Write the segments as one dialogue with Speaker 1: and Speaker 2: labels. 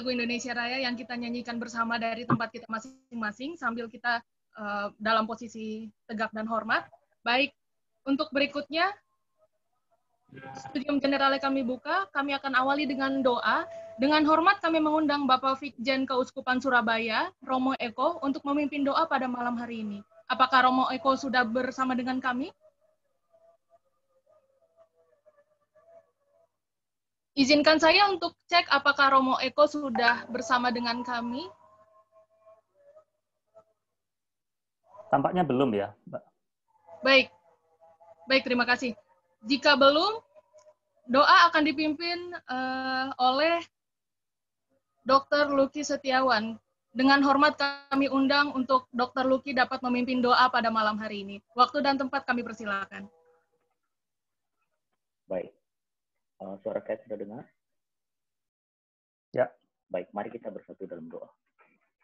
Speaker 1: lagu Indonesia Raya yang kita nyanyikan bersama dari tempat kita masing-masing sambil kita uh, dalam posisi tegak dan hormat. Baik, untuk berikutnya Studium Generale kami buka, kami akan awali dengan doa. Dengan hormat kami mengundang Bapak Fikjen Keuskupan Surabaya, Romo Eko, untuk memimpin doa pada malam hari ini. Apakah Romo Eko sudah bersama dengan kami? Izinkan saya untuk cek apakah Romo Eko sudah bersama dengan kami.
Speaker 2: Tampaknya belum ya, Mbak.
Speaker 1: Baik. Baik, terima kasih. Jika belum, doa akan dipimpin uh, oleh Dr. Luki Setiawan. Dengan hormat kami undang untuk Dr. Luki dapat memimpin doa pada malam hari ini. Waktu dan tempat kami persilakan.
Speaker 3: Uh, suara saya sudah dengar? Ya. Baik, mari kita bersatu dalam doa.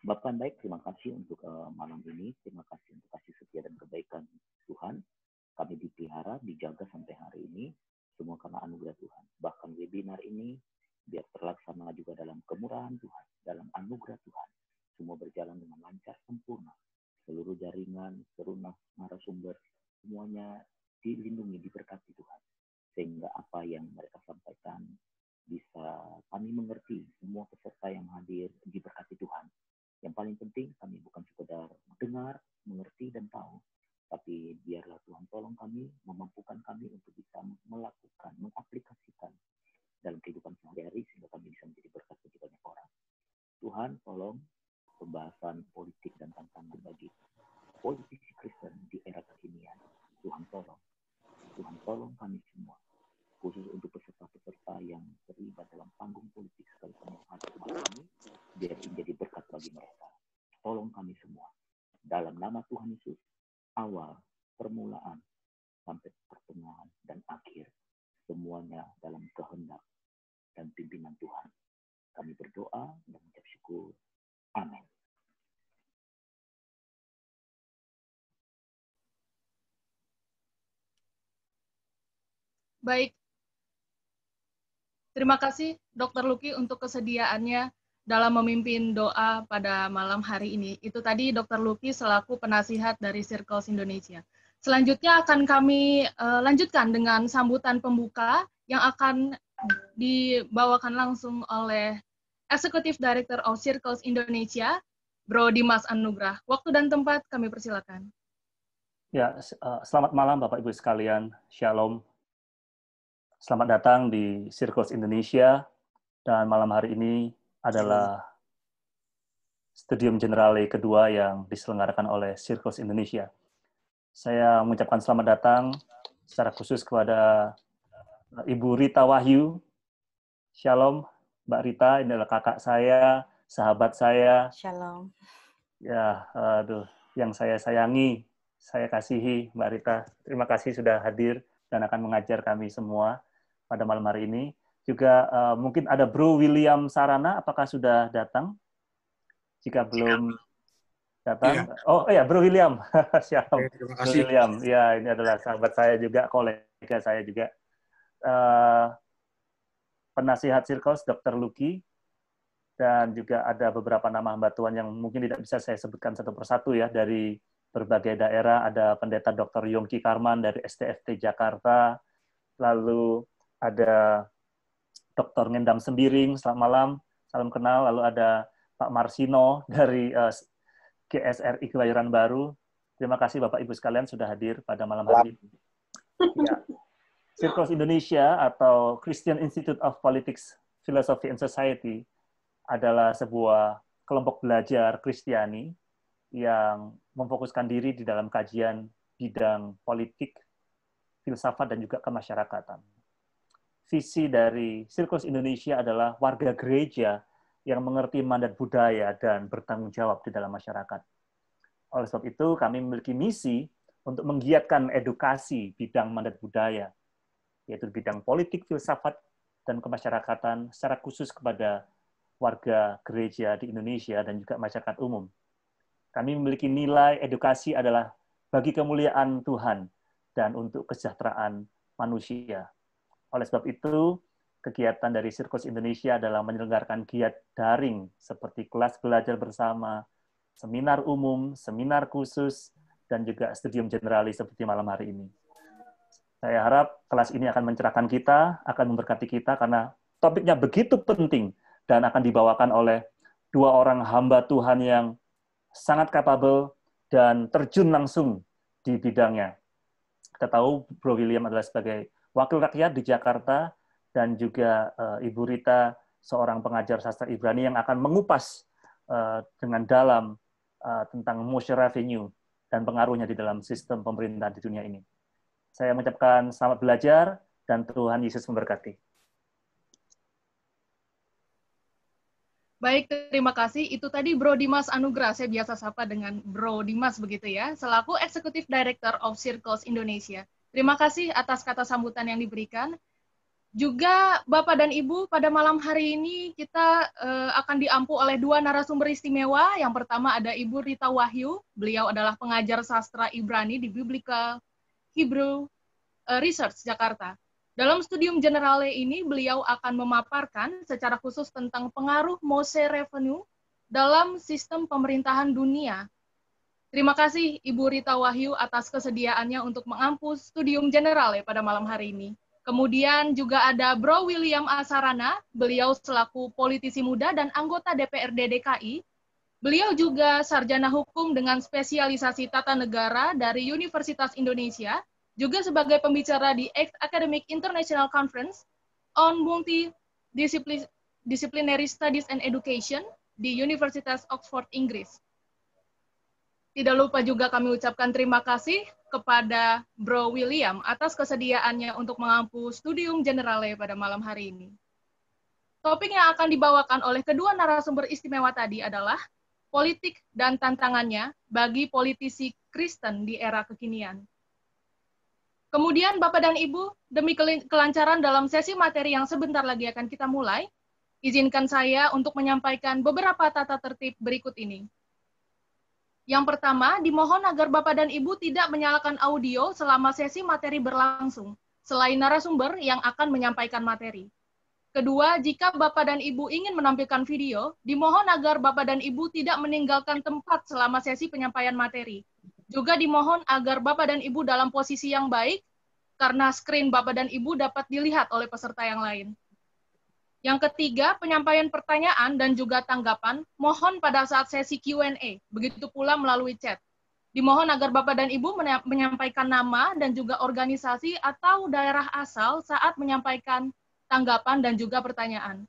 Speaker 3: Bapak baik, terima kasih untuk uh, malam ini. Terima kasih untuk kasih setia dan kebaikan Tuhan. Kami dipelihara, dijaga sampai hari ini. Semua karena anugerah Tuhan. Bahkan webinar ini biar terlaksana juga dalam kemurahan Tuhan, dalam anugerah Tuhan. Semua berjalan dengan lancar, sempurna. Seluruh jaringan, seluruh narasumber, semuanya dilindungi, diberkati Tuhan sehingga apa yang mereka sampaikan bisa kami mengerti semua peserta yang hadir diberkati Tuhan. Yang paling penting kami bukan sekedar dengar, mengerti dan tahu, tapi biarlah Tuhan tolong kami, memampukan kami untuk bisa melakukan, mengaplikasikan dalam kehidupan sehari-hari sehingga kami bisa menjadi berkat bagi banyak orang. Tuhan tolong pembahasan politik dan tantangan bagi politisi Kristen di era kekinian. Tuhan tolong. Tuhan tolong kami semua khusus untuk peserta-peserta yang terlibat dalam panggung politik sekali penuh kami, biar menjadi berkat bagi mereka. Tolong kami semua. Dalam nama Tuhan Yesus, awal, permulaan, sampai pertengahan dan akhir, semuanya dalam kehendak dan pimpinan Tuhan. Kami berdoa dan mengucap syukur. Amin.
Speaker 1: Baik, Terima kasih Dr. Luki untuk kesediaannya dalam memimpin doa pada malam hari ini. Itu tadi Dr. Luki selaku penasihat dari Circles Indonesia. Selanjutnya akan kami uh, lanjutkan dengan sambutan pembuka yang akan dibawakan langsung oleh Eksekutif Director of Circles Indonesia, Bro Dimas Anugrah. Waktu dan tempat kami persilakan.
Speaker 2: Ya, eh, selamat malam Bapak Ibu sekalian. Shalom. Selamat datang di Circles Indonesia dan malam hari ini adalah Studium Generale kedua yang diselenggarakan oleh Circles Indonesia. Saya mengucapkan selamat datang secara khusus kepada Ibu Rita Wahyu. Shalom, Mbak Rita, ini adalah kakak saya, sahabat saya. Shalom. Ya, aduh, yang saya sayangi, saya kasihi Mbak Rita. Terima kasih sudah hadir dan akan mengajar kami semua pada malam hari ini. Juga uh, mungkin ada Bro William Sarana, apakah sudah datang? Jika belum datang, iya. oh iya Bro William, siapa? Ya, terima kasih. Bro William, ya ini adalah sahabat saya juga, kolega saya juga, uh, penasihat Sirkos, Dr. Luki, dan juga ada beberapa nama hamba Tuhan yang mungkin tidak bisa saya sebutkan satu persatu ya dari berbagai daerah. Ada pendeta Dr. Yongki Karman dari STFT Jakarta, lalu ada Dr. Ngendam Sembiring, selamat malam, salam kenal. Lalu ada Pak Marsino dari uh, eh, GSRI Kebayoran Baru. Terima kasih Bapak Ibu sekalian sudah hadir pada malam hari ini. Ya. Circles Indonesia atau Christian Institute of Politics, Philosophy and Society adalah sebuah kelompok belajar Kristiani yang memfokuskan diri di dalam kajian bidang politik, filsafat, dan juga kemasyarakatan visi dari Sirkus Indonesia adalah warga gereja yang mengerti mandat budaya dan bertanggung jawab di dalam masyarakat. Oleh sebab itu, kami memiliki misi untuk menggiatkan edukasi bidang mandat budaya, yaitu bidang politik, filsafat, dan kemasyarakatan secara khusus kepada warga gereja di Indonesia dan juga masyarakat umum. Kami memiliki nilai edukasi adalah bagi kemuliaan Tuhan dan untuk kesejahteraan manusia. Oleh sebab itu, kegiatan dari Sirkus Indonesia adalah menyelenggarakan giat daring seperti kelas belajar bersama, seminar umum, seminar khusus, dan juga studium generalis seperti malam hari ini. Saya harap kelas ini akan mencerahkan kita, akan memberkati kita karena topiknya begitu penting dan akan dibawakan oleh dua orang hamba Tuhan yang sangat kapabel dan terjun langsung di bidangnya. Kita tahu Bro William adalah sebagai wakil rakyat di Jakarta dan juga eh, Ibu Rita seorang pengajar sastra Ibrani yang akan mengupas eh, dengan dalam eh, tentang Moshe revenue dan pengaruhnya di dalam sistem pemerintahan di dunia ini. Saya mengucapkan selamat belajar dan Tuhan Yesus memberkati.
Speaker 1: Baik, terima kasih. Itu tadi Bro Dimas Anugrah. Saya biasa sapa dengan Bro Dimas begitu ya, selaku Executive Director of Circles Indonesia. Terima kasih atas kata sambutan yang diberikan. Juga Bapak dan Ibu, pada malam hari ini kita uh, akan diampu oleh dua narasumber istimewa. Yang pertama ada Ibu Rita Wahyu, beliau adalah pengajar sastra Ibrani di Biblical Hebrew eh, Research Jakarta. Dalam studium generale ini, beliau akan memaparkan secara khusus tentang pengaruh Mose Revenue dalam sistem pemerintahan dunia Terima kasih Ibu Rita Wahyu atas kesediaannya untuk mengampu studium general ya pada malam hari ini. Kemudian juga ada Bro William Asarana, beliau selaku politisi muda dan anggota DPRD DKI. Beliau juga sarjana hukum dengan spesialisasi tata negara dari Universitas Indonesia, juga sebagai pembicara di Academic International Conference on Multidisciplinary Studies and Education di Universitas Oxford, Inggris. Tidak lupa juga kami ucapkan terima kasih kepada Bro William atas kesediaannya untuk mengampu studium generale pada malam hari ini. Topik yang akan dibawakan oleh kedua narasumber istimewa tadi adalah politik dan tantangannya bagi politisi Kristen di era kekinian. Kemudian Bapak dan Ibu, demi kelancaran dalam sesi materi yang sebentar lagi akan kita mulai, izinkan saya untuk menyampaikan beberapa tata tertib berikut ini. Yang pertama, dimohon agar Bapak dan Ibu tidak menyalakan audio selama sesi materi berlangsung, selain narasumber yang akan menyampaikan materi. Kedua, jika Bapak dan Ibu ingin menampilkan video, dimohon agar Bapak dan Ibu tidak meninggalkan tempat selama sesi penyampaian materi. Juga dimohon agar Bapak dan Ibu dalam posisi yang baik, karena screen Bapak dan Ibu dapat dilihat oleh peserta yang lain. Yang ketiga, penyampaian pertanyaan dan juga tanggapan mohon pada saat sesi Q&A, begitu pula melalui chat. Dimohon agar Bapak dan Ibu menyampaikan nama dan juga organisasi atau daerah asal saat menyampaikan tanggapan dan juga pertanyaan.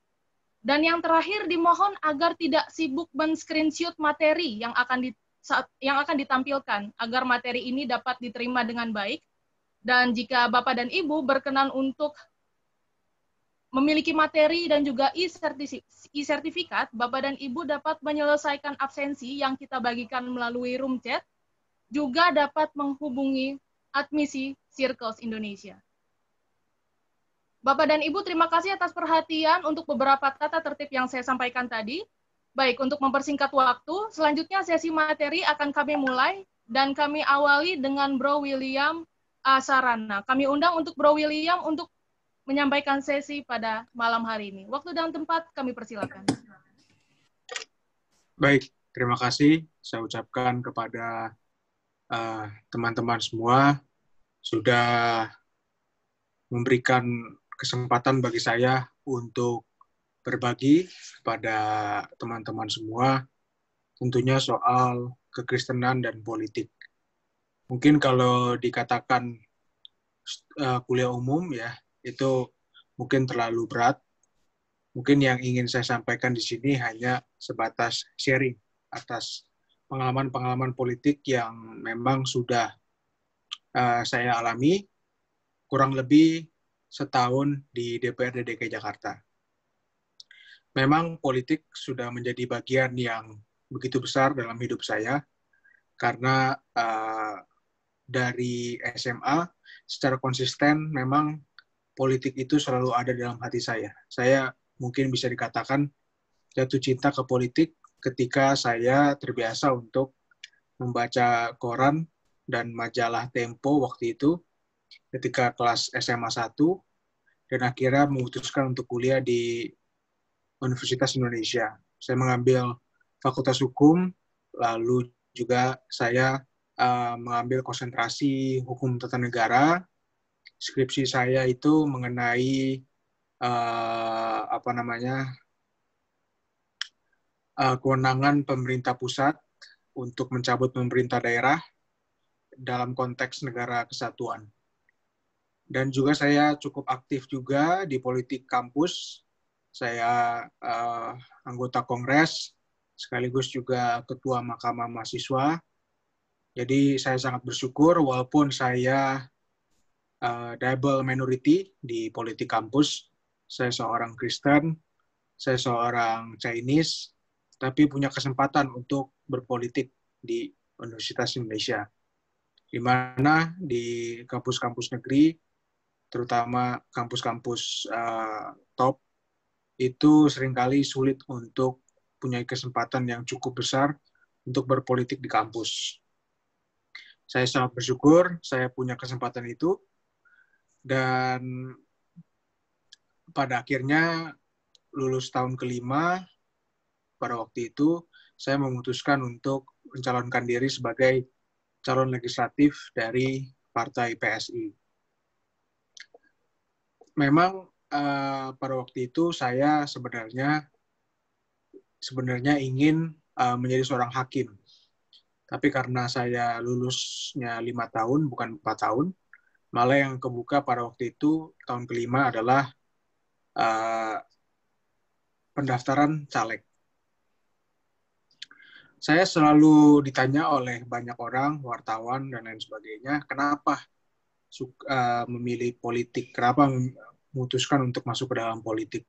Speaker 1: Dan yang terakhir dimohon agar tidak sibuk men-screenshot materi yang akan di, yang akan ditampilkan agar materi ini dapat diterima dengan baik. Dan jika Bapak dan Ibu berkenan untuk Memiliki materi dan juga e-sertifikat, Bapak dan Ibu dapat menyelesaikan absensi yang kita bagikan melalui room chat, juga dapat menghubungi admisi Circles Indonesia. Bapak dan Ibu, terima kasih atas perhatian untuk beberapa tata tertib yang saya sampaikan tadi. Baik, untuk mempersingkat waktu, selanjutnya sesi materi akan kami mulai dan kami awali dengan Bro William Asarana. Kami undang untuk Bro William untuk menyampaikan sesi pada malam hari ini. Waktu dan tempat kami persilakan.
Speaker 4: Baik, terima kasih saya ucapkan kepada eh, teman-teman uh, semua sudah memberikan kesempatan bagi saya untuk berbagi kepada teman-teman semua tentunya soal kekristenan dan politik. Mungkin kalau dikatakan uh, kuliah umum ya itu mungkin terlalu berat. Mungkin yang ingin saya sampaikan di sini hanya sebatas sharing atas pengalaman-pengalaman politik yang memang sudah uh, saya alami kurang lebih setahun di DPRD DKI Jakarta. Memang politik sudah menjadi bagian yang begitu besar dalam hidup saya karena uh, dari SMA secara konsisten memang politik itu selalu ada dalam hati saya. Saya mungkin bisa dikatakan jatuh cinta ke politik ketika saya terbiasa untuk membaca koran dan majalah Tempo waktu itu ketika kelas SMA 1 dan akhirnya memutuskan untuk kuliah di Universitas Indonesia. Saya mengambil Fakultas Hukum, lalu juga saya uh, mengambil konsentrasi Hukum Tata Negara skripsi saya itu mengenai uh, apa namanya uh, kewenangan pemerintah pusat untuk mencabut pemerintah daerah dalam konteks negara kesatuan. Dan juga saya cukup aktif juga di politik kampus. Saya uh, anggota kongres, sekaligus juga ketua Mahkamah Mahasiswa. Jadi saya sangat bersyukur walaupun saya uh, double minority di politik kampus. Saya seorang Kristen, saya seorang Chinese, tapi punya kesempatan untuk berpolitik di Universitas Indonesia. Di mana di kampus-kampus negeri, terutama kampus-kampus uh, top, itu seringkali sulit untuk punya kesempatan yang cukup besar untuk berpolitik di kampus. Saya sangat bersyukur saya punya kesempatan itu dan pada akhirnya lulus tahun kelima pada waktu itu saya memutuskan untuk mencalonkan diri sebagai calon legislatif dari Partai PSI. Memang uh, pada waktu itu saya sebenarnya sebenarnya ingin uh, menjadi seorang hakim, tapi karena saya lulusnya lima tahun bukan empat tahun, Malah yang kebuka pada waktu itu tahun kelima adalah uh, pendaftaran caleg. Saya selalu ditanya oleh banyak orang, wartawan dan lain sebagainya, kenapa suka, eh, memilih politik, kenapa memutuskan untuk masuk ke dalam politik.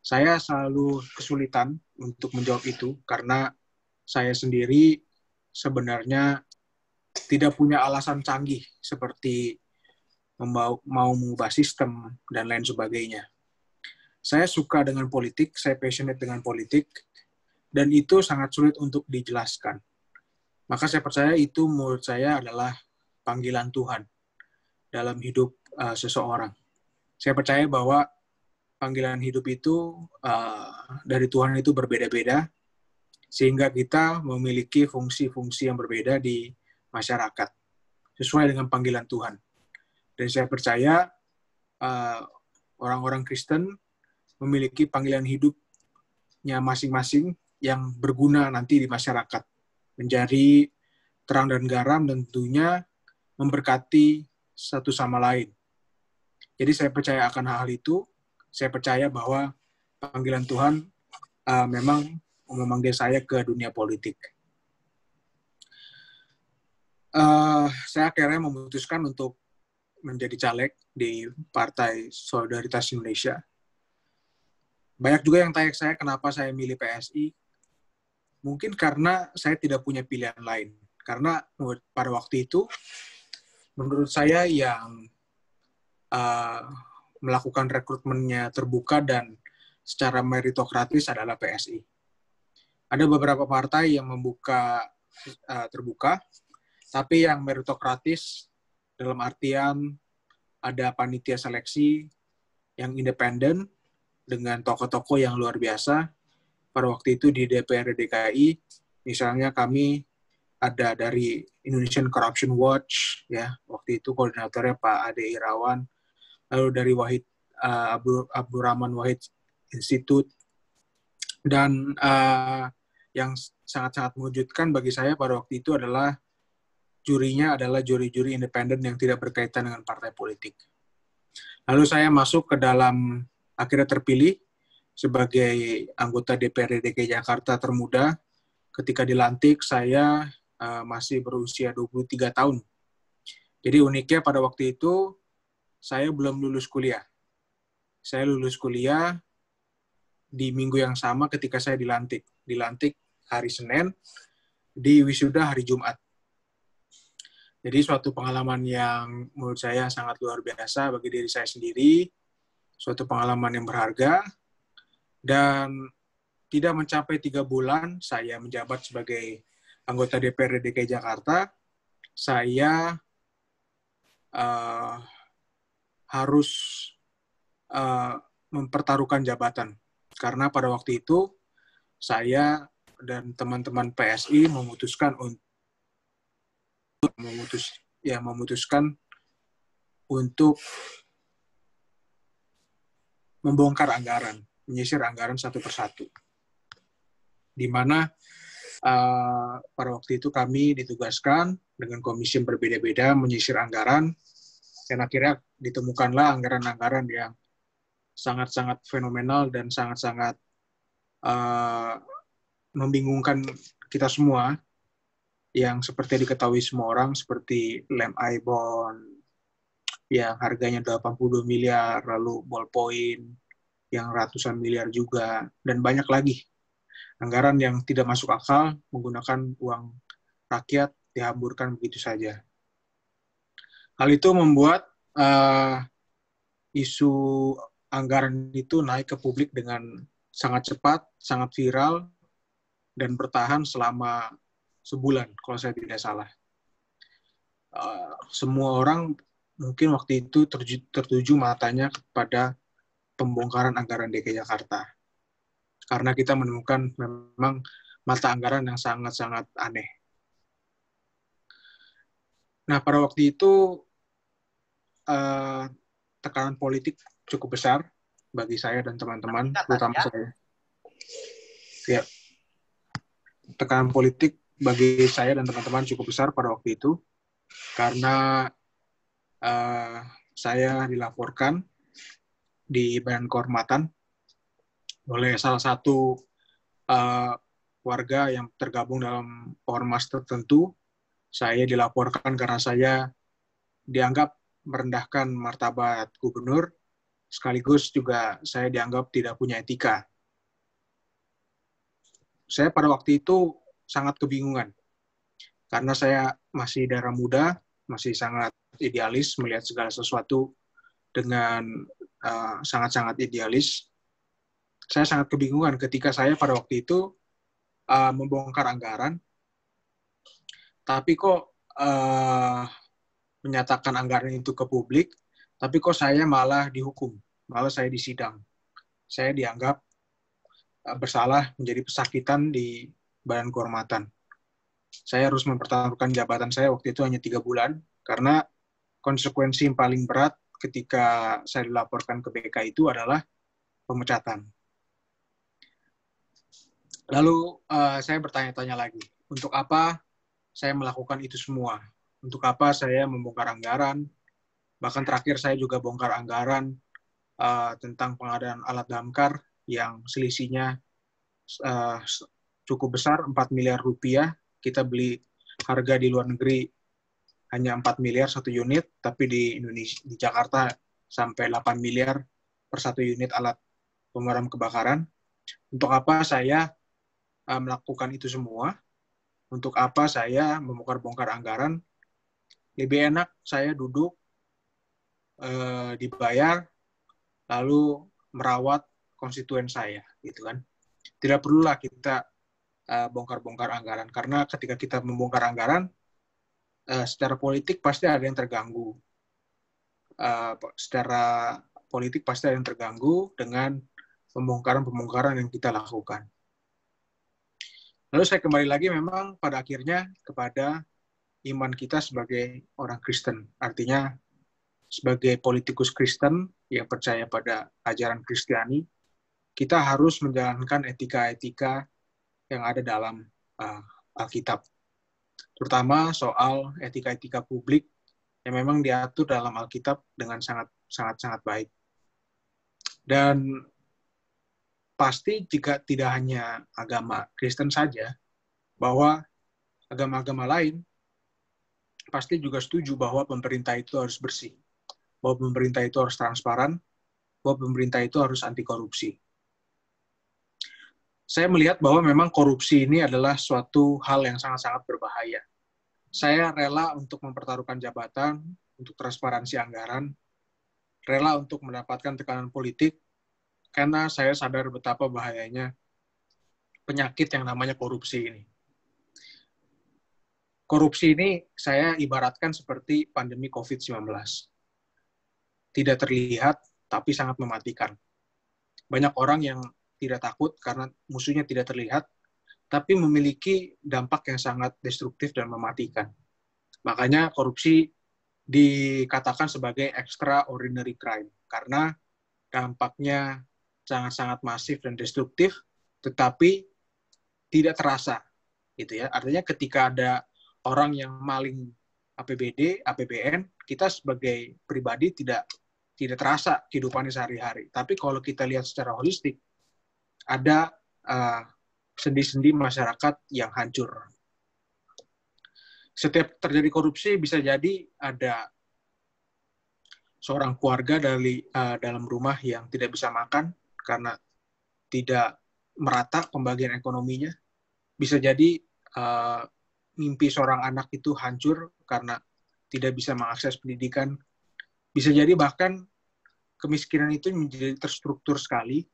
Speaker 4: Saya selalu kesulitan untuk menjawab itu karena saya sendiri sebenarnya tidak punya alasan canggih seperti membawa, mau mengubah sistem dan lain sebagainya. Saya suka dengan politik, saya passionate dengan politik, dan itu sangat sulit untuk dijelaskan. Maka saya percaya itu menurut saya adalah panggilan Tuhan dalam hidup uh, seseorang. Saya percaya bahwa panggilan hidup itu uh, dari Tuhan itu berbeda-beda, sehingga kita memiliki fungsi-fungsi yang berbeda di masyarakat sesuai dengan panggilan Tuhan. Dan saya percaya orang eh, orang-orang Kristen memiliki panggilan hidupnya masing-masing yang berguna nanti di masyarakat, menjadi terang dan garam dan tentunya memberkati satu sama lain. Jadi saya percaya akan hal-hal itu. Saya percaya bahwa panggilan Tuhan uh, memang memanggil saya ke dunia politik uh, saya akhirnya memutuskan untuk menjadi caleg di Partai Solidaritas Indonesia. Banyak juga yang tanya saya kenapa saya milih PSI. Mungkin karena saya tidak punya pilihan lain. Karena pada waktu itu, menurut saya yang uh, melakukan rekrutmennya terbuka dan secara meritokratis adalah PSI. Ada beberapa partai yang membuka uh, terbuka, tapi yang meritokratis dalam artian ada panitia seleksi yang independen dengan tokoh-tokoh yang luar biasa. Pada waktu itu di DPRD DKI, misalnya kami ada dari Indonesian Corruption Watch, ya waktu itu koordinatornya Pak Ade Irawan, lalu dari Wahid uh, eh, Abdul, Abdurrahman Wahid Institute, dan uh, yang sangat-sangat mewujudkan bagi saya pada waktu itu adalah jurinya adalah juri-juri independen yang tidak berkaitan dengan partai politik. Lalu saya masuk ke dalam, akhirnya terpilih sebagai anggota DPRD DKI Jakarta termuda. Ketika dilantik, saya eh, masih berusia 23 tahun. Jadi uniknya pada waktu itu, saya belum lulus kuliah. Saya lulus kuliah di minggu yang sama ketika saya dilantik. Dilantik hari Senin, di wisuda hari Jumat. Jadi suatu pengalaman yang menurut saya sangat luar biasa bagi diri saya sendiri, suatu pengalaman yang berharga, dan tidak mencapai tiga bulan saya menjabat sebagai anggota DPRD DKI Jakarta, saya uh, harus uh, mempertaruhkan jabatan. Karena pada waktu itu saya dan teman-teman PSI memutuskan untuk memutus ya memutuskan untuk membongkar anggaran, menyisir anggaran satu persatu. Di mana uh, pada waktu itu kami ditugaskan dengan komisi yang berbeda-beda menyisir anggaran dan akhirnya ditemukanlah anggaran-anggaran yang sangat-sangat fenomenal dan sangat-sangat uh, membingungkan kita semua yang seperti diketahui semua orang seperti lem ibon yang harganya 82 miliar, lalu ballpoint yang ratusan miliar juga, dan banyak lagi. Anggaran yang tidak masuk akal menggunakan uang rakyat dihamburkan begitu saja. Hal itu membuat uh, isu anggaran itu naik ke publik dengan sangat cepat, sangat viral, dan bertahan selama sebulan kalau saya tidak salah. Eh, semua orang mungkin waktu itu tertuju matanya kepada pembongkaran anggaran DKI Jakarta. Karena kita menemukan memang mata anggaran yang sangat-sangat aneh. Nah, pada waktu itu eh, tekanan politik cukup besar bagi saya dan teman-teman, terutama ya. saya. Ya. Tekanan politik bagi saya dan teman-teman cukup besar pada waktu itu karena uh, saya dilaporkan di Badan Kehormatan oleh salah satu uh, warga yang tergabung dalam ormas tertentu. Saya dilaporkan karena saya dianggap merendahkan martabat gubernur, sekaligus juga saya dianggap tidak punya etika. Saya pada waktu itu sangat kebingungan. Karena saya masih darah muda, masih sangat idealis melihat segala sesuatu dengan eh, sangat-sangat uh, idealis. Saya sangat kebingungan ketika saya pada waktu itu uh, membongkar anggaran, tapi kok uh, menyatakan anggaran itu ke publik, tapi kok saya malah dihukum, malah saya disidang. Saya dianggap bersalah menjadi pesakitan di Badan Kehormatan. Saya harus mempertaruhkan jabatan saya waktu itu hanya tiga bulan, karena konsekuensi yang paling berat ketika saya dilaporkan ke BK itu adalah pemecatan. Lalu uh, saya bertanya-tanya lagi, untuk apa saya melakukan itu semua? Untuk apa saya membongkar anggaran? Bahkan terakhir saya juga bongkar anggaran uh, tentang pengadaan alat damkar yang selisihnya uh, cukup besar 4 miliar rupiah kita beli harga di luar negeri hanya 4 miliar satu unit tapi di Indonesia di Jakarta sampai 8 miliar per satu unit alat pemadam kebakaran untuk apa saya uh, melakukan itu semua untuk apa saya membongkar-bongkar anggaran lebih enak saya duduk uh, dibayar lalu merawat konstituen saya gitu kan tidak perlulah kita Eh, bongkar-bongkar uh, anggaran karena ketika kita membongkar anggaran uh, secara politik pasti ada yang terganggu uh, secara politik pasti ada yang terganggu dengan pembongkaran-pembongkaran yang kita lakukan. Lalu saya kembali lagi memang pada akhirnya kepada iman kita sebagai orang Kristen. Artinya sebagai politikus Kristen yang percaya pada ajaran Kristiani, kita harus menjalankan etika-etika yang ada dalam uh, Alkitab, terutama soal etika-etika publik yang memang diatur dalam Alkitab dengan sangat sangat sangat baik. Dan pasti jika tidak hanya agama Kristen saja, bahwa agama-agama lain pasti juga setuju bahwa pemerintah itu harus bersih, bahwa pemerintah itu harus transparan, bahwa pemerintah itu harus anti korupsi saya melihat bahwa memang korupsi ini adalah suatu hal yang sangat-sangat berbahaya. Saya rela untuk mempertaruhkan jabatan, untuk transparansi anggaran, rela untuk mendapatkan tekanan politik, karena saya sadar betapa bahayanya penyakit yang namanya korupsi ini. Korupsi ini saya ibaratkan seperti pandemi COVID-19. Tidak terlihat, tapi sangat mematikan. Banyak orang yang tidak takut karena musuhnya tidak terlihat, tapi memiliki dampak yang sangat destruktif dan mematikan. Makanya korupsi dikatakan sebagai extraordinary crime karena dampaknya sangat-sangat masif dan destruktif, tetapi tidak terasa, gitu ya. Artinya ketika ada orang yang maling APBD, APBN, kita sebagai pribadi tidak tidak terasa kehidupannya sehari-hari. Tapi kalau kita lihat secara holistik, ada eh, sendi-sendi uh, masyarakat yang hancur. Setiap terjadi korupsi bisa jadi ada seorang keluarga dari uh, dalam rumah yang tidak bisa makan karena tidak merata pembagian ekonominya. Bisa jadi uh, mimpi seorang anak itu hancur karena tidak bisa mengakses pendidikan. Bisa jadi bahkan kemiskinan itu menjadi terstruktur sekali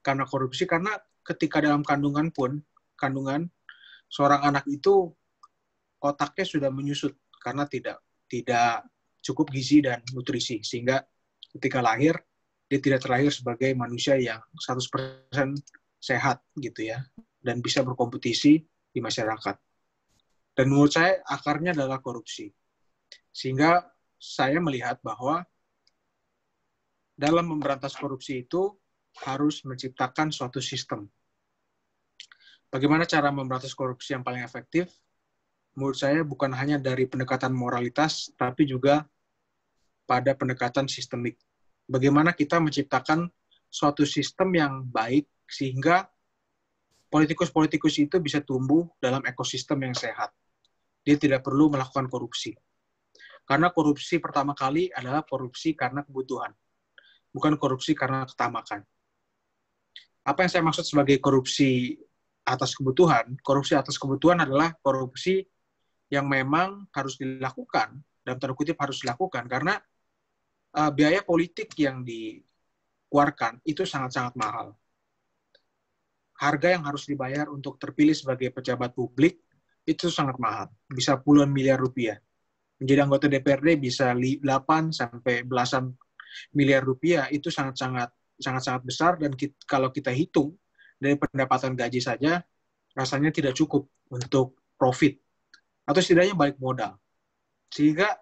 Speaker 4: karena korupsi karena ketika dalam kandungan pun kandungan seorang anak itu otaknya sudah menyusut karena tidak tidak cukup gizi dan nutrisi sehingga ketika lahir dia tidak terlahir sebagai manusia yang 100% sehat gitu ya dan bisa berkompetisi di masyarakat. Dan menurut saya akarnya adalah korupsi. Sehingga saya melihat bahwa dalam memberantas korupsi itu harus menciptakan suatu sistem. Bagaimana cara memberantas korupsi yang paling efektif? Menurut saya bukan hanya dari pendekatan moralitas, tapi juga pada pendekatan sistemik. Bagaimana kita menciptakan suatu sistem yang baik sehingga politikus-politikus itu bisa tumbuh dalam ekosistem yang sehat. Dia tidak perlu melakukan korupsi. Karena korupsi pertama kali adalah korupsi karena kebutuhan, bukan korupsi karena ketamakan apa yang saya maksud sebagai korupsi atas kebutuhan, korupsi atas kebutuhan adalah korupsi yang memang harus dilakukan dan tanda harus dilakukan karena uh, biaya politik yang dikeluarkan itu sangat-sangat mahal. Harga yang harus dibayar untuk terpilih sebagai pejabat publik itu sangat mahal, bisa puluhan miliar rupiah. Menjadi anggota DPRD bisa 8 sampai belasan miliar rupiah itu sangat-sangat sangat-sangat besar dan kita, kalau kita hitung dari pendapatan gaji saja rasanya tidak cukup untuk profit atau setidaknya balik modal. Sehingga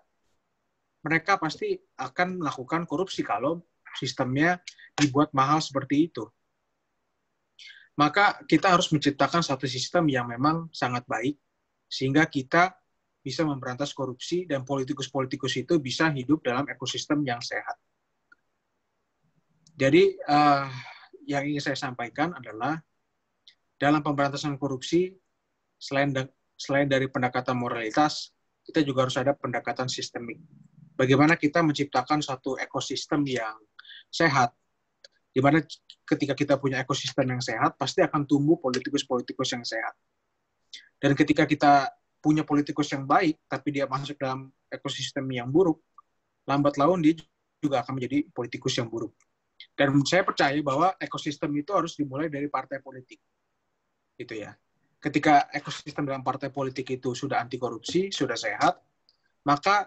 Speaker 4: mereka pasti akan melakukan korupsi kalau sistemnya dibuat mahal seperti itu. Maka kita harus menciptakan satu sistem yang memang sangat baik sehingga kita bisa memberantas korupsi dan politikus-politikus itu bisa hidup dalam ekosistem yang sehat. Jadi uh, yang ingin saya sampaikan adalah dalam pemberantasan korupsi selain da selain dari pendekatan moralitas, kita juga harus ada pendekatan sistemik. Bagaimana kita menciptakan satu ekosistem yang sehat, di mana ketika kita punya ekosistem yang sehat, pasti akan tumbuh politikus-politikus yang sehat. Dan ketika kita punya politikus yang baik, tapi dia masuk dalam ekosistem yang buruk, lambat laun dia juga akan menjadi politikus yang buruk. Dan saya percaya bahwa ekosistem itu harus dimulai dari partai politik. Gitu ya. Ketika ekosistem dalam partai politik itu sudah anti korupsi, sudah sehat, maka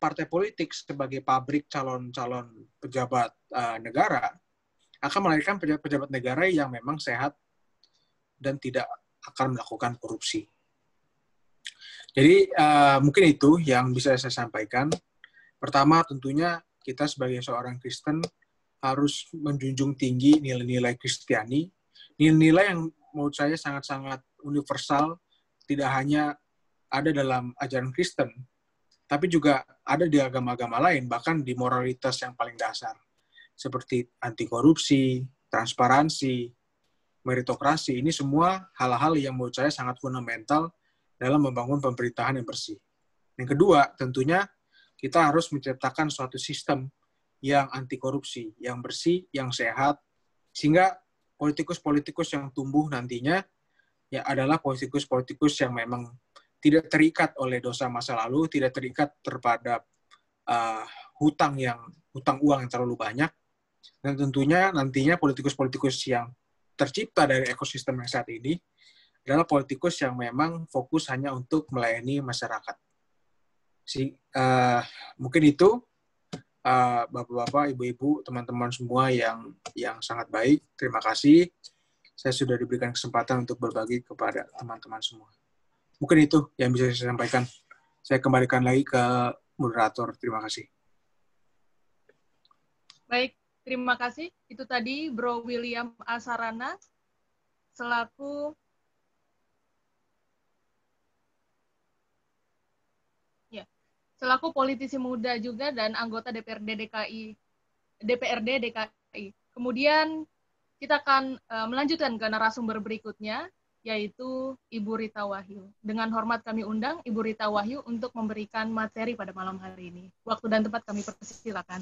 Speaker 4: partai politik sebagai pabrik calon-calon pejabat uh, negara akan melahirkan pejabat-pejabat negara yang memang sehat dan tidak akan melakukan korupsi. Jadi uh, mungkin itu yang bisa saya sampaikan. Pertama tentunya kita sebagai seorang Kristen harus menjunjung tinggi nilai-nilai Kristiani, nilai-nilai yang menurut saya sangat-sangat universal, tidak hanya ada dalam ajaran Kristen, tapi juga ada di agama-agama lain, bahkan di moralitas yang paling dasar, seperti anti korupsi, transparansi, meritokrasi. Ini semua hal-hal yang menurut saya sangat fundamental dalam membangun pemerintahan yang bersih. Yang kedua, tentunya kita harus menciptakan suatu sistem yang anti korupsi, yang bersih, yang sehat, sehingga politikus-politikus yang tumbuh nantinya ya adalah politikus-politikus yang memang tidak terikat oleh dosa masa lalu, tidak terikat terhadap uh, hutang yang hutang uang yang terlalu banyak, dan tentunya nantinya politikus-politikus yang tercipta dari ekosistem yang saat ini adalah politikus yang memang fokus hanya untuk melayani masyarakat. Si, uh, mungkin itu uh, bapak-bapak, ibu-ibu, teman-teman semua yang yang sangat baik. Terima kasih. Saya sudah diberikan kesempatan untuk berbagi kepada teman-teman semua. Mungkin itu yang bisa saya sampaikan. Saya kembalikan lagi ke moderator. Terima kasih.
Speaker 1: Baik, terima kasih. Itu tadi Bro William Asarana selaku selaku politisi muda juga dan anggota DPRD DKI DPRD DKI. Kemudian kita akan uh, melanjutkan ke narasumber berikutnya yaitu Ibu Rita Wahyu. Dengan hormat kami undang Ibu Rita Wahyu untuk memberikan materi pada malam hari ini. Waktu dan tempat kami persilakan.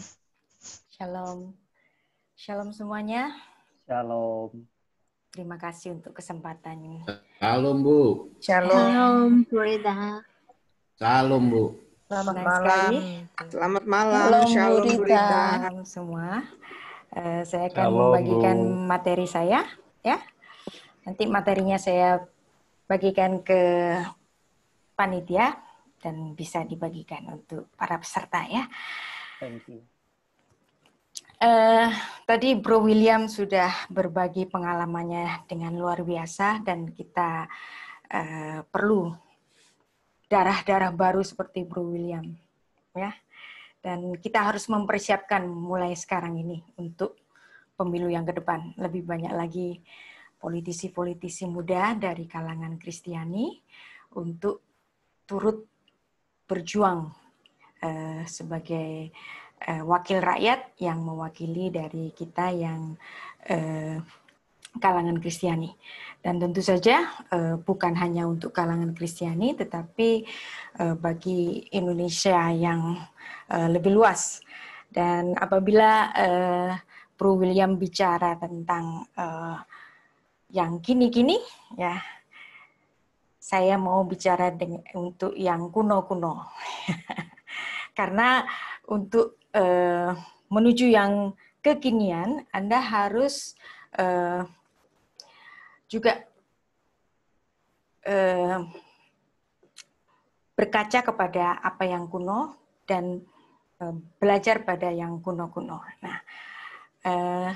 Speaker 5: Shalom. Shalom semuanya. Shalom. Terima kasih untuk kesempatannya
Speaker 2: Shalom Bu. Shalom.
Speaker 4: Shalom
Speaker 5: Bu Rita.
Speaker 2: Shalom Bu.
Speaker 5: Selamat Senang malam. Sekali.
Speaker 6: Selamat malam.
Speaker 5: Shalom Burita. semua. Uh, saya akan Halo, membagikan Bu. materi saya ya. Nanti materinya saya bagikan ke panitia dan bisa dibagikan untuk para peserta ya. Thank you. Uh, tadi Bro William sudah berbagi pengalamannya dengan luar biasa dan kita uh, perlu darah-darah baru seperti Bro William. Ya. Dan kita harus mempersiapkan mulai sekarang ini untuk pemilu yang ke depan. Lebih banyak lagi politisi-politisi muda dari kalangan Kristiani untuk turut berjuang eh, sebagai eh, wakil rakyat yang mewakili dari kita yang eh, kalangan Kristiani. Dan tentu saja eh, bukan hanya untuk kalangan Kristiani, tetapi eh, bagi Indonesia yang eh, lebih luas. Dan apabila Bro William bicara tentang yang kini-kini, ya saya mau bicara dengan, untuk yang kuno-kuno. Karena untuk menuju yang kekinian, Anda harus juga eh, berkaca kepada apa yang kuno dan eh, belajar pada yang kuno-kuno. Nah, eh,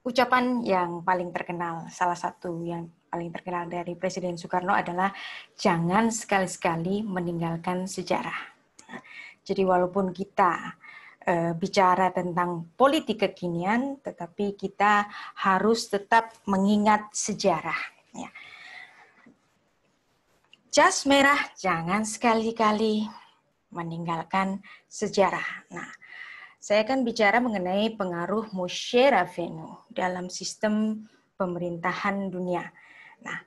Speaker 5: ucapan yang paling terkenal, salah satu yang paling terkenal dari Presiden Soekarno adalah jangan sekali-sekali meninggalkan sejarah. Nah, jadi walaupun kita Eh, bicara tentang politik kekinian, tetapi kita harus tetap mengingat sejarah. Ya. Jas merah jangan sekali-kali meninggalkan sejarah. Nah, saya akan bicara mengenai pengaruh Moshe Ravenu dalam sistem pemerintahan dunia. Nah,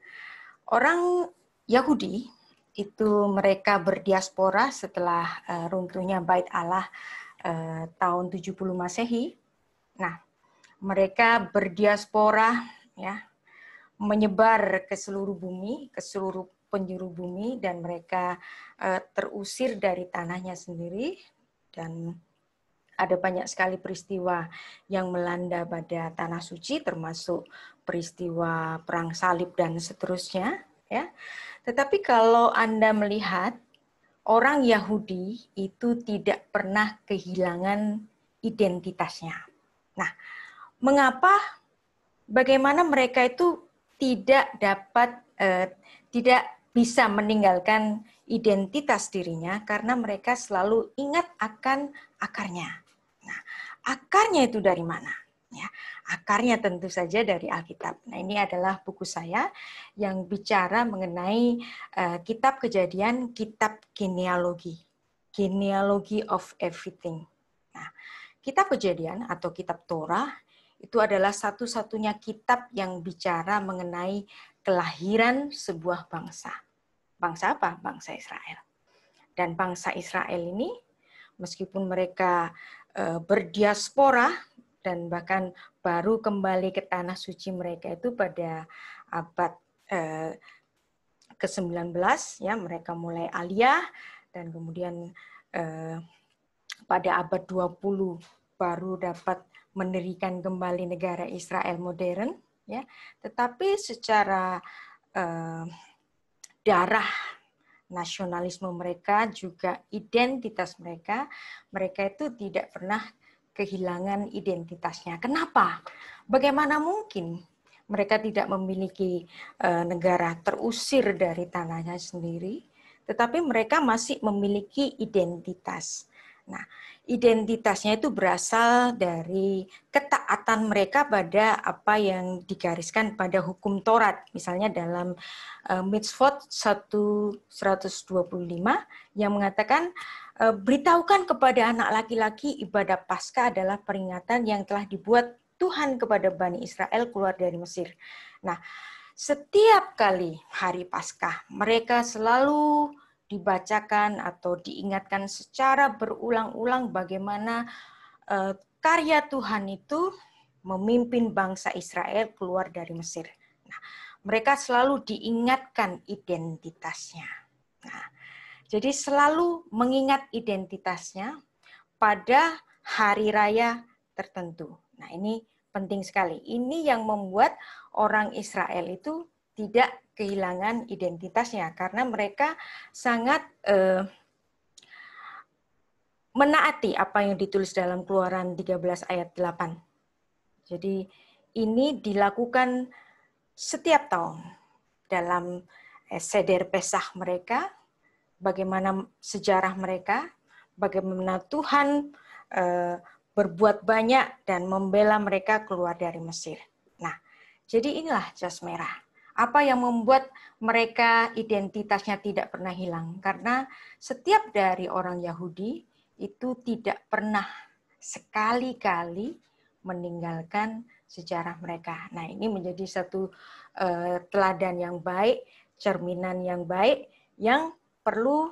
Speaker 5: orang Yahudi itu mereka berdiaspora setelah eh, runtuhnya Bait Allah Eh, tahun 70 Masehi. Nah, mereka berdiaspora ya, menyebar ke seluruh bumi, ke seluruh penjuru bumi dan mereka uh, terusir dari tanahnya sendiri dan ada banyak sekali peristiwa yang melanda pada tanah suci termasuk peristiwa perang salib dan seterusnya ya. Tetapi kalau Anda melihat orang Yahudi itu tidak pernah kehilangan identitasnya. Nah, mengapa bagaimana mereka itu tidak dapat eh, tidak bisa meninggalkan identitas dirinya karena mereka selalu ingat akan akarnya. Nah, akarnya itu dari mana? Ya, Akarnya tentu saja dari Alkitab. Nah, ini adalah buku saya yang bicara mengenai uh, kitab Kejadian, kitab genealogi. Genealogy of everything. Nah, kitab Kejadian atau kitab Torah itu adalah satu-satunya kitab yang bicara mengenai kelahiran sebuah bangsa. Bangsa apa? Bangsa Israel. Dan bangsa Israel ini, meskipun mereka eh, berdiaspora dan bahkan baru kembali ke tanah suci mereka itu pada abad eh, ke-19 ya mereka mulai aliyah dan kemudian eh, pada abad 20 baru dapat mendirikan kembali negara Israel modern ya tetapi secara eh, darah nasionalisme mereka juga identitas mereka mereka itu tidak pernah kehilangan identitasnya. Kenapa? Bagaimana mungkin mereka tidak memiliki eh, negara terusir dari tanahnya sendiri, tetapi mereka masih memiliki identitas. Nah, identitasnya itu berasal dari ketaatan mereka pada apa yang digariskan pada hukum Taurat. Misalnya dalam uh, Mitzvot 1125 yang mengatakan Eh, beritahukan kepada anak laki-laki ibadah Pasca adalah peringatan yang telah dibuat Tuhan kepada Bani Israel keluar dari Mesir. Nah, setiap kali hari Paskah, mereka selalu dibacakan atau diingatkan secara berulang-ulang bagaimana eh, karya Tuhan itu memimpin bangsa Israel keluar dari Mesir. Nah, mereka selalu diingatkan identitasnya. Nah, jadi selalu mengingat identitasnya pada hari raya tertentu. Nah, ini penting sekali. Ini yang membuat orang Israel itu tidak kehilangan identitasnya karena mereka sangat eh, menaati apa yang ditulis dalam Keluaran 13 ayat 8. Jadi ini dilakukan setiap tahun dalam eh, seder Pesah mereka bagaimana sejarah mereka, bagaimana Tuhan eh, berbuat banyak dan membela mereka keluar dari Mesir. Nah, jadi inilah jas merah. Apa yang membuat mereka identitasnya tidak pernah hilang? Karena setiap dari orang Yahudi itu tidak pernah sekali-kali meninggalkan sejarah mereka. Nah, ini menjadi satu uh, teladan yang baik, cerminan yang baik yang perlu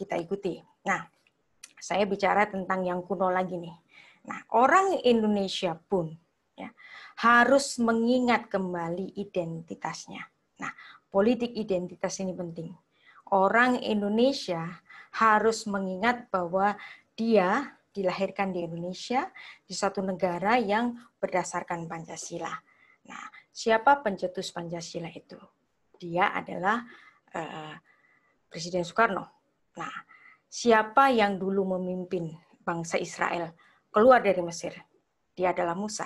Speaker 5: kita ikuti. Nah, saya bicara tentang yang kuno lagi nih. Nah, orang Indonesia pun ya, harus mengingat kembali identitasnya. Nah, politik identitas ini penting. Orang Indonesia harus mengingat bahwa dia dilahirkan di Indonesia, di satu negara yang berdasarkan Pancasila. Nah, siapa pencetus Pancasila itu? Dia adalah uh, Presiden Soekarno. Nah, siapa yang dulu memimpin bangsa Israel keluar dari Mesir? Dia adalah Musa.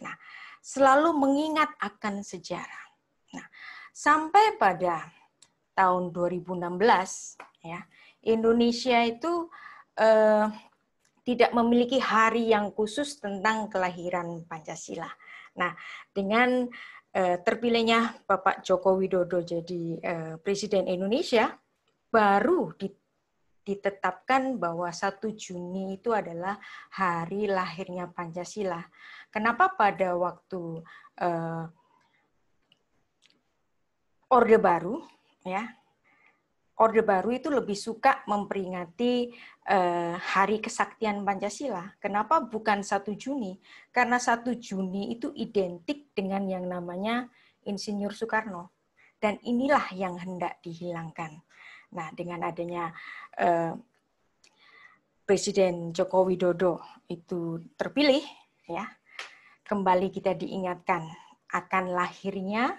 Speaker 5: Nah, selalu mengingat akan sejarah. Nah, sampai pada tahun 2016 ya, Indonesia itu eh, tidak memiliki hari yang khusus tentang kelahiran Pancasila. Nah, dengan eh, terpilihnya Bapak Joko Widodo jadi eh, Presiden Indonesia, baru ditetapkan bahwa 1 Juni itu adalah hari lahirnya Pancasila. Kenapa pada waktu eh, Orde Baru ya Orde Baru itu lebih suka memperingati eh, Hari Kesaktian Pancasila. Kenapa bukan 1 Juni? Karena 1 Juni itu identik dengan yang namanya Insinyur Soekarno. Dan inilah yang hendak dihilangkan. Nah, dengan adanya eh, Presiden Joko Widodo itu terpilih, ya, kembali kita diingatkan akan lahirnya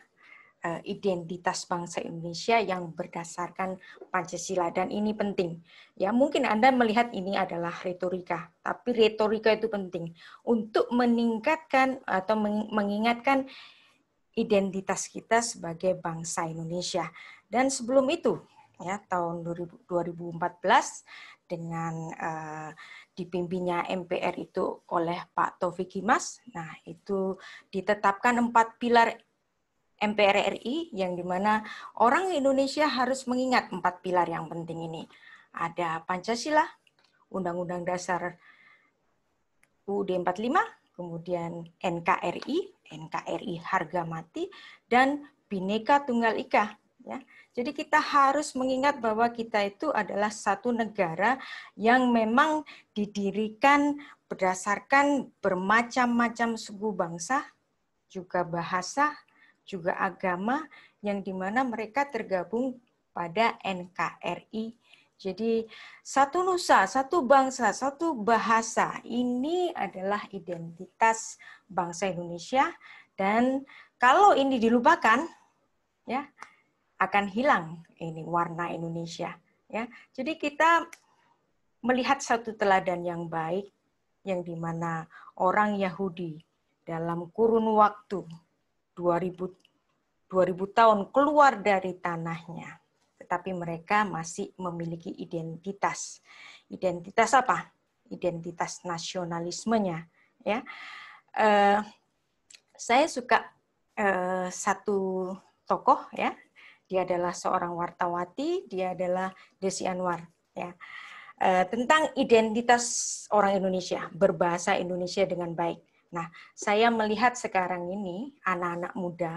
Speaker 5: eh, identitas bangsa Indonesia yang berdasarkan Pancasila dan ini penting. Ya, mungkin Anda melihat ini adalah retorika, tapi retorika itu penting untuk meningkatkan atau mengingatkan identitas kita sebagai bangsa Indonesia. Dan sebelum itu, ya tahun 2014 dengan uh, dipimpinnya MPR itu oleh Pak Taufik Kemas. Nah, itu ditetapkan empat pilar MPR RI yang dimana orang Indonesia harus mengingat empat pilar yang penting ini. Ada Pancasila, Undang-Undang Dasar UUD 45, kemudian NKRI, NKRI harga mati, dan Bhinneka Tunggal Ika Ya. Jadi kita harus mengingat bahwa kita itu adalah satu negara yang memang didirikan berdasarkan bermacam-macam suku bangsa, juga bahasa, juga agama, yang dimana mereka tergabung pada NKRI. Jadi satu nusa, satu bangsa, satu bahasa ini adalah identitas bangsa Indonesia dan kalau ini dilupakan ya akan hilang ini warna Indonesia ya. Jadi kita melihat satu teladan yang baik yang mana orang Yahudi dalam kurun waktu 2000 2000 tahun keluar dari tanahnya tetapi mereka masih memiliki identitas. Identitas apa? Identitas nasionalismenya ya. Eh, saya suka eh, satu tokoh ya dia adalah seorang wartawati, dia adalah Desi Anwar. Ya. E, tentang identitas orang Indonesia, berbahasa Indonesia dengan baik. Nah, saya melihat sekarang ini anak-anak muda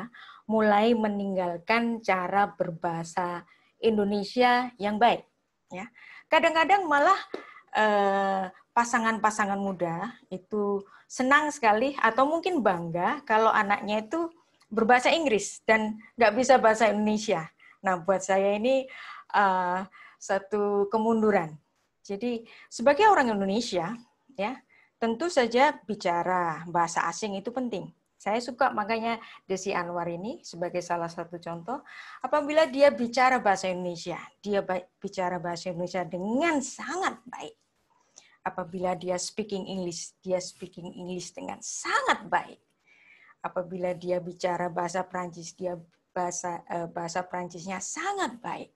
Speaker 5: mulai meninggalkan cara berbahasa Indonesia yang baik. Ya, kadang-kadang malah pasangan eh, pasangan-pasangan muda itu senang sekali atau mungkin bangga kalau anaknya itu berbahasa Inggris dan nggak bisa bahasa Indonesia. Nah, buat saya ini uh, satu kemunduran. Jadi sebagai orang Indonesia, ya tentu saja bicara bahasa asing itu penting. Saya suka makanya Desi Anwar ini sebagai salah satu contoh. Apabila dia bicara bahasa Indonesia, dia bicara bahasa Indonesia dengan sangat baik. Apabila dia speaking English, dia speaking English dengan sangat baik apabila dia bicara bahasa Prancis dia bahasa eh, bahasa Prancisnya sangat baik.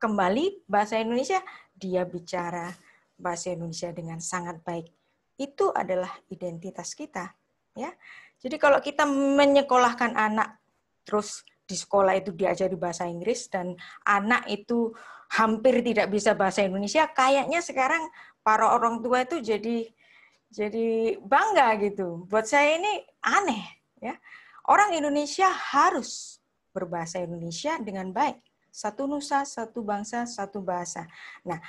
Speaker 5: Kembali bahasa Indonesia dia bicara bahasa Indonesia dengan sangat baik. Itu adalah identitas kita, ya. Jadi kalau kita menyekolahkan anak terus di sekolah itu diajari bahasa Inggris dan anak itu hampir tidak bisa bahasa Indonesia, kayaknya sekarang para orang tua itu jadi jadi bangga gitu. Buat saya ini aneh Ya. Orang Indonesia harus berbahasa Indonesia dengan baik. Satu nusa, satu bangsa, satu bahasa. Nah,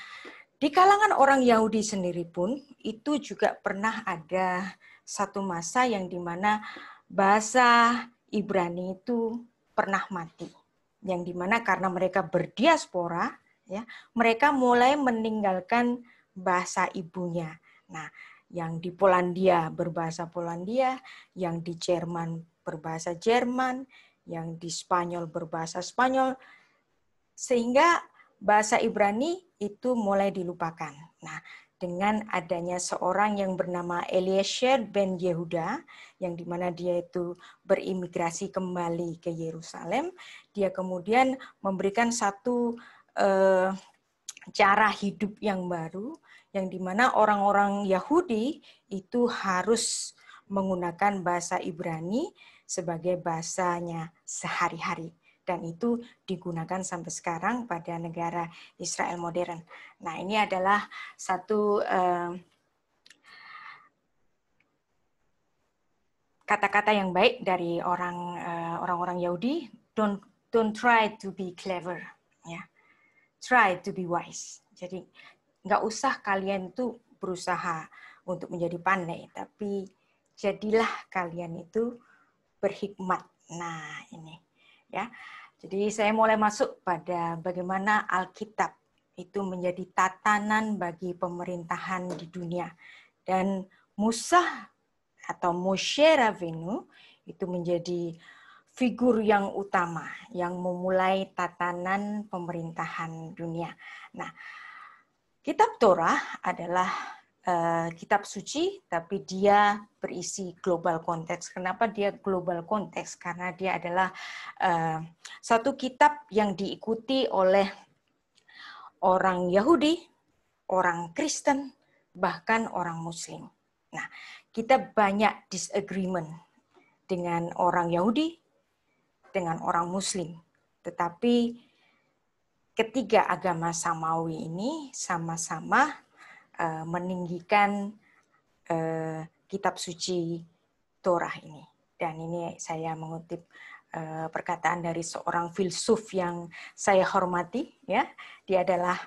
Speaker 5: di kalangan orang Yahudi sendiri pun itu juga pernah ada satu masa yang dimana bahasa Ibrani itu pernah mati. Yang dimana karena mereka berdiaspora, ya mereka mulai meninggalkan bahasa ibunya. Nah, yang di Polandia berbahasa Polandia, yang di Jerman berbahasa Jerman, yang di Spanyol berbahasa Spanyol, sehingga bahasa Ibrani itu mulai dilupakan. Nah, dengan adanya seorang yang bernama Eliezer ben Yehuda, yang dimana dia itu berimigrasi kembali ke Yerusalem, dia kemudian memberikan satu eh, cara hidup yang baru, yang dimana orang-orang Yahudi itu harus menggunakan bahasa Ibrani sebagai bahasanya sehari-hari dan itu digunakan sampai sekarang pada negara Israel modern. Nah, ini adalah satu kata eh, kata-kata yang baik dari orang eh, orang-orang Yahudi, don't don't try to be clever, ya. Yeah. Try to be wise. Jadi nggak usah kalian itu berusaha untuk menjadi pandai, tapi jadilah kalian itu berhikmat. Nah, ini ya. Jadi saya mulai masuk pada bagaimana Alkitab itu menjadi tatanan bagi pemerintahan di dunia. Dan Musa atau Moshe Ravenu itu menjadi figur yang utama yang memulai tatanan pemerintahan dunia. Nah, Kitab Torah adalah uh, kitab suci, tapi dia berisi global konteks. Kenapa dia global konteks? Karena dia adalah uh, satu kitab yang diikuti oleh orang Yahudi, orang Kristen, bahkan orang Muslim. Nah, kita banyak disagreement dengan orang Yahudi, dengan orang Muslim, tetapi ketiga agama Samawi ini sama-sama uh, meninggikan uh, kitab suci Torah ini. Dan ini saya mengutip uh, perkataan dari seorang filsuf yang saya hormati ya. Dia adalah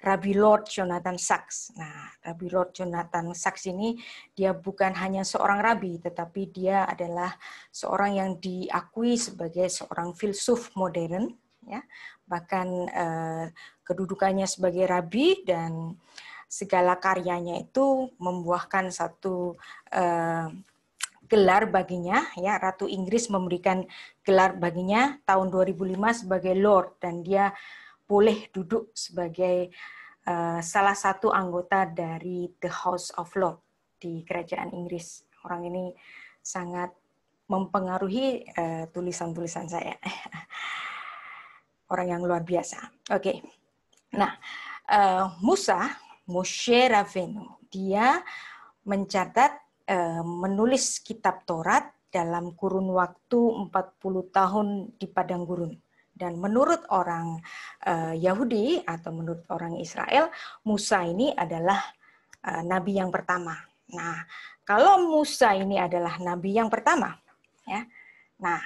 Speaker 5: Rabbi Lord Jonathan Sachs. Nah, Rabbi Lord Jonathan Sachs ini dia bukan hanya seorang rabi, tetapi dia adalah seorang yang diakui sebagai seorang filsuf modern, ya, bahkan eh, kedudukannya sebagai rabi dan segala karyanya itu membuahkan satu eh, gelar baginya ya Ratu Inggris memberikan gelar baginya tahun 2005 sebagai lord dan dia boleh duduk sebagai uh, salah satu anggota dari The House of Lord di kerajaan Inggris. Orang ini sangat mempengaruhi tulisan-tulisan uh, tulisan -tulisan saya. orang yang luar biasa. Oke. Okay. Nah, uh, Musa Moshe Ravenu, dia mencatat uh, menulis kitab Taurat dalam kurun waktu 40 tahun di padang gurun. Dan menurut orang uh, Yahudi atau menurut orang Israel, Musa ini adalah uh, nabi yang pertama. Nah, kalau Musa ini adalah nabi yang pertama, ya. Nah,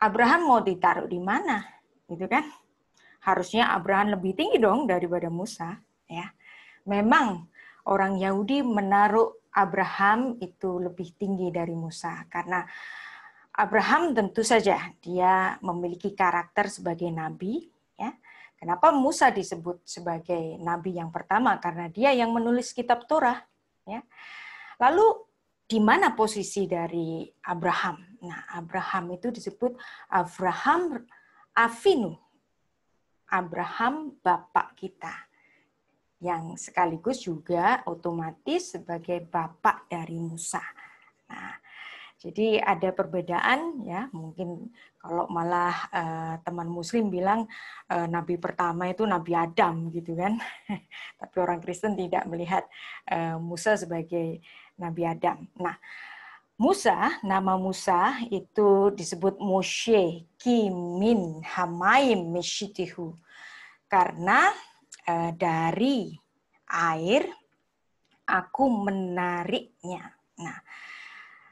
Speaker 5: Abraham mau ditaruh di mana? gitu kan? Harusnya Abraham lebih tinggi dong daripada Musa, ya. Memang orang Yahudi menaruh Abraham itu lebih tinggi dari Musa karena Abraham tentu saja dia memiliki karakter sebagai nabi, ya. Kenapa Musa disebut sebagai nabi yang pertama? Karena dia yang menulis kitab Torah, ya. Lalu di mana posisi dari Abraham? Nah, Abraham itu disebut Abraham Avinu, Abraham bapak kita, yang sekaligus juga otomatis sebagai bapak dari Musa. Nah, jadi ada perbedaan ya, mungkin kalau malah eh, teman muslim bilang eh, nabi pertama itu nabi Adam gitu kan. Tapi orang Kristen tidak melihat eh, Musa sebagai nabi Adam. Nah, Musa, nama Musa itu disebut Moshe Kimin Hamaim Meshitihu. Karena eh, dari air aku menariknya. Nah,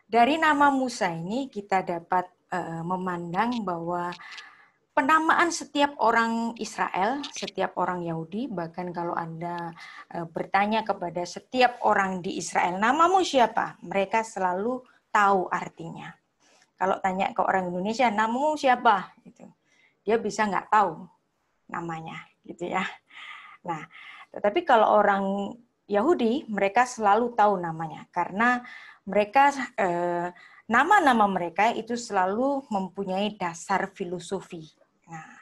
Speaker 5: dari nama Musa ini kita dapat eh, memandang bahwa penamaan setiap orang Israel, setiap orang Yahudi, bahkan kalau Anda eh, bertanya kepada setiap orang di Israel, namamu siapa? Mereka selalu tahu artinya. Kalau tanya ke orang Indonesia, namamu siapa? Gitu. Dia bisa nggak tahu namanya, gitu ya. Nah, tetapi kalau orang Yahudi, mereka selalu tahu namanya karena mereka nama eh, nama-nama mereka itu selalu mempunyai dasar filosofi. Nah,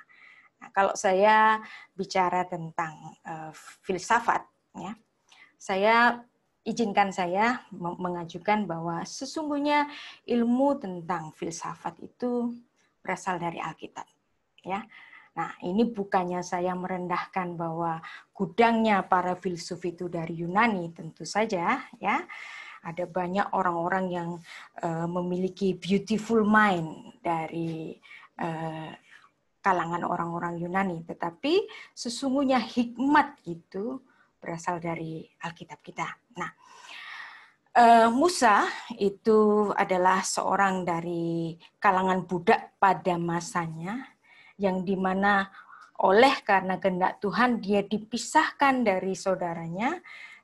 Speaker 5: nah kalau saya bicara tentang eh, filsafat, ya, saya izinkan saya mengajukan bahwa sesungguhnya ilmu tentang filsafat itu berasal dari Alkitab. Ya. Nah, ini bukannya saya merendahkan bahwa gudangnya para filsuf itu dari Yunani, tentu saja ya. Ada banyak orang-orang yang uh, memiliki beautiful mind dari uh, kalangan orang-orang Yunani, tetapi sesungguhnya hikmat itu berasal dari Alkitab kita. Uh, Musa itu adalah seorang dari kalangan budak pada masanya, yang dimana oleh karena kehendak Tuhan dia dipisahkan dari saudaranya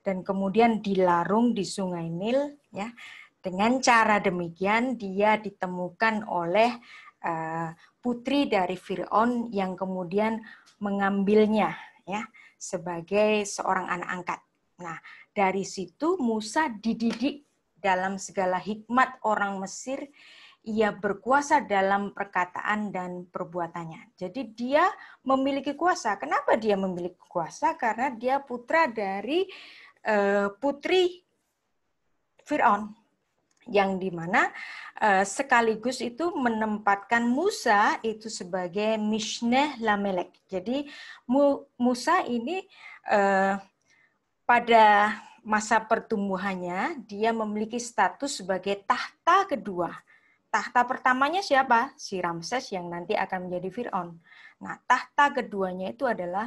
Speaker 5: dan kemudian dilarung di Sungai Nil. Ya, dengan cara demikian dia ditemukan oleh eh, putri dari Fir'aun yang kemudian mengambilnya ya sebagai seorang anak angkat. Nah, dari situ Musa dididik dalam segala hikmat orang Mesir, ia berkuasa dalam perkataan dan perbuatannya. Jadi dia memiliki kuasa. Kenapa dia memiliki kuasa? Karena dia putra dari eh, putri Fir'aun yang dimana eh, sekaligus itu menempatkan Musa itu sebagai Mishneh Lamelek. Jadi Musa ini eh, pada masa pertumbuhannya dia memiliki status sebagai tahta kedua. Tahta pertamanya siapa? Si Ramses yang nanti akan menjadi Firaun. Nah, tahta keduanya itu adalah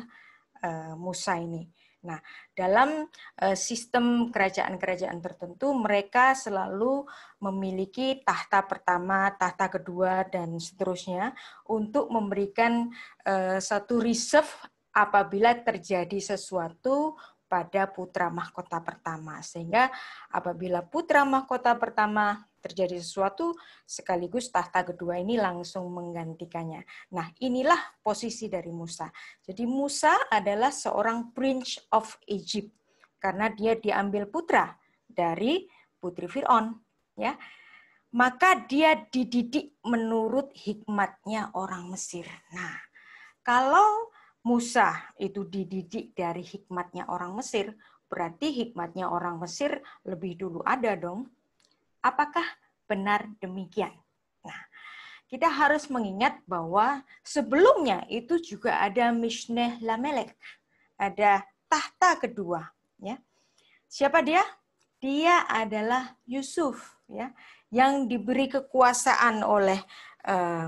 Speaker 5: eh, Musa ini. Nah, dalam eh, sistem kerajaan-kerajaan tertentu mereka selalu memiliki tahta pertama, tahta kedua dan seterusnya untuk memberikan eh, satu reserve apabila terjadi sesuatu pada putra mahkota pertama. Sehingga apabila putra mahkota pertama terjadi sesuatu, sekaligus tahta kedua ini langsung menggantikannya. Nah, inilah posisi dari Musa. Jadi Musa adalah seorang prince of Egypt karena dia diambil putra dari putri Firaun, ya. Maka dia dididik menurut hikmatnya orang Mesir. Nah, kalau Musa itu dididik dari hikmatnya orang Mesir, berarti hikmatnya orang Mesir lebih dulu ada dong. Apakah benar demikian? Nah, kita harus mengingat bahwa sebelumnya itu juga ada Mishneh Lamelek, ada tahta kedua, ya. Siapa dia? Dia adalah Yusuf, ya, yang diberi kekuasaan oleh eh,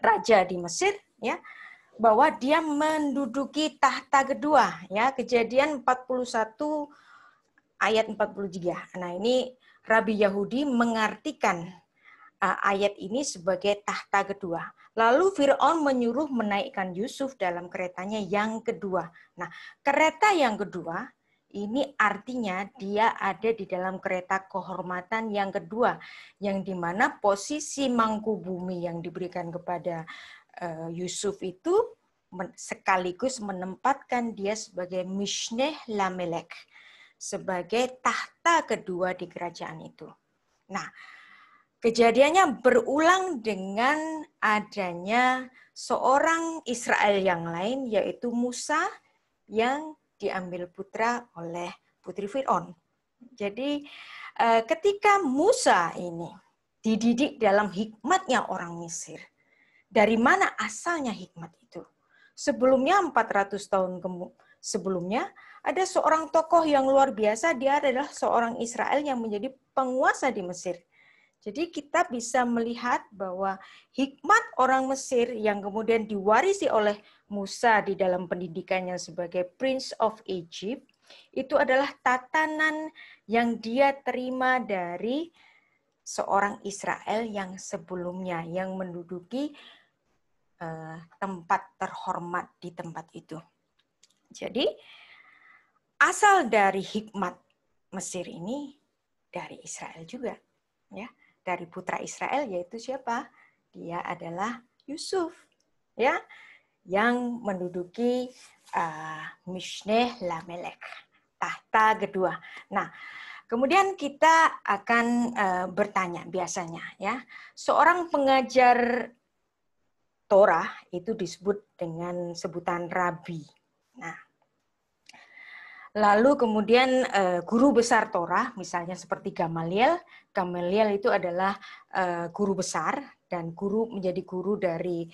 Speaker 5: raja di Mesir, ya bahwa dia menduduki tahta kedua ya kejadian 41 ayat 43. Nah, ini Rabi Yahudi mengartikan uh, ayat ini sebagai tahta kedua. Lalu Fir'aun menyuruh menaikkan Yusuf dalam keretanya yang kedua. Nah, kereta yang kedua ini artinya dia ada di dalam kereta kehormatan yang kedua, yang dimana posisi mangku bumi yang diberikan kepada Eh, Yusuf itu sekaligus menempatkan dia sebagai Mishneh Lamelek, sebagai tahta kedua di kerajaan itu. Nah, kejadiannya berulang dengan adanya seorang Israel yang lain, yaitu Musa yang diambil putra oleh putri Fir'aun. Jadi eh, ketika Musa ini dididik dalam hikmatnya orang Mesir, dari mana asalnya hikmat itu. Sebelumnya 400 tahun sebelumnya ada seorang tokoh yang luar biasa, dia adalah seorang Israel yang menjadi penguasa di Mesir. Jadi kita bisa melihat bahwa hikmat orang Mesir yang kemudian diwarisi oleh Musa di dalam pendidikannya sebagai Prince of Egypt itu adalah tatanan yang dia terima dari seorang Israel yang sebelumnya yang menduduki uh, tempat terhormat di tempat itu. Jadi asal dari hikmat Mesir ini dari Israel juga, ya dari putra Israel yaitu siapa? Dia adalah Yusuf, ya yang menduduki uh, Mishneh Lamelek, tahta kedua. Nah, kemudian kita akan uh, bertanya biasanya ya, seorang pengajar Torah itu disebut dengan sebutan rabi. Nah, lalu kemudian eh, guru besar Torah, misalnya seperti Gamaliel, Gamaliel itu adalah eh, guru besar dan guru menjadi guru dari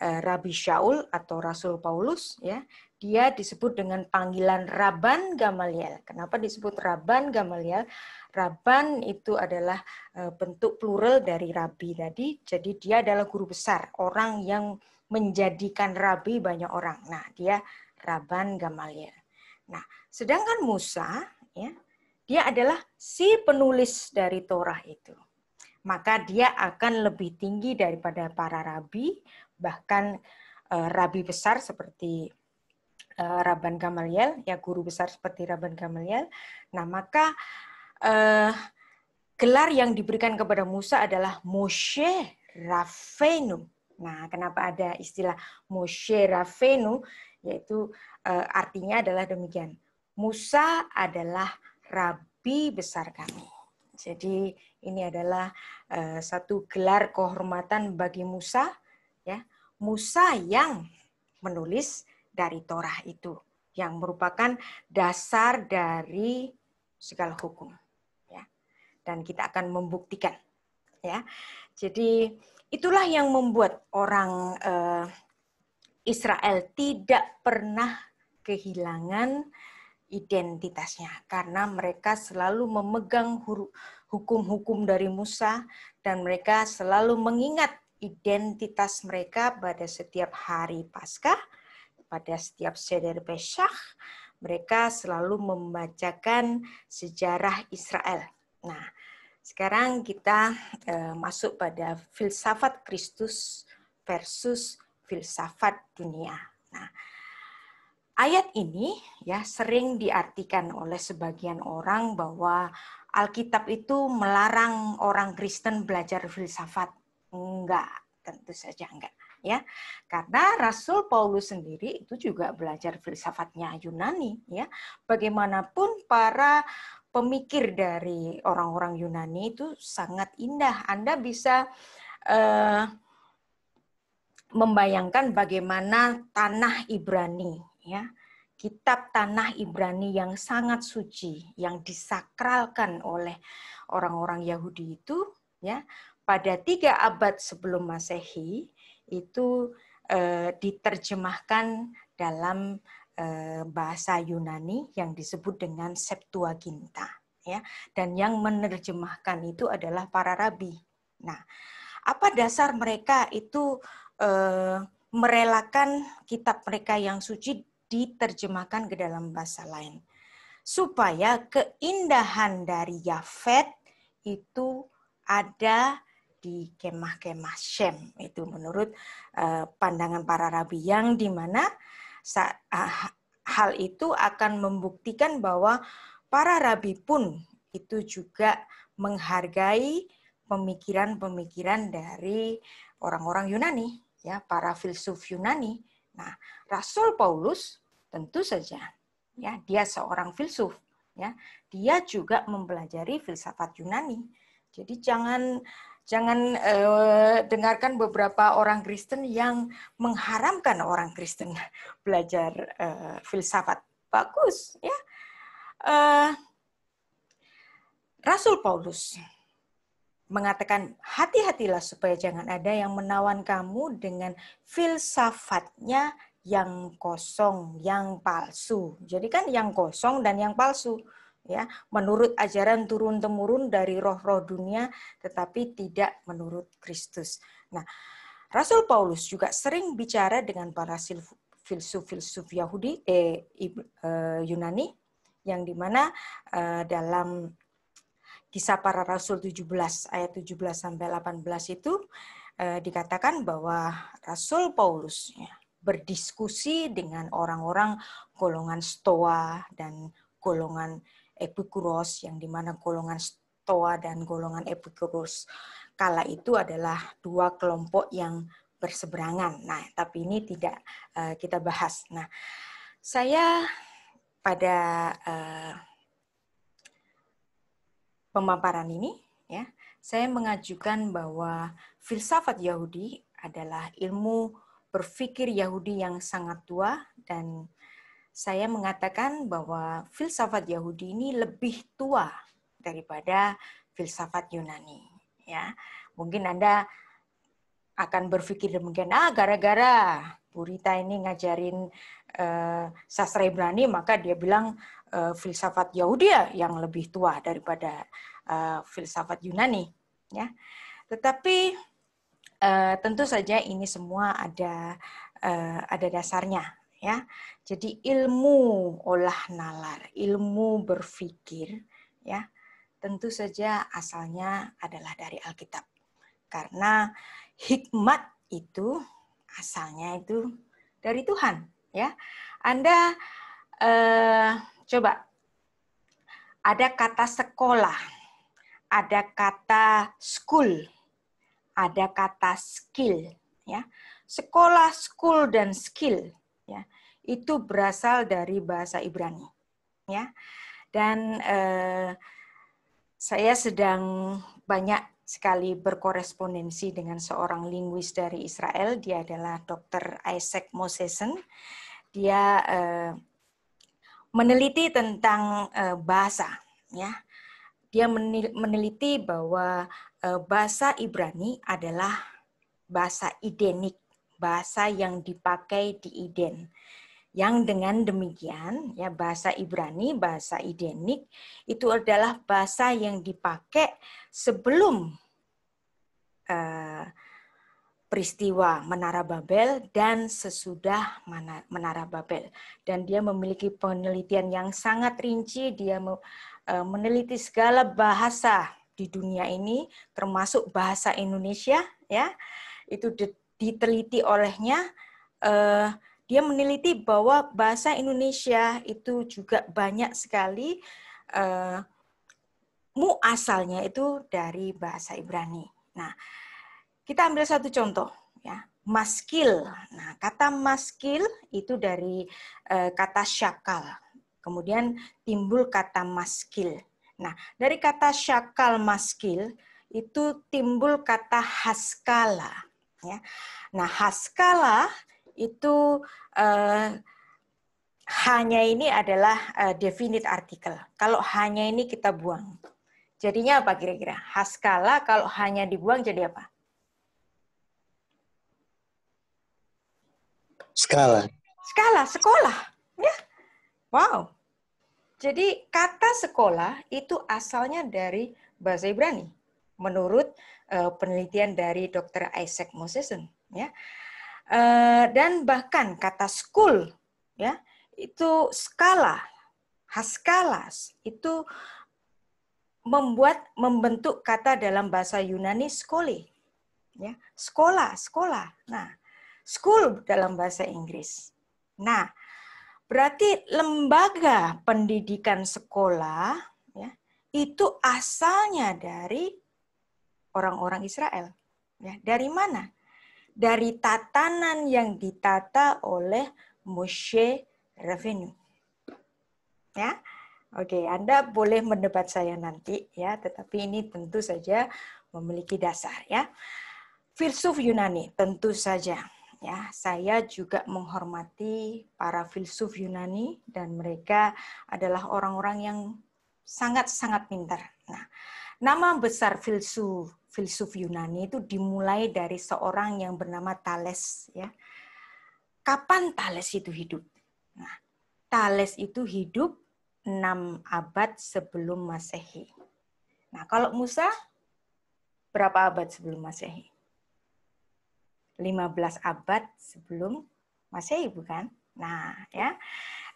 Speaker 5: eh, Rabi Shaul atau Rasul Paulus, ya. Dia disebut dengan panggilan Raban Gamaliel. Kenapa disebut Raban Gamaliel? Raban itu adalah eh, bentuk plural dari rabi tadi. Jadi dia adalah guru besar, orang yang menjadikan rabi banyak orang. Nah, dia Raban Gamaliel. Nah, sedangkan Musa ya, dia adalah si penulis dari Torah itu. Maka dia akan lebih tinggi daripada para rabi, bahkan eh, rabi besar seperti eh, Raban Gamaliel, ya guru besar seperti Raban Gamaliel. Nah, maka uh, gelar yang diberikan kepada Musa adalah Moshe Rafenu. Nah, kenapa ada istilah Moshe Rafenu? Yaitu uh, artinya adalah demikian. Musa adalah Rabi besar kami. Jadi ini adalah uh, satu gelar kehormatan bagi Musa, ya Musa yang menulis dari Torah itu, yang merupakan dasar dari segala hukum dan kita akan membuktikan ya. Jadi itulah yang membuat orang uh, Israel tidak pernah kehilangan identitasnya karena mereka selalu memegang hukum-hukum dari Musa dan mereka selalu mengingat identitas mereka pada setiap hari Paskah, pada setiap Seder Pesach, mereka selalu membacakan sejarah Israel. Nah, sekarang kita eh, masuk pada filsafat Kristus versus filsafat dunia. Nah, ayat ini ya sering diartikan oleh sebagian orang bahwa Alkitab itu melarang orang Kristen belajar filsafat. Enggak, tentu saja enggak ya karena Rasul Paulus sendiri itu juga belajar filsafatnya Yunani ya bagaimanapun para pemikir dari orang-orang Yunani itu sangat indah. Anda bisa uh, membayangkan bagaimana tanah Ibrani, ya, kitab tanah Ibrani yang sangat suci, yang disakralkan oleh orang-orang Yahudi itu, ya, pada tiga abad sebelum Masehi itu uh, diterjemahkan dalam Eh, bahasa Yunani yang disebut dengan Septuaginta ya dan yang menerjemahkan itu adalah para rabi. Nah, apa dasar mereka itu eh, merelakan kitab mereka yang suci diterjemahkan ke dalam bahasa lain supaya keindahan dari Yafet itu ada di kemah-kemah Shem itu menurut eh, pandangan para rabi yang di mana Ah, hal itu akan membuktikan bahwa para rabi pun itu juga menghargai pemikiran-pemikiran dari orang-orang Yunani, ya, para filsuf Yunani. Nah, Rasul Paulus tentu saja ya, dia seorang filsuf, ya. Dia juga mempelajari filsafat Yunani. Jadi jangan Jangan uh, dengarkan beberapa orang Kristen yang mengharamkan orang Kristen belajar uh, filsafat. Bagus, ya. Uh, Rasul Paulus mengatakan hati-hatilah supaya jangan ada yang menawan kamu dengan filsafatnya yang kosong, yang palsu. Jadi kan yang kosong dan yang palsu ya menurut ajaran turun temurun dari roh-roh dunia tetapi tidak menurut Kristus. Nah, Rasul Paulus juga sering bicara dengan para filsuf-filsuf Yahudi eh, eh Yunani yang dimana eh, dalam kisah para rasul 17 ayat 17 sampai 18 itu eh, dikatakan bahwa Rasul Paulus ya, berdiskusi dengan orang-orang golongan Stoa dan golongan Epikuros yang dimana golongan Stoa dan golongan Epikuros kala itu adalah dua kelompok yang berseberangan. Nah, tapi ini tidak uh, kita bahas. Nah, saya pada uh, pemaparan ini ya, saya mengajukan bahwa filsafat Yahudi adalah ilmu berpikir Yahudi yang sangat tua dan saya mengatakan bahwa filsafat Yahudi ini lebih tua daripada filsafat Yunani. Ya, mungkin Anda akan berpikir demikian, ah gara-gara Burita ini ngajarin uh, sastra Ibrani, maka dia bilang uh, filsafat Yahudi ya yang lebih tua daripada uh, filsafat Yunani. Ya, tetapi tentu saja ini semua ada ada dasarnya ya. Jadi ilmu olah nalar, ilmu berpikir ya, tentu saja asalnya adalah dari Alkitab. Karena hikmat itu asalnya itu dari Tuhan ya. Anda eh, coba ada kata sekolah, ada kata school, ada kata skill ya. Sekolah, school dan skill ya itu berasal dari bahasa Ibrani ya dan eh, saya sedang banyak sekali berkorespondensi dengan seorang linguis dari Israel dia adalah Dr. Isaac Mosesen dia eh, meneliti tentang eh, bahasa ya dia meneliti bahwa eh, bahasa Ibrani adalah bahasa identik bahasa yang dipakai di Eden, Yang dengan demikian, ya bahasa Ibrani, bahasa Idenik itu adalah bahasa yang dipakai sebelum eh, peristiwa Menara Babel dan sesudah Menara Babel. Dan dia memiliki penelitian yang sangat rinci, dia eh, meneliti segala bahasa di dunia ini termasuk bahasa Indonesia ya. Itu diteliti olehnya, uh, dia meneliti bahwa bahasa Indonesia itu juga banyak sekali uh, mu asalnya itu dari bahasa Ibrani. Nah, kita ambil satu contoh ya maskil. Nah, kata maskil itu dari uh, kata syakal. Kemudian timbul kata maskil. Nah, dari kata syakal maskil itu timbul kata haskala. Ya. Nah, haskala itu eh, hanya ini adalah eh, definite artikel. Kalau hanya ini kita buang. Jadinya apa kira-kira? Haskala kalau hanya dibuang jadi apa? Skala. Skala, sekolah. Ya. Wow. Jadi kata sekolah itu asalnya dari bahasa Ibrani. Menurut Eh, penelitian dari Dr. Isaac Mosesen, ya. Eh, dan bahkan kata school ya itu skala haskalas itu membuat membentuk kata dalam bahasa Yunani skole ya sekolah sekolah nah school dalam bahasa Inggris nah berarti lembaga pendidikan sekolah ya itu asalnya dari orang-orang Israel. Ya, dari mana? Dari tatanan yang ditata oleh Moshe Ravenu. Ya. Oke, Anda boleh mendebat saya nanti ya, tetapi ini tentu saja memiliki dasar ya. Filsuf Yunani tentu saja ya, saya juga menghormati para filsuf Yunani dan mereka adalah orang-orang yang sangat-sangat pintar. Nah, nama besar filsuf filsuf Yunani itu dimulai dari seorang yang bernama Thales ya. Kapan Thales itu hidup? Nah, Thales itu hidup 6 abad sebelum Masehi. Nah, kalau Musa berapa abad sebelum Masehi? 15 abad sebelum Masehi bukan? Nah, ya.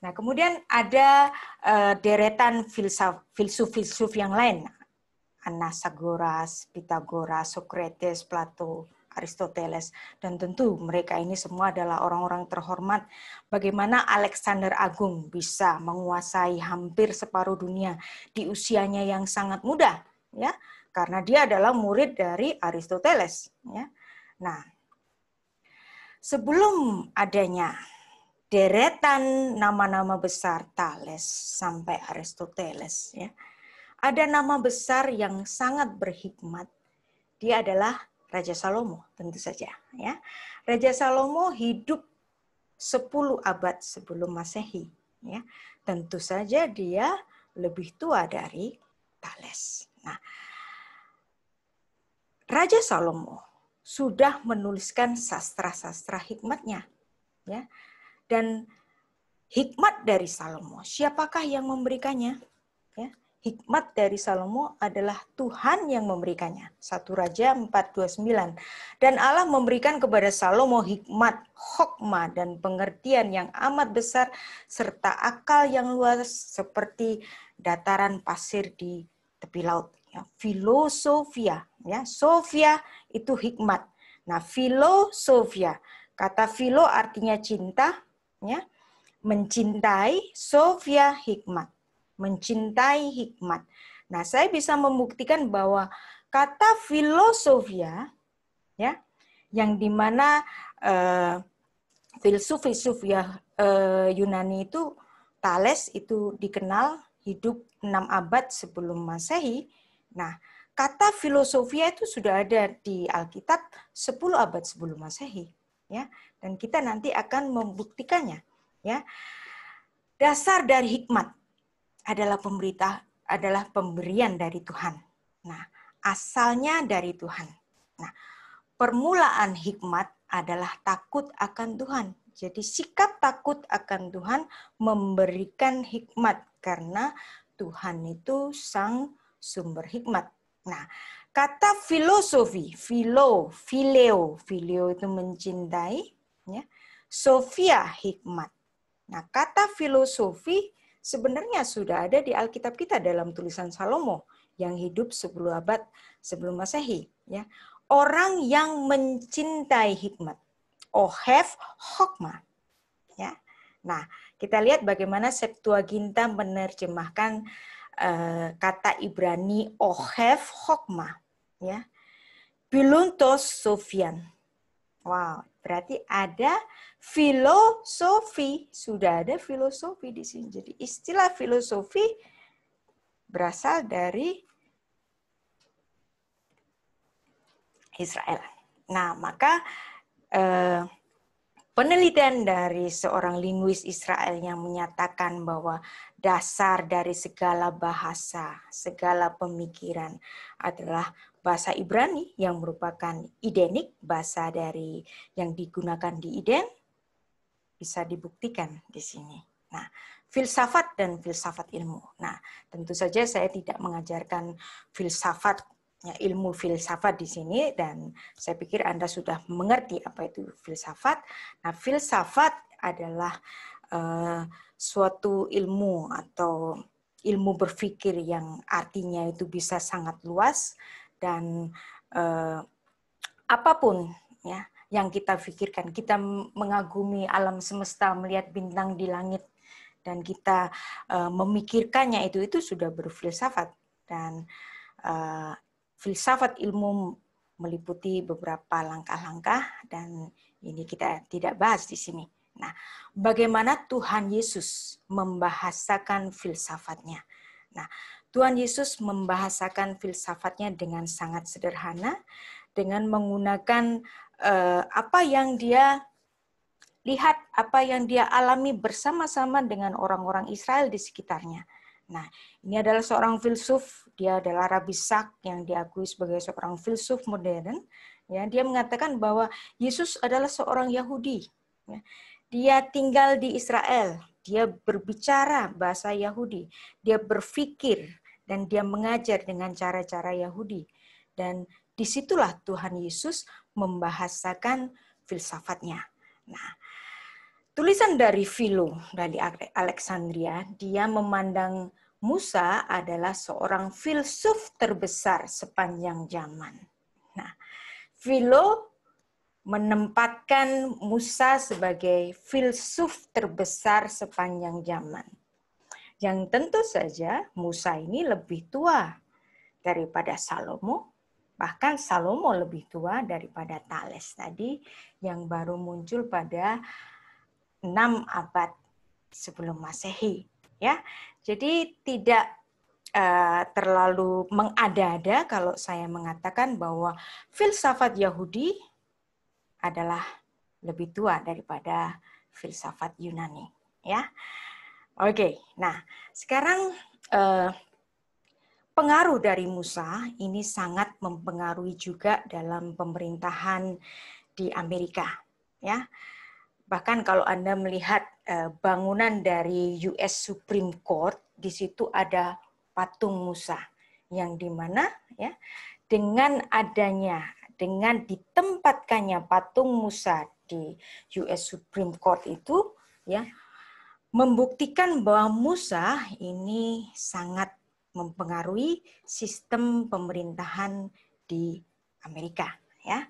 Speaker 5: Nah, kemudian ada uh, deretan filsuf filsuf-filsuf yang lain. Anaxagoras, Pitagoras, Socrates, Plato, Aristoteles dan tentu mereka ini semua adalah orang-orang terhormat bagaimana Alexander Agung bisa menguasai hampir separuh dunia di usianya yang sangat muda ya karena dia adalah murid dari Aristoteles ya nah sebelum adanya deretan nama-nama besar Thales sampai Aristoteles ya ada nama besar yang sangat berhikmat. Dia adalah Raja Salomo, tentu saja. Ya, Raja Salomo hidup 10 abad sebelum Masehi. Ya, tentu saja dia lebih tua dari Thales. Nah, Raja Salomo sudah menuliskan sastra-sastra hikmatnya, ya. Dan hikmat dari Salomo, siapakah yang memberikannya? hikmat dari Salomo adalah Tuhan yang memberikannya. 1 Raja 4:29. Dan Allah memberikan kepada Salomo hikmat, hokma dan pengertian yang amat besar serta akal yang luas seperti dataran pasir di tepi laut. Ya, filosofia, ya, sofia itu hikmat. Nah, filosofia, kata filo artinya cinta, ya, mencintai, sofia hikmat mencintai hikmat. Nah, saya bisa membuktikan bahwa kata filosofia ya yang dimana eh, filsuf-filsuf ya eh, Yunani itu Thales itu dikenal hidup 6 abad sebelum Masehi. Nah, kata filosofia itu sudah ada di Alkitab 10 abad sebelum Masehi, ya. Dan kita nanti akan membuktikannya, ya. Dasar dari hikmat adalah pemberita adalah pemberian dari Tuhan. Nah, asalnya dari Tuhan. Nah, permulaan hikmat adalah takut akan Tuhan. Jadi sikap takut akan Tuhan memberikan hikmat karena Tuhan itu sang sumber hikmat. Nah, kata filosofi, filo, fileo, fileo itu mencintai, ya. Sofia hikmat. Nah, kata filosofi sebenarnya sudah ada di Alkitab kita dalam tulisan Salomo yang hidup sebelum abad sebelum Masehi ya. Orang yang mencintai hikmat. Oh have hokma. Ya. Nah, kita lihat bagaimana Septuaginta menerjemahkan uh, kata Ibrani ohev hokma ya. Biluntos Sofian. Wow, Berarti ada filosofi, sudah ada filosofi di sini. Jadi istilah filosofi berasal dari Israel. Nah, maka eh, penelitian dari seorang linguis Israel yang menyatakan bahwa dasar dari segala bahasa, segala pemikiran adalah bahasa Ibrani yang merupakan identik bahasa dari yang digunakan di Iden bisa dibuktikan di sini. Nah, filsafat dan filsafat ilmu. Nah, tentu saja saya tidak mengajarkan filsafat ya, ilmu filsafat di sini dan saya pikir Anda sudah mengerti apa itu filsafat. Nah, filsafat adalah uh, suatu ilmu atau ilmu berpikir yang artinya itu bisa sangat luas dan eh, apapun ya yang kita pikirkan kita mengagumi alam semesta melihat bintang di langit dan kita eh, memikirkannya itu itu sudah berfilsafat dan eh, filsafat ilmu meliputi beberapa langkah-langkah dan ini kita tidak bahas di sini. Nah, bagaimana Tuhan Yesus membahasakan filsafatnya? Nah, Tuhan Yesus membahasakan filsafatnya dengan sangat sederhana, dengan menggunakan uh, apa yang dia lihat, apa yang dia alami bersama-sama dengan orang-orang Israel di sekitarnya. Nah, ini adalah seorang filsuf, dia adalah Rabbi Sak yang diakui sebagai seorang filsuf modern. Ya, dia mengatakan bahwa Yesus adalah seorang Yahudi. Ya, dia tinggal di Israel, dia berbicara bahasa Yahudi, dia berpikir dan dia mengajar dengan cara-cara Yahudi. Dan disitulah Tuhan Yesus membahasakan filsafatnya. Nah, tulisan dari Philo dari Alexandria, dia memandang Musa adalah seorang filsuf terbesar sepanjang zaman. Nah, Philo menempatkan Musa sebagai filsuf terbesar sepanjang zaman yang tentu saja Musa ini lebih tua daripada Salomo, bahkan Salomo lebih tua daripada Thales tadi yang baru muncul pada 6 abad sebelum Masehi, ya. Jadi tidak eh, terlalu mengada-ada kalau saya mengatakan bahwa filsafat Yahudi adalah lebih tua daripada filsafat Yunani, ya. Oke, nah sekarang eh, pengaruh dari Musa ini sangat mempengaruhi juga dalam pemerintahan di Amerika, ya. Bahkan kalau anda melihat eh, bangunan dari US Supreme Court di situ ada patung Musa yang di mana, ya dengan adanya dengan ditempatkannya patung Musa di US Supreme Court itu ya membuktikan bahwa Musa ini sangat mempengaruhi sistem pemerintahan di Amerika ya.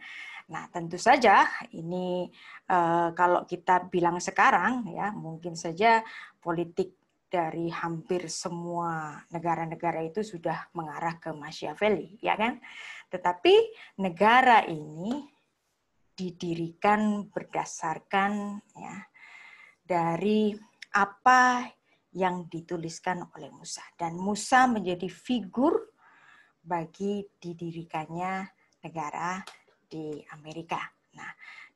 Speaker 5: Nah, tentu saja ini e, kalau kita bilang sekarang ya mungkin saja politik dari hampir semua negara-negara itu sudah mengarah ke Machiavelli, ya kan? Tetapi negara ini didirikan berdasarkan ya dari apa yang dituliskan oleh Musa. Dan Musa menjadi figur bagi didirikannya negara di Amerika. Nah,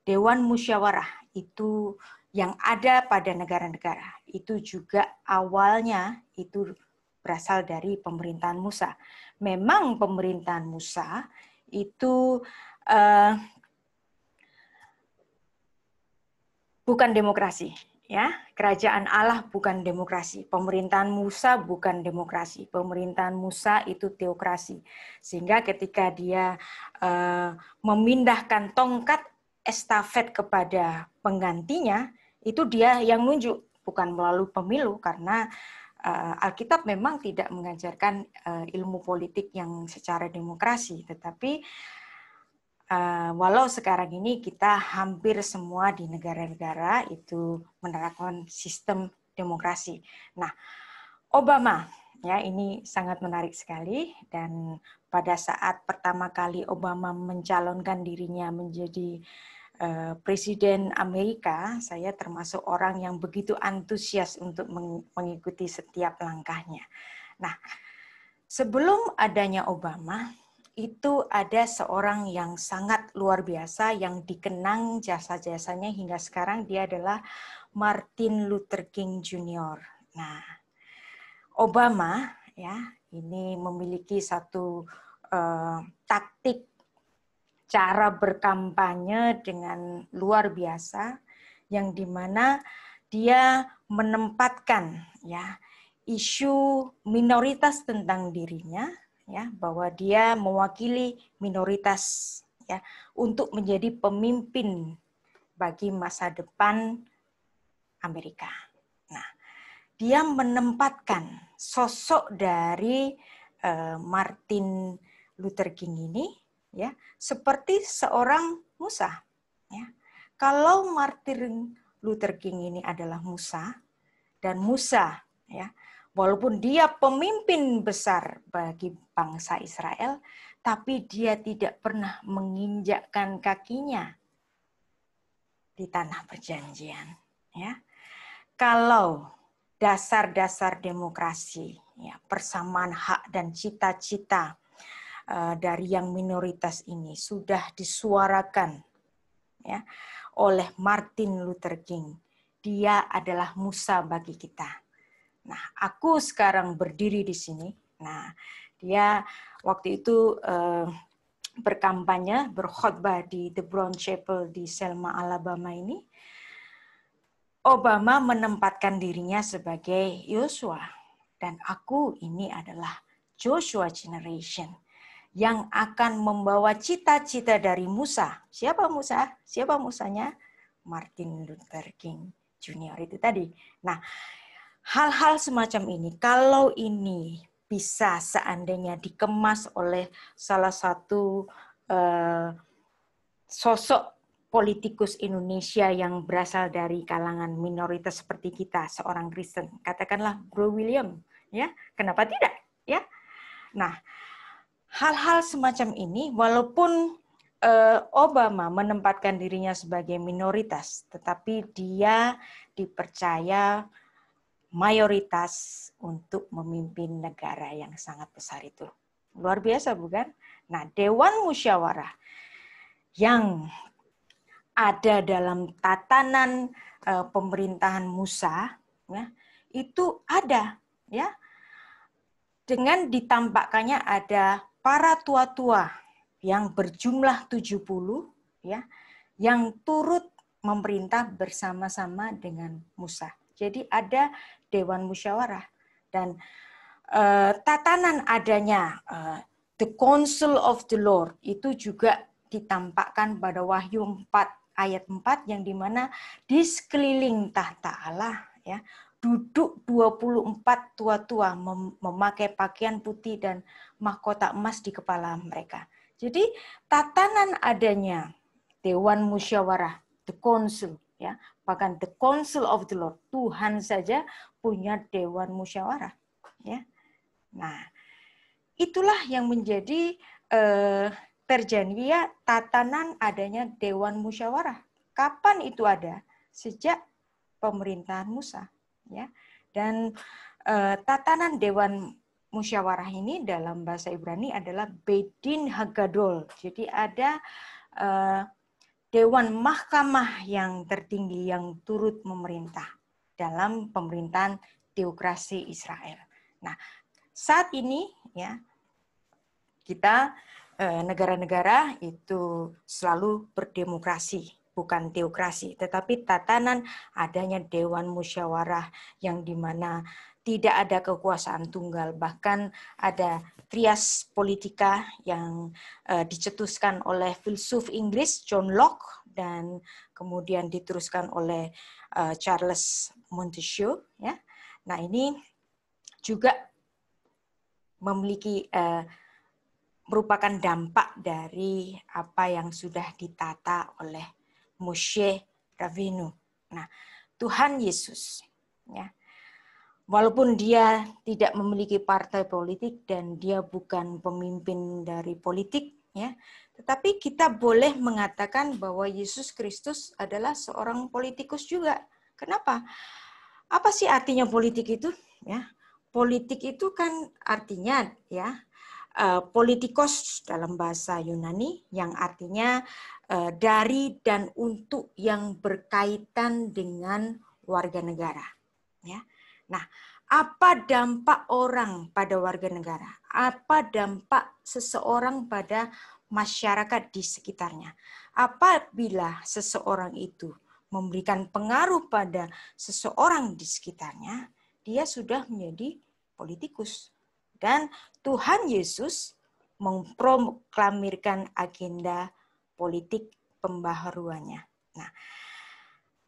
Speaker 5: Dewan Musyawarah itu yang ada pada negara-negara itu juga awalnya itu berasal dari pemerintahan Musa. Memang pemerintahan Musa itu uh, bukan demokrasi, Ya, kerajaan Allah bukan demokrasi, pemerintahan Musa bukan demokrasi, pemerintahan Musa itu teokrasi. Sehingga ketika dia uh, memindahkan tongkat estafet kepada penggantinya, itu dia yang nunjuk bukan melalui pemilu karena uh, Alkitab memang tidak mengajarkan uh, ilmu politik yang secara demokrasi, tetapi Eh, walau sekarang ini kita hampir semua di negara-negara itu menerapkan sistem demokrasi. Nah, Obama ya ini sangat menarik sekali dan pada saat pertama kali Obama mencalonkan dirinya menjadi eh, presiden Amerika, saya termasuk orang yang begitu antusias untuk mengikuti setiap langkahnya. Nah, sebelum adanya Obama, itu ada seorang yang sangat luar biasa yang dikenang jasa-jasanya hingga sekarang dia adalah Martin Luther King Jr. Nah, Obama ya ini memiliki satu uh, taktik cara berkampanye dengan luar biasa yang dimana dia menempatkan ya isu minoritas tentang dirinya ya bahwa dia mewakili minoritas ya untuk menjadi pemimpin bagi masa depan Amerika. Nah, dia menempatkan sosok dari uh, Martin Luther King ini ya seperti seorang Musa ya. Kalau Martin Luther King ini adalah Musa dan Musa ya Walaupun dia pemimpin besar bagi bangsa Israel, tapi dia tidak pernah menginjakkan kakinya di tanah perjanjian. Ya, kalau dasar-dasar demokrasi, ya, persamaan hak dan cita-cita eh, dari yang minoritas ini sudah disuarakan ya oleh Martin Luther King. Dia adalah Musa bagi kita Nah, aku sekarang berdiri di sini. Nah, dia waktu itu uh, berkampanye, berkhotbah di The Brown Chapel di Selma, Alabama ini. Obama menempatkan dirinya sebagai Yosua dan aku ini adalah Joshua generation yang akan membawa cita-cita dari Musa. Siapa Musa? Siapa Musanya? Martin Luther King Junior itu tadi. Nah, hal-hal semacam ini, kalau ini bisa seandainya dikemas oleh salah satu uh, sosok politikus Indonesia yang berasal dari kalangan minoritas seperti kita, seorang Kristen, katakanlah Bro William, ya, kenapa tidak, ya? Nah, hal-hal semacam ini, walaupun eh, Obama menempatkan dirinya sebagai minoritas, tetapi dia dipercaya mayoritas untuk memimpin negara yang sangat besar itu. Luar biasa bukan? Nah, Dewan Musyawarah yang ada dalam tatanan uh, pemerintahan Musa ya, itu ada ya. Dengan ditampakkannya ada para tua-tua yang berjumlah 70 ya yang turut memerintah bersama-sama dengan Musa. Jadi ada Dewan Musyawarah dan uh, tatanan adanya uh, the council of the Lord itu juga ditampakkan pada Wahyu 4 ayat 4 yang dimana di sekeliling tahta Allah ya duduk 24 tua-tua mem memakai pakaian putih dan mahkota emas di kepala mereka. Jadi tatanan adanya dewan musyawarah, the council ya, bahkan the council of the Lord, Tuhan saja punya dewan musyawarah ya nah itulah yang menjadi eh, perjanwia tatanan adanya dewan musyawarah kapan itu ada sejak pemerintahan Musa ya dan eh, tatanan dewan musyawarah ini dalam bahasa Ibrani adalah Bedin Hagadol. Jadi ada eh, dewan mahkamah yang tertinggi yang turut memerintah dalam pemerintahan teokrasi Israel. Nah, saat ini ya kita eh, negara-negara itu selalu berdemokrasi bukan teokrasi, tetapi tatanan adanya dewan musyawarah yang mana tidak ada kekuasaan tunggal, bahkan ada trias politika yang eh, dicetuskan oleh filsuf Inggris John Locke dan kemudian diteruskan oleh eh, Charles moon tissue ya. Nah, ini juga memiliki uh, merupakan dampak dari apa yang sudah ditata oleh Moshe Ravinu. Nah, Tuhan Yesus ya. Walaupun dia tidak memiliki partai politik dan dia bukan pemimpin dari politik ya, tetapi kita boleh mengatakan bahwa Yesus Kristus adalah seorang politikus juga Kenapa? Apa sih artinya politik itu? Ya, politik itu kan artinya ya uh, politikos dalam bahasa Yunani yang artinya uh, dari dan untuk yang berkaitan dengan warga negara. Ya, nah apa dampak orang pada warga negara? Apa dampak seseorang pada masyarakat di sekitarnya? Apabila seseorang itu memberikan pengaruh pada seseorang di sekitarnya, dia sudah menjadi politikus. Dan Tuhan Yesus memproklamirkan agenda politik pembaharuannya. Nah,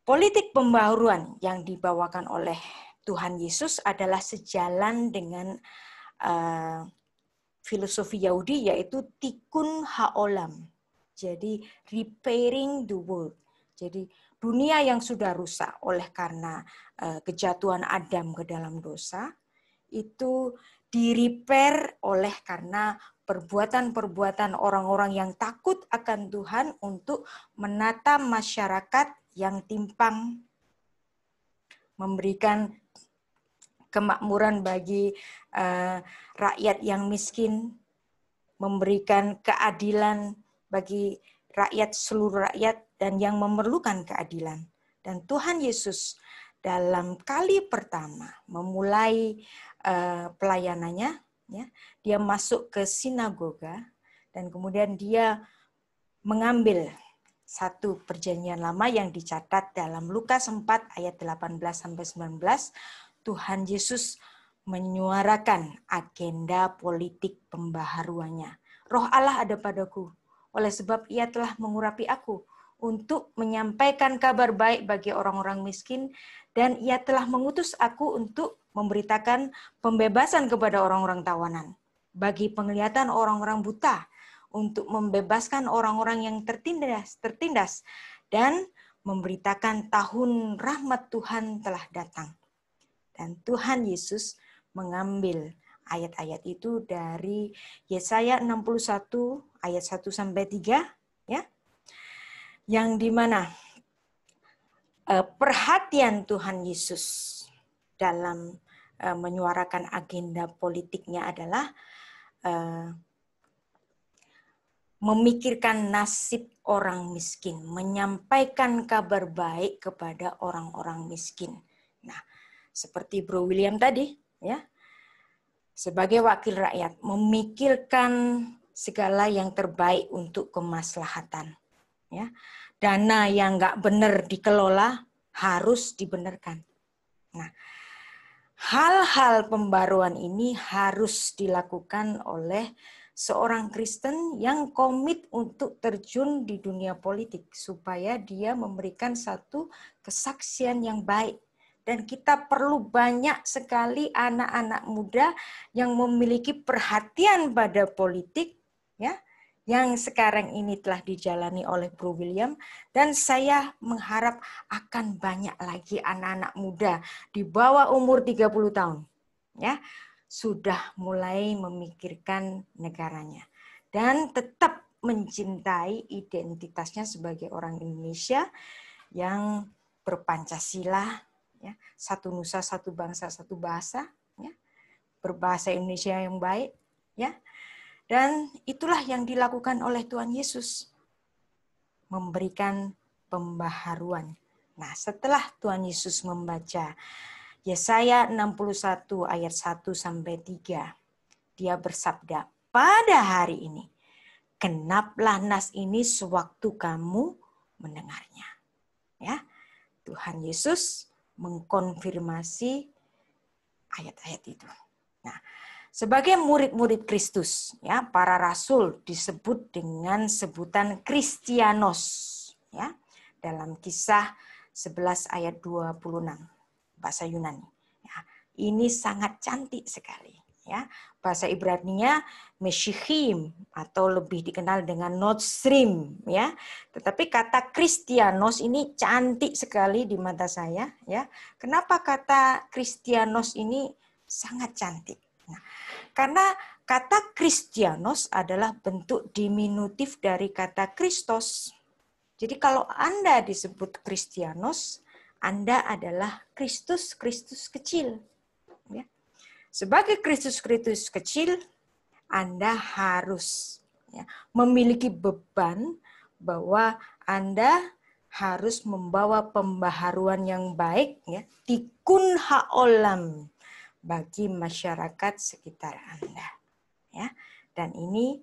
Speaker 5: politik pembaharuan yang dibawakan oleh Tuhan Yesus adalah sejalan dengan uh, filosofi Yahudi yaitu tikun haolam. Jadi repairing the world. Jadi dunia yang sudah rusak oleh karena eh, kejatuhan Adam ke dalam dosa itu diriper oleh karena perbuatan-perbuatan orang-orang yang takut akan Tuhan untuk menata masyarakat yang timpang memberikan kemakmuran bagi uh, rakyat yang miskin memberikan keadilan bagi rakyat seluruh rakyat dan yang memerlukan keadilan. Dan Tuhan Yesus dalam kali pertama memulai eh, pelayanannya, ya, dia masuk ke sinagoga dan kemudian dia mengambil satu perjanjian lama yang dicatat dalam Lukas 4 ayat 18 sampai 19, Tuhan Yesus menyuarakan agenda politik pembaharuannya. Roh Allah ada padaku, oleh sebab ia telah mengurapi aku untuk menyampaikan kabar baik bagi orang-orang miskin dan ia telah mengutus aku untuk memberitakan pembebasan kepada orang-orang tawanan bagi penglihatan orang-orang buta untuk membebaskan orang-orang yang tertindas tertindas dan memberitakan tahun rahmat Tuhan telah datang. Dan Tuhan Yesus mengambil ayat-ayat itu dari Yesaya 61 ayat 1 sampai 3 yang dimana eh, perhatian Tuhan Yesus dalam eh, menyuarakan agenda politiknya adalah eh, memikirkan nasib orang miskin, menyampaikan kabar baik kepada orang-orang miskin. Nah, seperti Bro William tadi, ya, sebagai wakil rakyat memikirkan segala yang terbaik untuk kemaslahatan Ya. Dana yang nggak benar dikelola harus dibenarkan. Nah, hal-hal pembaruan ini harus dilakukan oleh seorang Kristen yang komit untuk terjun di dunia politik supaya dia memberikan satu kesaksian yang baik dan kita perlu banyak sekali anak-anak muda yang memiliki perhatian pada politik ya yang sekarang ini telah dijalani oleh Bro William dan saya mengharap akan banyak lagi anak-anak muda di bawah umur 30 tahun ya sudah mulai memikirkan negaranya dan tetap mencintai identitasnya sebagai orang Indonesia yang berpancasila ya satu nusa satu bangsa satu bahasa ya berbahasa Indonesia yang baik ya dan itulah yang dilakukan oleh Tuhan Yesus. Memberikan pembaharuan. Nah, setelah Tuhan Yesus membaca Yesaya 61 ayat 1 sampai 3, dia bersabda, "Pada hari ini genaplah nas ini sewaktu kamu mendengarnya." Ya. Tuhan Yesus mengkonfirmasi ayat-ayat itu. Nah, sebagai murid-murid Kristus, ya, para rasul disebut dengan sebutan Kristianos, ya, dalam kisah 11 ayat 26 bahasa Yunani. Ya, ini sangat cantik sekali, ya. Bahasa Ibrani-nya Meshichim atau lebih dikenal dengan Notstream, ya. Tetapi kata Kristianos ini cantik sekali di mata saya, ya. Kenapa kata Kristianos ini sangat cantik? Nah, karena kata Kristianos adalah bentuk diminutif dari kata Kristos. Jadi kalau Anda disebut Kristianos, Anda adalah Kristus, Kristus kecil. Ya. Sebagai Kristus, Kristus kecil, Anda harus ya, memiliki beban bahwa Anda harus membawa pembaharuan yang baik, ya, tikun haolam, bagi masyarakat sekitar Anda. Ya. Dan ini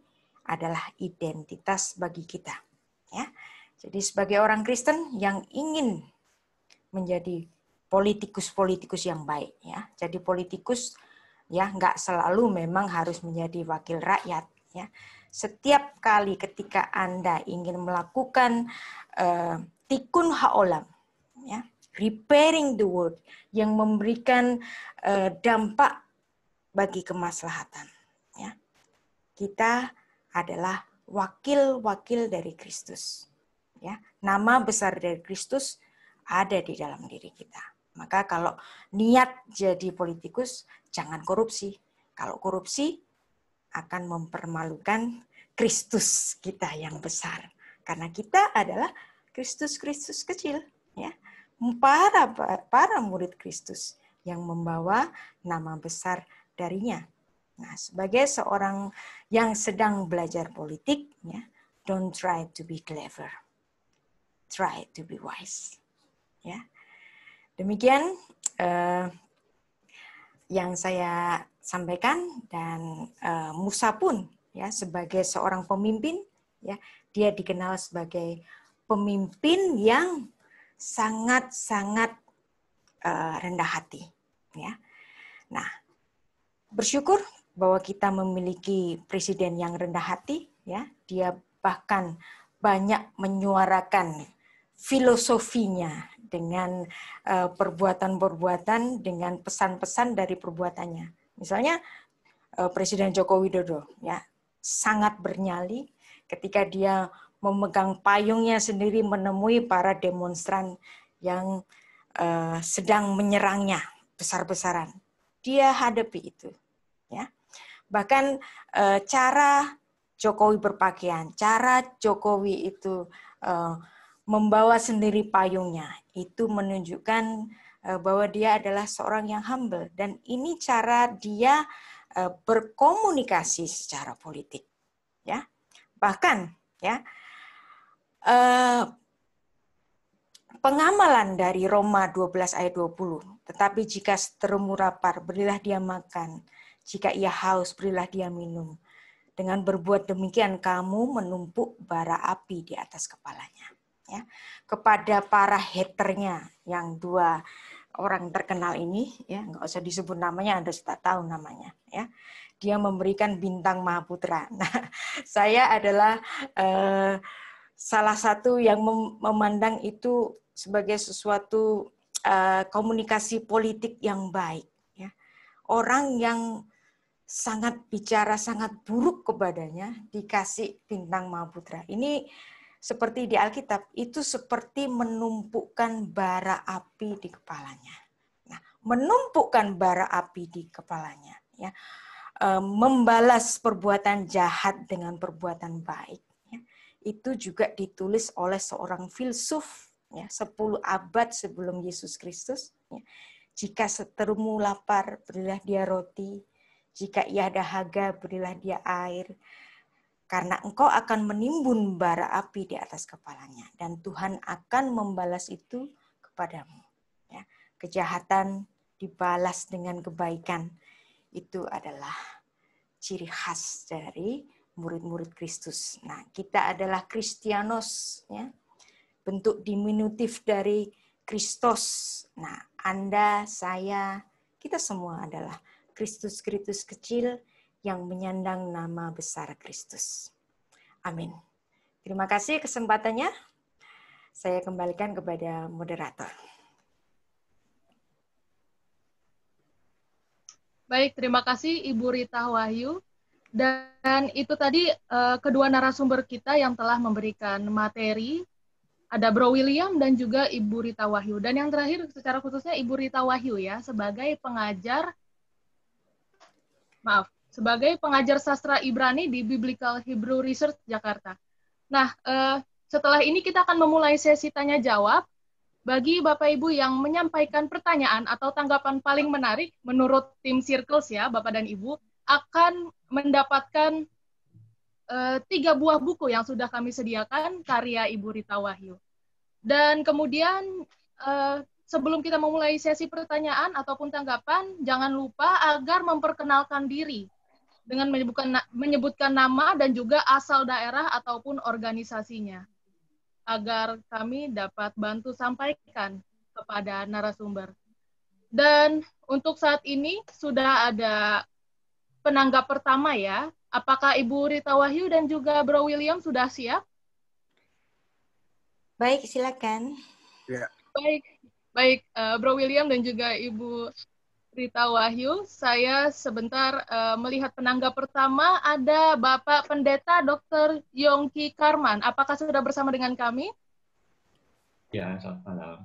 Speaker 5: adalah identitas bagi kita. Ya. Jadi sebagai orang Kristen yang ingin menjadi politikus-politikus yang baik ya. Jadi politikus ya nggak selalu memang harus menjadi wakil rakyat ya. Setiap kali ketika Anda ingin melakukan uh, eh, tikun haolam ya repairing the world, yang memberikan uh, dampak bagi kemaslahatan. Ya. Kita adalah wakil-wakil dari Kristus. Ya, nama besar dari Kristus ada di dalam diri kita. Maka kalau niat jadi politikus, jangan korupsi. Kalau korupsi, akan mempermalukan Kristus kita yang besar. Karena kita adalah Kristus-Kristus kecil. ya para para murid Kristus yang membawa nama besar darinya. Nah, sebagai seorang yang sedang belajar politik, ya, don't try to be clever. Try to be wise. Ya. Demikian uh, yang saya sampaikan dan uh, Musa pun ya sebagai seorang pemimpin ya, dia dikenal sebagai pemimpin yang sangat-sangat eh, rendah hati ya. Nah, bersyukur bahwa kita memiliki presiden yang rendah hati ya. Dia bahkan banyak menyuarakan filosofinya dengan eh, perbuatan-perbuatan dengan pesan-pesan dari perbuatannya. Misalnya eh, Presiden Joko Widodo ya sangat bernyali ketika dia memegang payungnya sendiri menemui para demonstran yang uh, sedang menyerangnya besar-besaran. Dia hadapi itu, ya. Bahkan uh, cara Jokowi berpakaian, cara Jokowi itu uh, membawa sendiri payungnya, itu menunjukkan uh, bahwa dia adalah seorang yang humble dan ini cara dia uh, berkomunikasi secara politik, ya. Bahkan ya Eh, pengamalan dari Roma 12 ayat 20. Tetapi jika seterumu rapar, berilah dia makan. Jika ia haus, berilah dia minum. Dengan berbuat demikian kamu menumpuk bara api di atas kepalanya. Ya. Kepada para haternya yang dua orang terkenal ini, ya nggak usah disebut namanya, anda sudah tahu namanya, ya. Dia memberikan bintang mahaputra. Nah, saya adalah uh, salah satu yang mem memandang itu sebagai sesuatu uh, komunikasi politik yang baik. Ya. Orang yang sangat bicara sangat buruk kepadanya dikasih bintang mahaputra. Ini seperti di Alkitab itu seperti menumpukkan bara api di kepalanya. Nah, menumpukkan bara api di kepalanya, ya, eh, membalas perbuatan jahat dengan perbuatan baik itu juga ditulis oleh seorang filsuf ya 10 abad sebelum Yesus Kristus ya. Jika seterumu lapar, berilah dia roti. Jika ia dahaga, berilah dia air. Karena engkau akan menimbun bara api di atas kepalanya. Dan Tuhan akan membalas itu kepadamu. Ya, kejahatan dibalas dengan kebaikan. Itu adalah ciri khas dari murid-murid Kristus. Nah, kita adalah Kristianos, ya. bentuk diminutif dari Kristus. Nah, Anda, saya, kita semua adalah Kristus-Kristus kecil yang menyandang nama besar Kristus. Amin. Terima kasih kesempatannya. Saya kembalikan kepada moderator.
Speaker 1: Baik, terima kasih Ibu Rita Wahyu. Dan itu tadi uh, kedua narasumber kita yang telah memberikan materi, ada Bro William dan juga Ibu Rita Wahyu. Dan yang terakhir secara khususnya Ibu Rita Wahyu ya, sebagai pengajar, maaf, sebagai pengajar sastra Ibrani di Biblical Hebrew Research Jakarta. Nah, uh, setelah ini kita akan memulai sesi tanya-jawab. Bagi Bapak Ibu yang menyampaikan pertanyaan atau tanggapan paling menarik menurut tim Circles ya, Bapak dan Ibu, akan mendapatkan eh, tiga buah buku yang sudah kami sediakan karya Ibu Rita Wahyu. Dan kemudian eh, sebelum kita memulai sesi pertanyaan ataupun tanggapan, jangan lupa agar memperkenalkan diri dengan menyebutkan menyebutkan nama dan juga asal daerah ataupun organisasinya agar kami dapat bantu sampaikan kepada narasumber. Dan untuk saat ini sudah ada penanggap pertama ya. Apakah Ibu Rita Wahyu dan juga Bro William sudah siap? Baik, silakan. Ya. Baik, baik uh, Bro William dan juga Ibu Rita Wahyu. Saya sebentar uh, melihat penanggap pertama ada Bapak Pendeta Dr. Yongki Karman. Apakah sudah bersama dengan kami?
Speaker 7: Ya, selamat malam.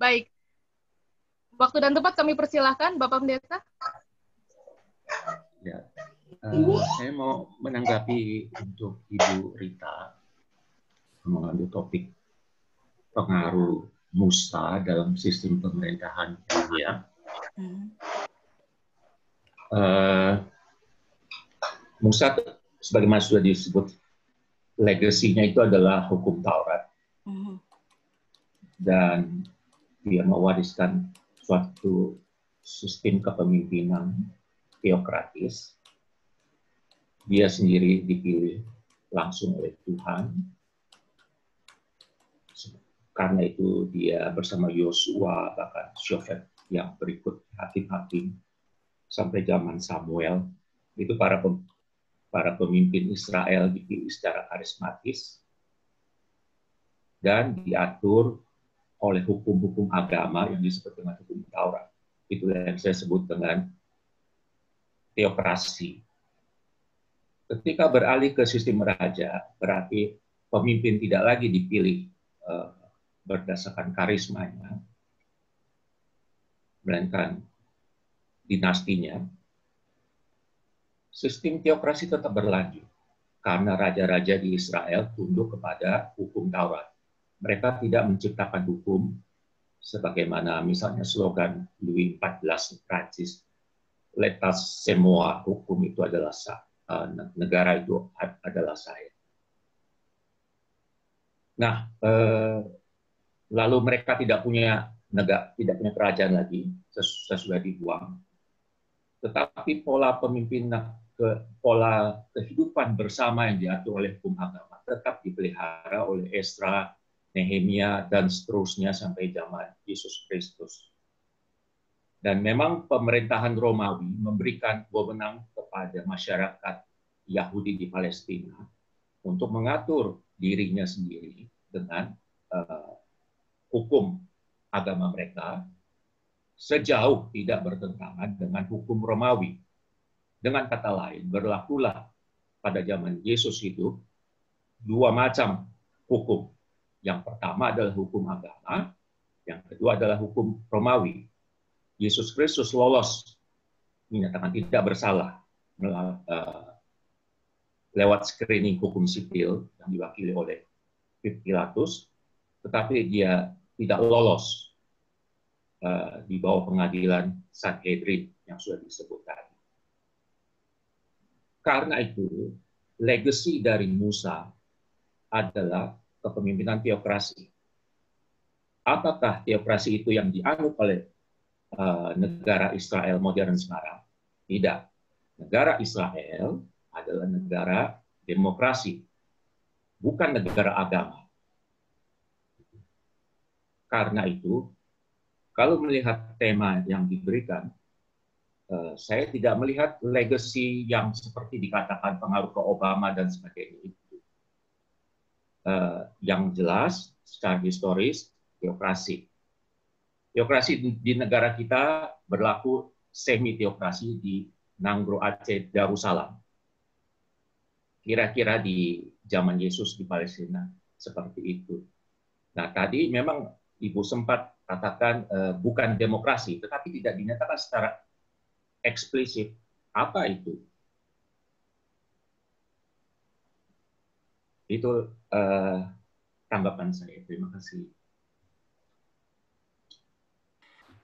Speaker 1: Baik. Waktu dan tempat kami persilahkan, Bapak Pendeta.
Speaker 7: Ya. Uh, saya mau menanggapi untuk Ibu Rita mengambil topik pengaruh Musa dalam sistem pemerintahan India. Uh, Musa sebagaimana sudah disebut legasinya itu adalah hukum Taurat mm-hmm. dan dia mewariskan suatu sistem kepemimpinan teokratis. Dia sendiri dipilih langsung oleh Tuhan. Karena itu dia bersama Yosua bahkan Shofet yang berikut hakim-hakim sampai zaman Samuel itu para para pemimpin Israel dipilih secara karismatis dan diatur oleh hukum-hukum agama yang disebut dengan hukum Taurat. Itu yang saya sebut dengan teokrasi. Ketika beralih ke sistem raja, berarti pemimpin tidak lagi dipilih eh, berdasarkan karismanya, melainkan dinastinya. Sistem teokrasi tetap berlanjut karena raja-raja di Israel tunduk kepada hukum Taurat. Mereka tidak menciptakan hukum sebagaimana misalnya slogan Louis XIV Francis letas semua hukum itu adalah eh, negara itu adalah saya. Nah, eh, lalu mereka tidak punya negara, tidak punya kerajaan lagi sesudah dibuang. Tetapi pola pemimpin ke pola kehidupan bersama yang diatur oleh hukum agama tetap dipelihara oleh Esra, Nehemia, dan seterusnya sampai zaman Yesus Kristus. Dan memang pemerintahan Romawi memberikan wewenang kepada masyarakat Yahudi di Palestina untuk mengatur dirinya sendiri dengan uh, hukum agama mereka sejauh tidak bertentangan dengan hukum Romawi. Dengan kata lain, berlakulah pada zaman Yesus itu dua macam hukum. Yang pertama adalah hukum agama, yang kedua adalah hukum Romawi. Yesus Kristus lolos menyatakan tidak bersalah eh, lewat screening hukum sipil yang diwakili oleh Pilatus, tetapi dia tidak lolos eh, di bawah pengadilan Sanhedrin yang sudah disebutkan. Karena itu, legacy dari Musa adalah kepemimpinan teokrasi. Apakah teokrasi itu yang dianut oleh Eh, negara Israel modern sekarang. Tidak. Negara Israel adalah negara demokrasi, bukan negara agama. Karena itu, kalau melihat tema yang diberikan, eh, saya tidak melihat legacy yang seperti dikatakan pengaruh ke Obama dan sebagainya itu. Eh, yang jelas, secara historis, birokrasi. Teokrasi di, negara kita berlaku semi teokrasi di Nanggro Aceh Darussalam. Kira-kira di zaman Yesus di Palestina seperti itu. Nah, tadi memang Ibu sempat katakan eh, bukan demokrasi, tetapi tidak dinyatakan secara eksplisit apa itu. Itu uh, tanggapan saya. Terima kasih.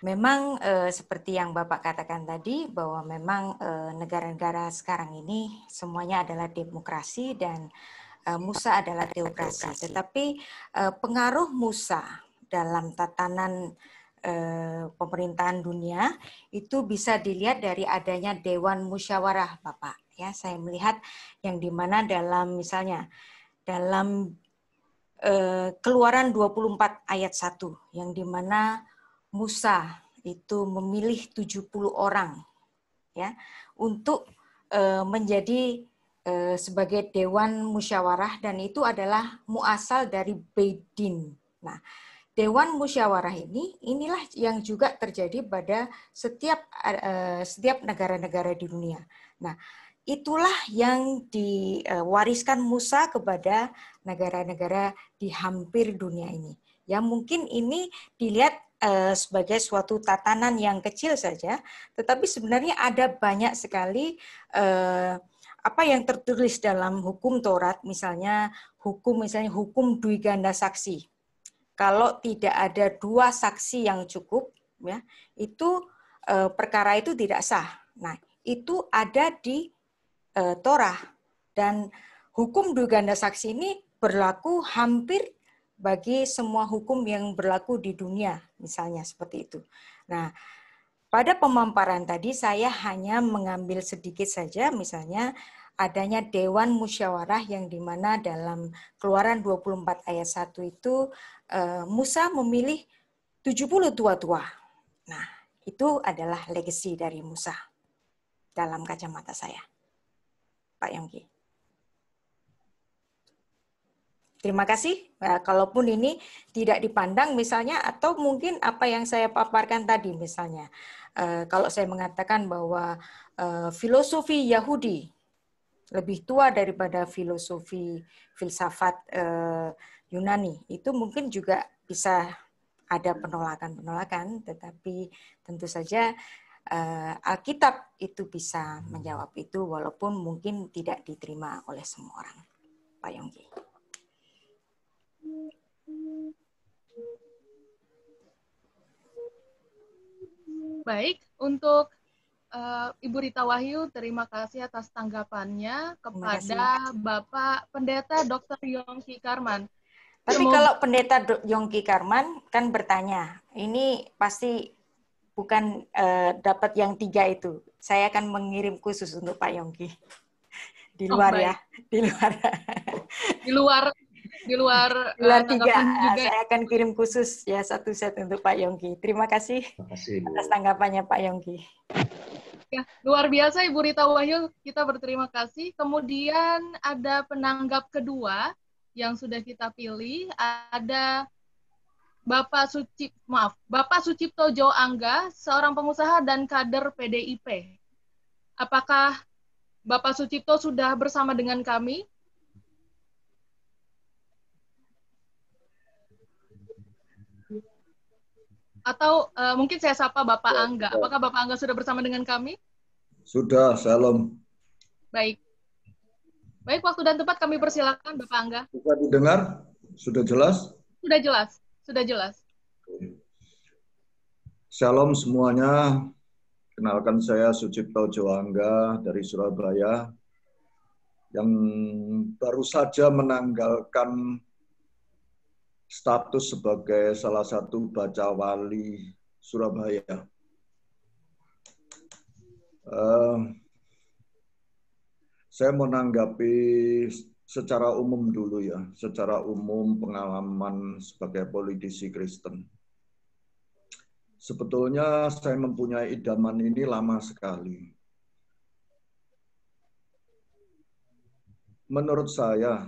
Speaker 5: Memang e, seperti yang Bapak katakan tadi bahwa memang eh, negara-negara sekarang ini semuanya adalah demokrasi dan e, Musa adalah teokrasi. Tetapi e, pengaruh Musa dalam tatanan e, pemerintahan dunia itu bisa dilihat dari adanya dewan musyawarah, Bapak. Ya, saya melihat yang dimana dalam misalnya dalam e, Keluaran 24 ayat 1 yang dimana Musa itu memilih 70 orang ya untuk e, menjadi e, sebagai dewan musyawarah dan itu adalah muasal dari Bedin. Nah, dewan musyawarah ini inilah yang juga terjadi pada setiap e, setiap negara-negara di dunia. Nah, itulah yang diwariskan Musa kepada negara-negara di hampir dunia ini. Ya mungkin ini dilihat Eh, sebagai suatu tatanan yang kecil saja, tetapi sebenarnya ada banyak sekali eh, apa yang tertulis dalam hukum Taurat, misalnya hukum misalnya hukum dui ganda saksi. Kalau tidak ada dua saksi yang cukup, ya itu eh, perkara itu tidak sah. Nah, itu ada di Torah dan hukum dui ganda saksi ini berlaku hampir bagi semua hukum yang berlaku di dunia, misalnya seperti itu. Nah, pada pemamparan tadi saya hanya mengambil sedikit saja, misalnya adanya Dewan Musyawarah yang dimana dalam keluaran 24 ayat 1 itu eh, Musa memilih 70 tua-tua. Nah, itu adalah legacy dari Musa dalam kacamata saya. Pak Yongki. Terima kasih. Nah, kalaupun ini tidak dipandang misalnya atau mungkin apa yang saya paparkan tadi misalnya. Uh, kalau saya mengatakan bahwa uh, filosofi Yahudi lebih tua daripada filosofi filsafat uh, Yunani, itu mungkin juga bisa ada penolakan-penolakan, tetapi tentu saja uh, Alkitab itu bisa menjawab itu walaupun mungkin tidak diterima oleh semua orang. Pak Yonggi.
Speaker 1: Baik, untuk uh, Ibu Rita Wahyu, terima kasih atas tanggapannya kepada Bapak Pendeta Dr. Yongki Karman. Tapi Semoga... kalau
Speaker 5: Pendeta Yongki Karman kan bertanya, ini pasti bukan uh, dapat yang tiga itu. Saya akan mengirim khusus untuk Pak Yongki. Di oh, luar oh, ya, di luar.
Speaker 1: di luar di luar di luar uh, tiga juga. Ah, ya. saya
Speaker 5: akan kirim khusus ya satu set untuk Pak Yongki. Terima kasih, Terima kasih atas tanggapannya Pak Yongki.
Speaker 1: Ya, luar biasa Ibu Rita Wahyu, kita berterima kasih. Kemudian ada penanggap kedua yang sudah kita pilih, ada Bapak Suci, maaf, Bapak Sucipto Jo Angga, seorang pengusaha dan kader PDIP. Apakah Bapak Sucipto sudah bersama dengan kami? atau uh, mungkin saya sapa Bapak ya, Angga. Iya. Apakah Bapak Angga sudah bersama dengan kami?
Speaker 6: Sudah, salam.
Speaker 1: Baik. Baik, waktu dan tempat kami persilakan Bapak Angga.
Speaker 6: Bisa didengar? Sudah jelas?
Speaker 1: Sudah jelas, sudah jelas.
Speaker 6: Shalom semuanya. Kenalkan saya Sucipto Joangga dari Surabaya yang baru saja menanggalkan status sebagai salah satu baca wali Surabaya. Uh, saya menanggapi secara umum dulu ya, secara umum pengalaman sebagai politisi Kristen. Sebetulnya saya mempunyai idaman ini lama sekali. Menurut saya,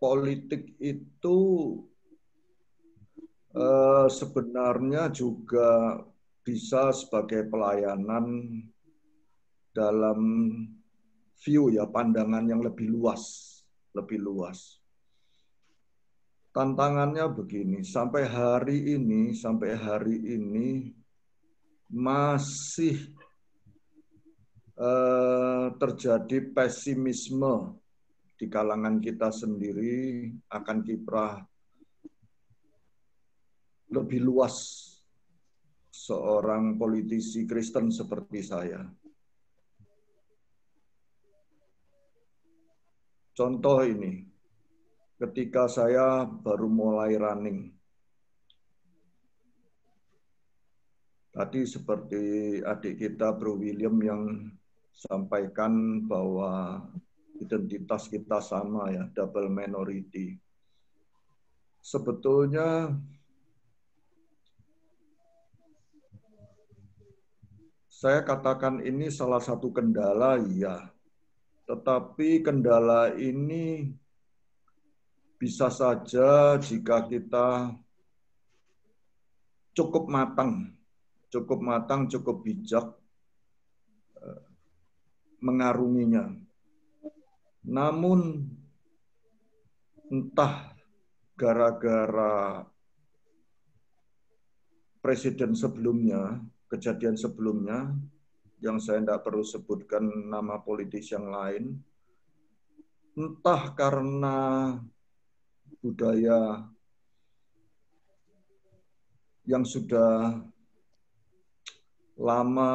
Speaker 6: politik itu eh, sebenarnya juga bisa sebagai pelayanan dalam view ya pandangan yang lebih luas, lebih luas. Tantangannya begini, sampai hari ini, sampai hari ini masih eh, terjadi pesimisme di kalangan kita sendiri akan kiprah lebih luas seorang politisi Kristen seperti saya. Contoh ini, ketika saya baru mulai running. Tadi seperti adik kita Bro William yang sampaikan bahwa identitas kita sama ya, double minority. Sebetulnya saya katakan ini salah satu kendala ya. Tetapi kendala ini bisa saja jika kita cukup matang, cukup matang, cukup bijak eh, mengarunginya namun entah gara-gara presiden sebelumnya, kejadian sebelumnya, yang saya tidak perlu sebutkan nama politis yang lain, entah karena budaya yang sudah lama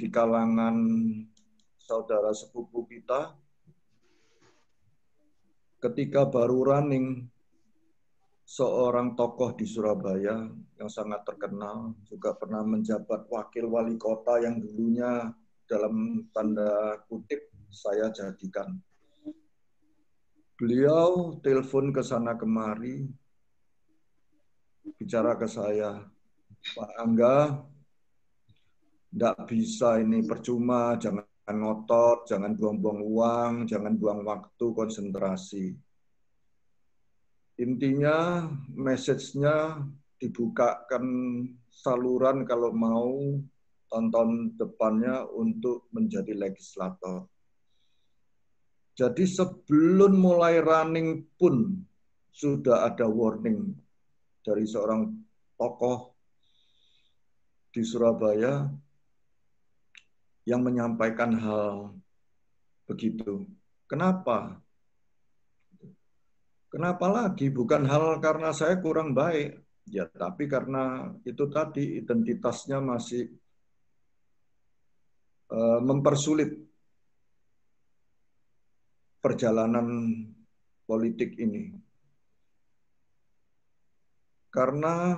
Speaker 6: di kalangan saudara sepupu kita ketika baru running seorang tokoh di Surabaya yang sangat terkenal juga pernah menjabat wakil wali kota yang dulunya dalam tanda kutip saya jadikan. Beliau telepon ke sana kemari bicara ke saya, Pak Angga, tidak bisa ini percuma, jangan jangan ngotot, jangan buang-buang uang, jangan buang waktu, konsentrasi. Intinya, message-nya dibukakan saluran kalau mau tonton depannya untuk menjadi legislator. Jadi sebelum mulai running pun sudah ada warning dari seorang tokoh di Surabaya yang menyampaikan hal begitu. Kenapa? Kenapa lagi? Bukan hal karena saya kurang baik, ya, tapi karena itu tadi identitasnya masih uh, mempersulit perjalanan politik ini. Karena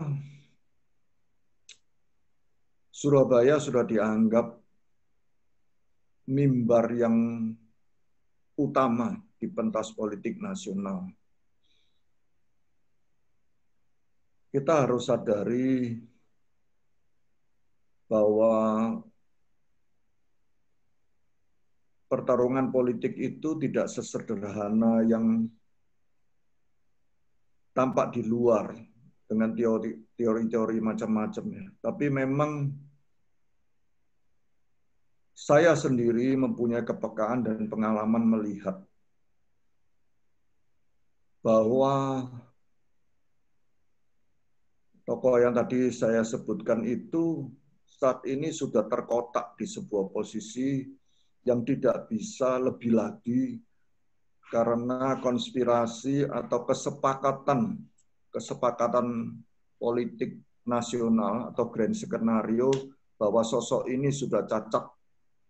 Speaker 6: Surabaya sudah dianggap mimbar yang utama di pentas politik nasional. Kita harus sadari bahwa pertarungan politik itu tidak sesederhana yang tampak di luar dengan teori-teori macam-macam ya. Tapi memang saya sendiri mempunyai kepekaan dan pengalaman melihat bahwa tokoh yang tadi saya sebutkan itu saat ini sudah terkotak di sebuah posisi yang tidak bisa lebih lagi karena konspirasi atau kesepakatan kesepakatan politik nasional atau grand skenario bahwa sosok ini sudah cacat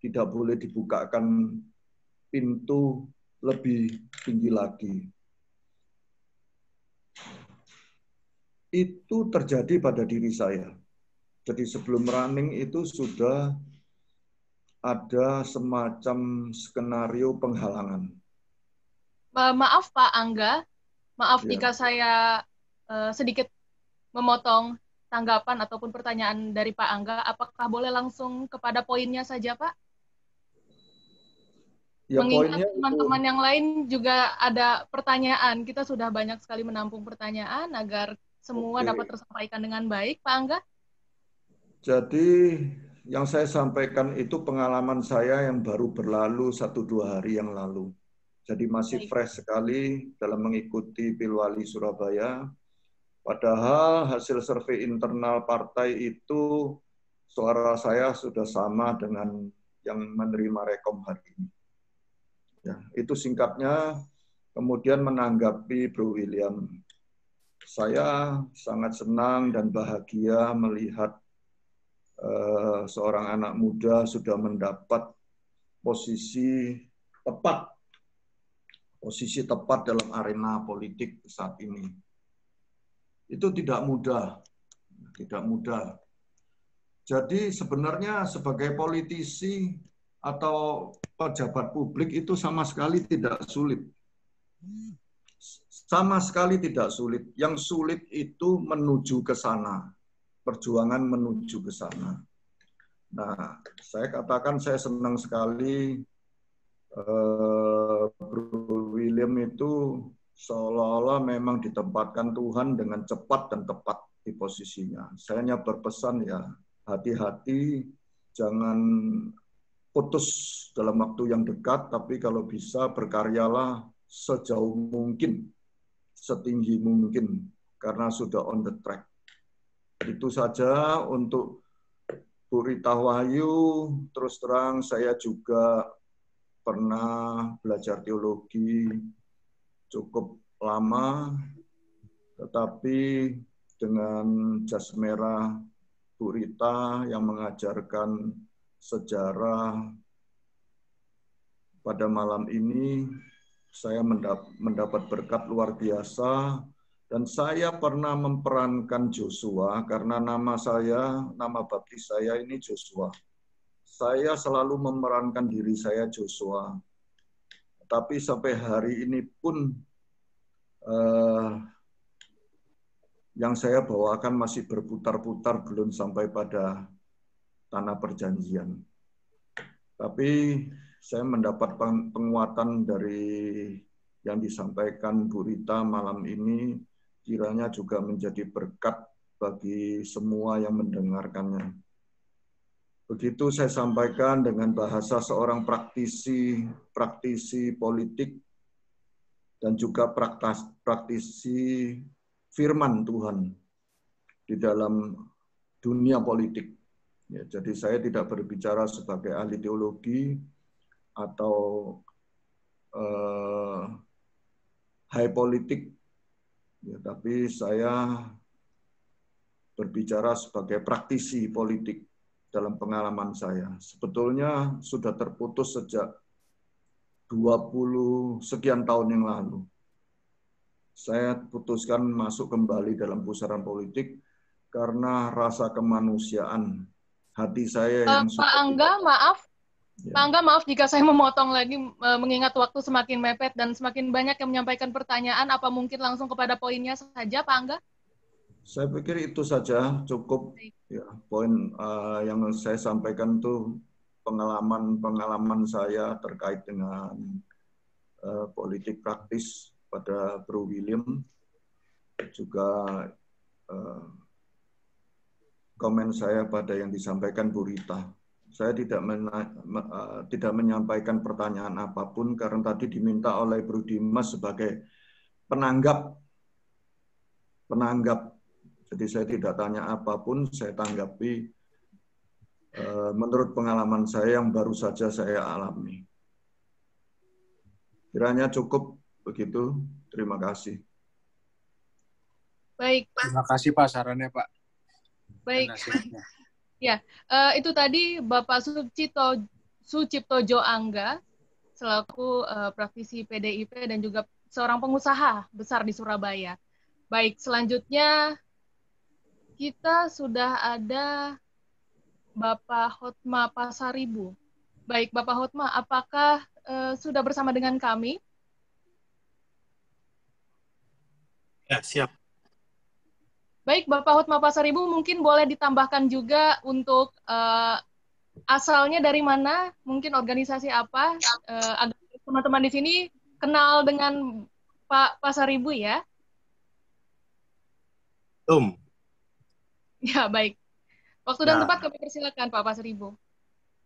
Speaker 6: tidak boleh dibukakan pintu lebih tinggi lagi. Itu terjadi pada diri saya. Jadi sebelum running itu sudah ada semacam skenario penghalangan.
Speaker 1: Maaf Pak Angga, maaf ya. jika saya uh, sedikit memotong tanggapan ataupun pertanyaan dari Pak Angga. Apakah boleh langsung kepada poinnya saja Pak? ya, mengingat teman-teman yang lain juga ada pertanyaan. Kita sudah banyak sekali menampung pertanyaan agar semua okay. dapat tersampaikan dengan baik, Pak Angga.
Speaker 6: Jadi yang saya sampaikan itu pengalaman saya yang baru berlalu satu dua hari yang lalu. Jadi masih fresh sekali dalam mengikuti Pilwali Surabaya. Padahal hasil survei internal partai itu suara saya sudah sama dengan yang menerima rekom hari ini. Ya, itu singkatnya. Kemudian menanggapi Bro William, saya sangat senang dan bahagia melihat uh, seorang anak muda sudah mendapat posisi tepat, posisi tepat dalam arena politik saat ini. Itu tidak mudah, tidak mudah. Jadi sebenarnya sebagai politisi atau pejabat publik itu sama sekali tidak sulit. Sama sekali tidak sulit. Yang sulit itu menuju ke sana. Perjuangan menuju ke sana. Nah, saya katakan saya senang sekali eh, Bro William itu seolah-olah memang ditempatkan Tuhan dengan cepat dan tepat di posisinya. Saya hanya berpesan ya, hati-hati jangan putus dalam waktu yang dekat, tapi kalau bisa berkaryalah sejauh mungkin, setinggi mungkin, karena sudah on the track. Itu saja untuk Bu Rita Wahyu, terus terang saya juga pernah belajar teologi cukup lama, tetapi dengan jas merah Bu Rita yang mengajarkan sejarah pada malam ini saya mendapat berkat luar biasa dan saya pernah memperankan Joshua karena nama saya, nama baptis saya ini Joshua. Saya selalu memerankan diri saya Joshua. Tapi sampai hari ini pun eh, yang saya bawakan masih berputar-putar belum sampai pada tanah perjanjian. Tapi saya mendapat penguatan dari yang disampaikan Bu Rita malam ini kiranya juga menjadi berkat bagi semua yang mendengarkannya. Begitu saya sampaikan dengan bahasa seorang praktisi, praktisi politik dan juga praktis, praktisi firman Tuhan di dalam dunia politik. Ya, jadi saya tidak berbicara sebagai ahli teologi atau uh, high politik, ya, tapi saya berbicara sebagai praktisi politik dalam pengalaman saya. Sebetulnya sudah terputus sejak 20 sekian tahun yang lalu. Saya putuskan masuk kembali dalam pusaran politik karena rasa kemanusiaan hati saya eh, yang uh, Pak
Speaker 1: Angga, maaf. Ya. Pak Angga, maaf jika saya memotong lagi uh, mengingat waktu semakin mepet dan semakin banyak yang menyampaikan pertanyaan, apa mungkin langsung kepada poinnya saja, Pak Angga?
Speaker 6: Saya pikir itu saja cukup ya, poin uh, yang saya sampaikan itu pengalaman-pengalaman saya terkait dengan uh, politik praktis pada Bro William juga uh, komen saya pada yang disampaikan Bu Rita. Saya tidak mena, uh, tidak menyampaikan pertanyaan apapun karena tadi diminta oleh Bro Dimas sebagai penanggap penanggap. Jadi saya tidak tanya apapun, saya tanggapi uh, menurut pengalaman saya yang baru saja saya alami. Kiranya cukup begitu. Terima kasih. Baik, Pak. Terima kasih Pak sarannya, Pak.
Speaker 1: Baik. ya, uh, itu tadi Bapak Sucipto Sucipto Joangga selaku uh, praktisi PDIP dan juga seorang pengusaha besar di Surabaya. Baik, selanjutnya kita sudah ada Bapak Hotma Pasaribu. Baik, Bapak Hotma, apakah uh, sudah bersama dengan kami? Ya, siap. Baik, Bapak Hotma Pasaribu mungkin boleh ditambahkan juga untuk uh, asalnya dari mana, mungkin organisasi apa, uh, agar teman-teman di sini kenal dengan Pak Pasaribu ya. Um. Ya, baik. Waktu dan nah. tempat kami persilakan Pak Pasaribu.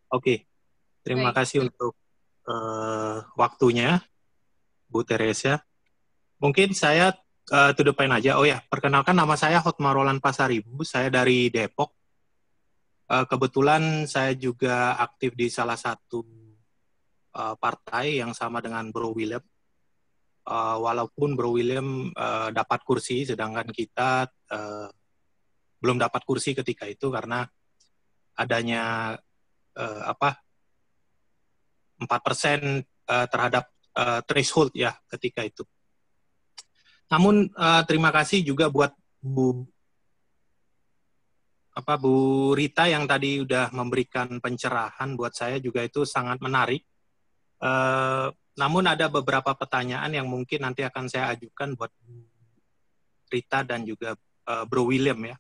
Speaker 1: Oke, terima baik. kasih
Speaker 8: untuk uh, waktunya, Bu Teresa. Mungkin saya uh, to the point aja. Oh ya, perkenalkan nama saya Hotma Roland Pasaribu, saya dari Depok. Uh, kebetulan saya juga aktif di salah satu uh, partai yang sama dengan Bro William. Uh, walaupun Bro William uh, dapat kursi, sedangkan kita uh, belum dapat kursi ketika itu karena adanya uh, apa empat persen terhadap uh, threshold ya ketika itu. Namun uh, terima kasih juga buat Bu apa Bu Rita yang tadi udah memberikan pencerahan buat saya juga itu sangat menarik. Uh, namun ada beberapa pertanyaan yang mungkin nanti akan saya ajukan buat Bu Rita dan juga uh, Bro William ya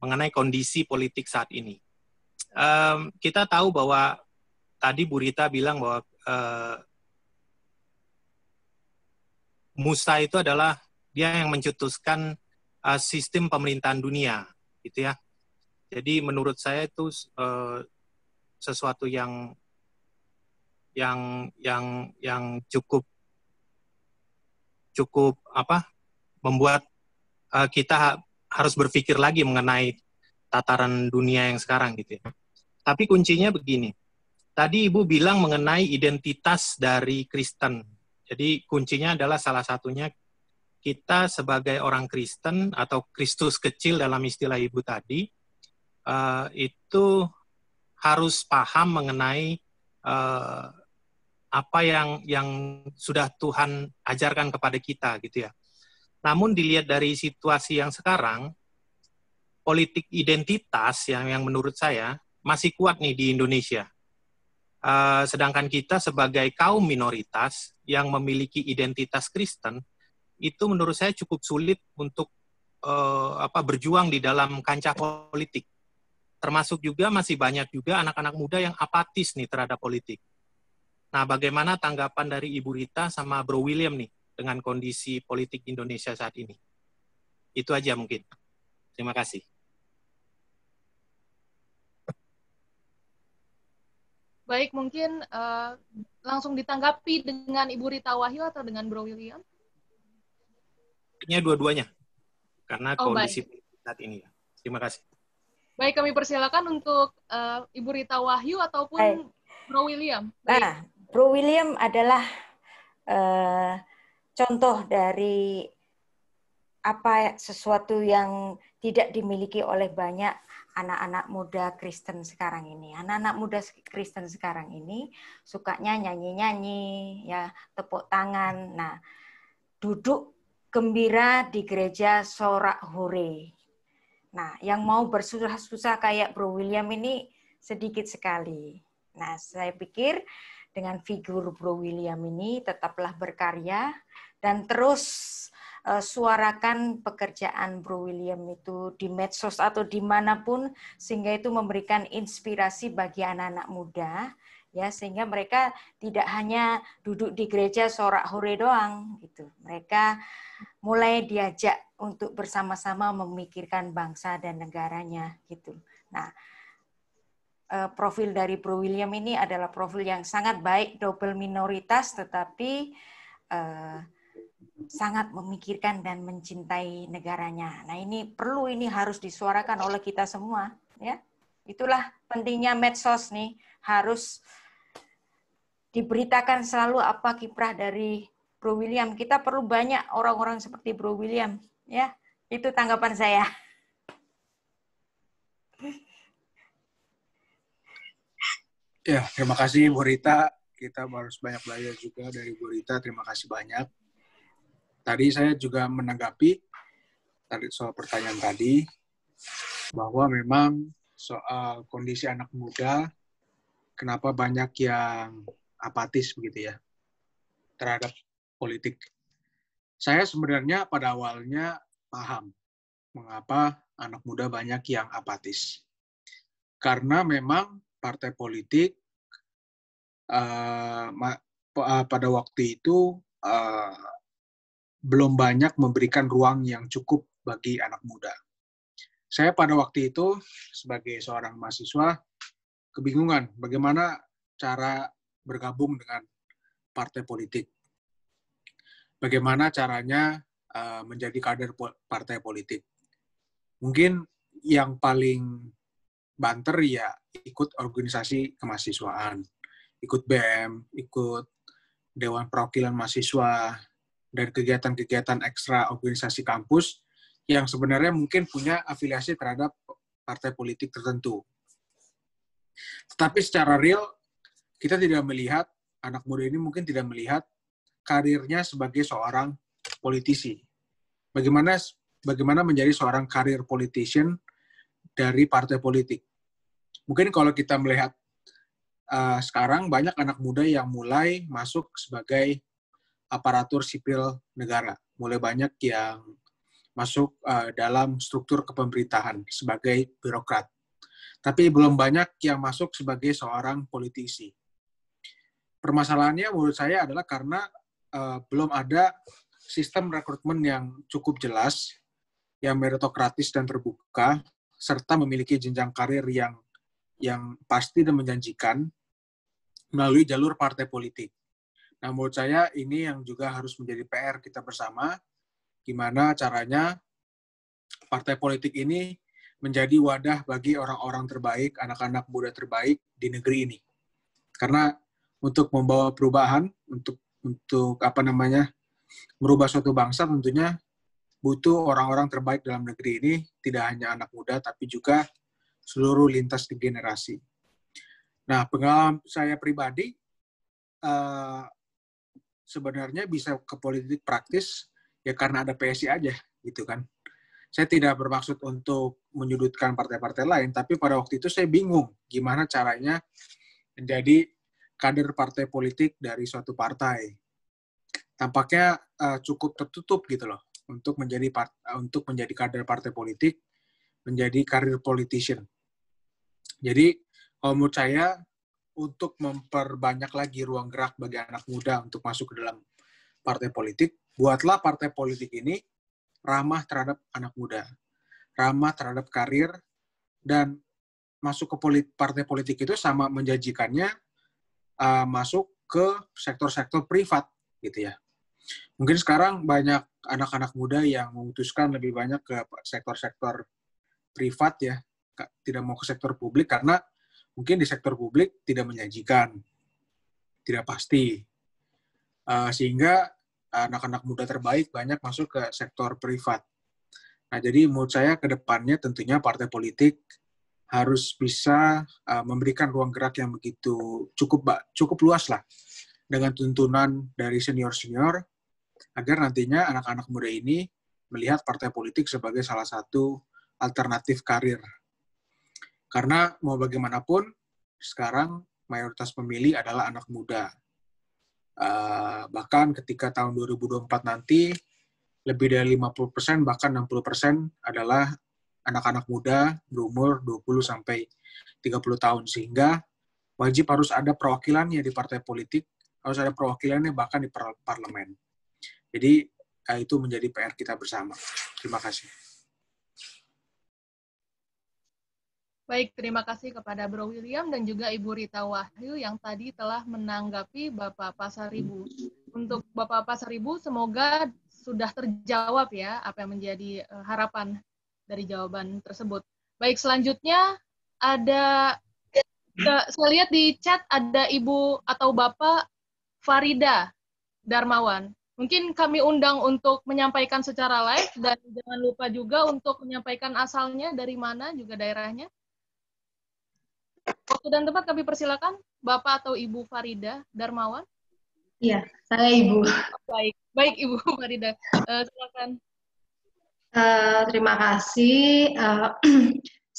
Speaker 8: mengenai kondisi politik saat ini. Um, kita tahu bahwa tadi Bu Rita bilang bahwa uh, Musa itu adalah dia yang mencetuskan uh, sistem pemerintahan dunia gitu ya jadi menurut saya itu uh, sesuatu yang yang yang yang cukup cukup apa membuat uh, kita ha harus berpikir lagi mengenai tataran dunia yang sekarang gitu ya. Tapi kuncinya begini. Tadi Ibu bilang mengenai identitas dari Kristen. Jadi kuncinya adalah salah satunya kita sebagai orang Kristen atau Kristus kecil dalam istilah Ibu tadi uh, itu harus paham mengenai uh, apa yang yang sudah Tuhan ajarkan kepada kita gitu ya. Namun dilihat dari situasi yang sekarang politik identitas yang yang menurut saya masih kuat nih di Indonesia. Uh, sedangkan kita sebagai kaum minoritas yang memiliki identitas Kristen itu menurut saya cukup sulit untuk uh, apa berjuang di dalam kancah politik. Termasuk juga masih banyak juga anak-anak muda yang apatis nih terhadap politik. Nah, bagaimana tanggapan dari Ibu Rita sama Bro William nih dengan kondisi politik Indonesia saat ini? Itu aja mungkin. Terima kasih.
Speaker 1: Baik, mungkin uh, langsung ditanggapi dengan Ibu Rita Wahyu atau dengan Bro William?
Speaker 8: topiknya dua-duanya karena oh, kondisi baik. saat ini. ya Terima kasih.
Speaker 1: Baik, kami persilakan untuk uh, Ibu Rita Wahyu ataupun Hai. Bro William. Nah,
Speaker 5: Bro William adalah uh, contoh dari apa sesuatu yang tidak dimiliki oleh banyak anak-anak muda Kristen sekarang ini. Anak-anak muda Kristen sekarang ini sukanya nyanyi-nyanyi, ya tepuk tangan. Nah, duduk gembira di gereja Sorak Hore. Nah, yang mau bersusah-susah kayak Bro William ini sedikit sekali. Nah, saya pikir dengan figur Bro William ini tetaplah berkarya dan terus eh, suarakan pekerjaan Bro William itu di medsos atau dimanapun sehingga itu memberikan inspirasi bagi anak-anak muda ya sehingga mereka tidak hanya duduk di gereja sorak hore doang gitu mereka mulai diajak untuk bersama-sama memikirkan bangsa dan negaranya gitu nah eh, profil dari Bro William ini adalah profil yang sangat baik double minoritas tetapi eh, sangat memikirkan dan mencintai negaranya nah ini perlu ini harus disuarakan oleh kita semua ya itulah pentingnya medsos nih harus diberitakan selalu apa kiprah dari Bro William. Kita perlu banyak orang-orang seperti Bro William, ya. Itu tanggapan saya.
Speaker 4: Ya, terima kasih Bu Rita. Kita harus banyak belajar juga dari Bu Rita. Terima kasih banyak. Tadi saya juga menanggapi tadi soal pertanyaan tadi bahwa memang soal kondisi anak muda kenapa banyak yang apatis begitu ya terhadap politik. Saya sebenarnya pada awalnya paham mengapa anak muda banyak yang apatis. Karena memang partai politik uh, pada waktu itu uh, belum banyak memberikan ruang yang cukup bagi anak muda. Saya pada waktu itu sebagai seorang mahasiswa kebingungan bagaimana cara bergabung dengan partai politik. Bagaimana caranya eh, menjadi kader partai politik? Mungkin yang paling banter ya ikut organisasi kemahasiswaan, ikut BM, ikut Dewan Perwakilan Mahasiswa, dan kegiatan-kegiatan ekstra organisasi kampus yang sebenarnya mungkin punya afiliasi terhadap partai politik tertentu. Tetapi secara real kita tidak melihat anak muda ini mungkin tidak melihat karirnya sebagai seorang politisi. Bagaimana bagaimana menjadi seorang karir politician dari partai politik. Mungkin kalau kita melihat uh, sekarang banyak anak muda yang mulai masuk sebagai aparatur sipil negara, mulai banyak yang masuk uh, dalam struktur kepemerintahan sebagai birokrat. Tapi belum banyak yang masuk sebagai seorang politisi permasalahannya menurut saya adalah karena uh, belum ada sistem rekrutmen yang cukup jelas, yang meritokratis dan terbuka, serta memiliki jenjang karir yang yang pasti dan menjanjikan melalui jalur partai politik. Nah, menurut saya ini yang juga harus menjadi PR kita bersama, gimana caranya partai politik ini menjadi wadah bagi orang-orang terbaik, anak-anak muda terbaik di negeri ini. Karena untuk membawa perubahan untuk untuk apa namanya merubah suatu bangsa tentunya butuh orang-orang terbaik dalam negeri ini tidak hanya anak muda tapi juga seluruh lintas generasi. Nah pengalaman saya pribadi uh, sebenarnya bisa ke politik praktis ya karena ada PSI aja gitu kan. Saya tidak bermaksud untuk menyudutkan partai-partai lain tapi pada waktu itu saya bingung gimana caranya menjadi kader partai politik dari suatu partai. Tampaknya uh, cukup tertutup gitu loh untuk menjadi part, eh, untuk menjadi kader partai politik, menjadi karir politician. Jadi kalau menurut saya untuk memperbanyak lagi ruang gerak bagi anak muda untuk masuk ke dalam partai politik, buatlah partai politik ini ramah terhadap anak muda, ramah terhadap karir, dan masuk ke polit partai politik itu sama menjanjikannya uh, masuk ke sektor-sektor privat gitu ya. Mungkin sekarang banyak anak-anak muda yang memutuskan lebih banyak ke sektor-sektor privat ya, tidak mau ke sektor publik karena mungkin di sektor publik tidak menyajikan, tidak pasti. Uh, sehingga anak-anak muda terbaik banyak masuk ke sektor privat. Nah, jadi menurut saya ke depannya tentunya partai politik harus bisa uh, memberikan ruang gerak yang begitu cukup cukup luas lah dengan tuntunan dari senior-senior agar nantinya anak-anak muda ini melihat partai politik sebagai salah satu alternatif karir. Karena mau bagaimanapun sekarang mayoritas pemilih adalah anak muda. Uh, bahkan ketika tahun 2024 nanti lebih dari 50% bahkan 60% adalah anak-anak muda berumur 20 sampai 30 tahun sehingga wajib harus ada perwakilannya di partai politik, harus ada perwakilannya bahkan di parlemen. Jadi eh, itu menjadi PR kita bersama. Terima kasih.
Speaker 1: Baik, terima kasih kepada Bro William dan juga Ibu Rita Wahyu yang tadi telah menanggapi Bapak Pasaribu. Untuk Bapak Pasaribu, semoga sudah terjawab ya apa yang menjadi eh, harapan dari jawaban tersebut. Baik, selanjutnya ada eh, saya lihat di chat ada Ibu atau Bapak Farida Darmawan. Mungkin kami undang untuk menyampaikan secara live dan jangan lupa juga untuk menyampaikan asalnya dari mana juga daerahnya. Waktu dan tempat kami persilakan Bapak atau Ibu Farida Darmawan.
Speaker 9: Iya, saya Ibu.
Speaker 1: Baik, baik Ibu Farida. Uh, silakan.
Speaker 9: Uh, terima kasih. Uh,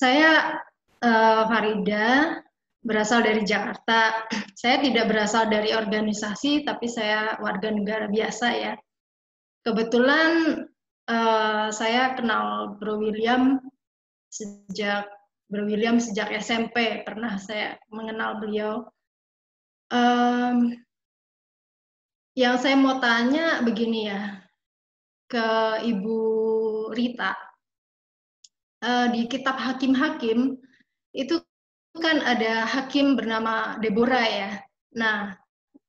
Speaker 9: saya uh, Farida, berasal dari Jakarta. Saya tidak berasal dari organisasi, tapi saya warga negara biasa ya. Kebetulan uh, saya kenal Bro William sejak Bro William sejak SMP. Pernah saya mengenal beliau. Um, yang saya mau tanya begini ya ke Ibu berita eh, di kitab hakim-hakim itu kan ada hakim bernama Deborah ya. Nah,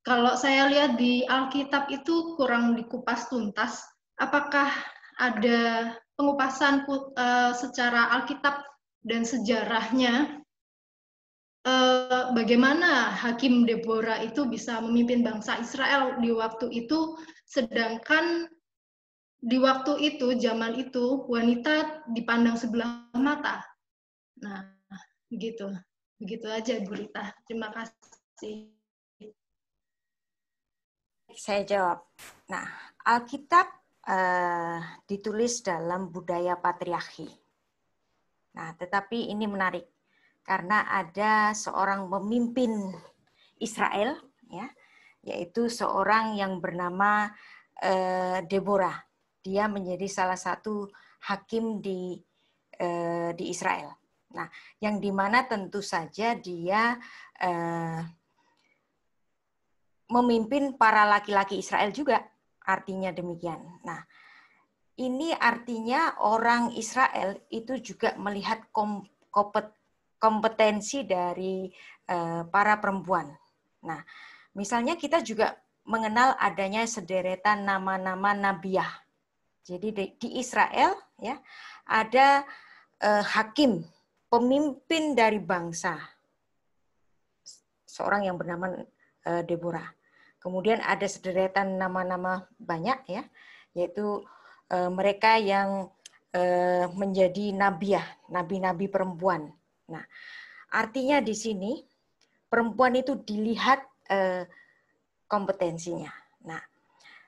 Speaker 9: kalau saya lihat di Alkitab itu kurang dikupas tuntas. Apakah ada pengupasan eh, secara Alkitab dan sejarahnya? Eh, bagaimana Hakim Deborah itu bisa memimpin bangsa Israel di waktu itu, sedangkan di waktu itu, zaman itu, wanita dipandang sebelah mata. Nah, begitu. Begitu aja, Bu Rita. Terima kasih.
Speaker 5: Saya jawab. Nah, Alkitab uh, ditulis dalam budaya patriarki. Nah, tetapi ini menarik karena ada seorang pemimpin Israel, ya, yaitu seorang yang bernama uh, Deborah dia menjadi salah satu hakim di eh, di Israel. Nah, yang dimana tentu saja dia eh, memimpin para laki-laki Israel juga, artinya demikian. Nah, ini artinya orang Israel itu juga melihat kom kompetensi dari eh, para perempuan. Nah, misalnya kita juga mengenal adanya sederetan nama-nama nabiah jadi di, di Israel ya ada uh, hakim, pemimpin dari bangsa. Seorang yang bernama uh, Deborah. Kemudian ada sederetan nama-nama banyak ya, yaitu uh, mereka yang uh, menjadi nabiah, nabi-nabi perempuan. Nah, artinya di sini perempuan itu dilihat uh, kompetensinya. Nah,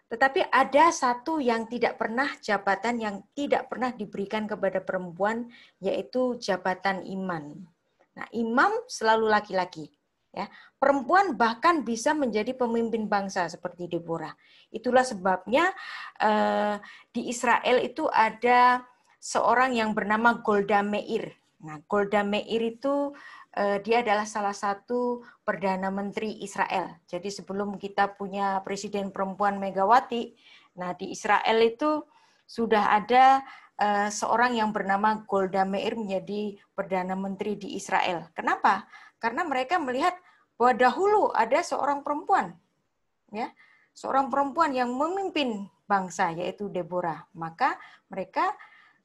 Speaker 5: tetapi ada satu yang tidak pernah jabatan yang tidak pernah diberikan kepada perempuan yaitu jabatan iman. Nah, imam selalu laki-laki. Ya, perempuan bahkan bisa menjadi pemimpin bangsa seperti Deborah. Itulah sebabnya eh, di Israel itu ada seorang yang bernama Golda Meir. Nah, Golda Meir itu Eh, dia adalah salah satu perdana menteri Israel. Jadi sebelum kita punya presiden perempuan Megawati, nah di Israel itu sudah ada eh, seorang yang bernama Golda Meir menjadi perdana menteri di Israel. Kenapa? Karena mereka melihat bahwa dahulu ada seorang perempuan, ya, seorang perempuan yang memimpin bangsa yaitu Deborah. Maka mereka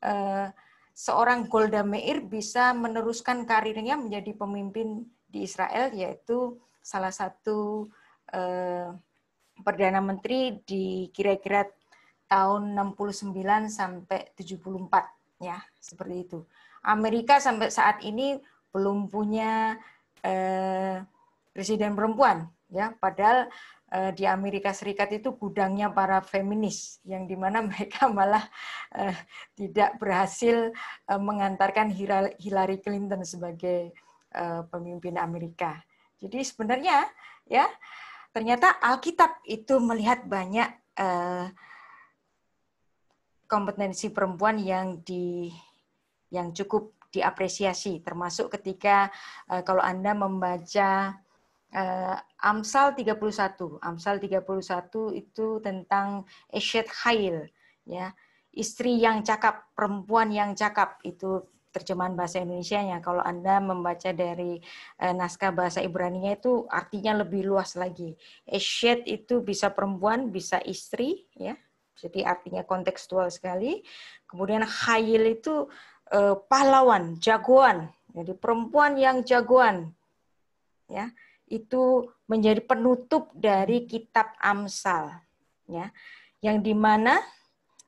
Speaker 5: eh, seorang Golda Meir bisa meneruskan karirnya menjadi pemimpin di Israel yaitu salah satu eh, perdana menteri di kira-kira tahun 69 sampai 74 ya seperti itu. Amerika sampai saat ini belum punya eh, presiden perempuan ya padahal Eh, di Amerika Serikat itu gudangnya para feminis yang dimana mereka malah uh, tidak berhasil uh, mengantarkan Hillary Clinton sebagai uh, pemimpin Amerika. Jadi sebenarnya ya ternyata Alkitab itu melihat banyak kompetensi perempuan yang di yang cukup diapresiasi termasuk ketika kalau Anda membaca uh, Amsal 31. Amsal 31 itu tentang Eshet Hail, ya. Istri yang cakap, perempuan yang cakap itu terjemahan bahasa Indonesia-nya. Kalau Anda membaca dari uh, naskah bahasa Ibrani-nya itu artinya lebih luas lagi. Eshet itu bisa perempuan, bisa istri, ya. Jadi artinya kontekstual sekali. Kemudian Hail itu uh, pahlawan, jagoan. Jadi perempuan yang jagoan. Ya itu menjadi penutup dari kitab Amsal ya yang dimana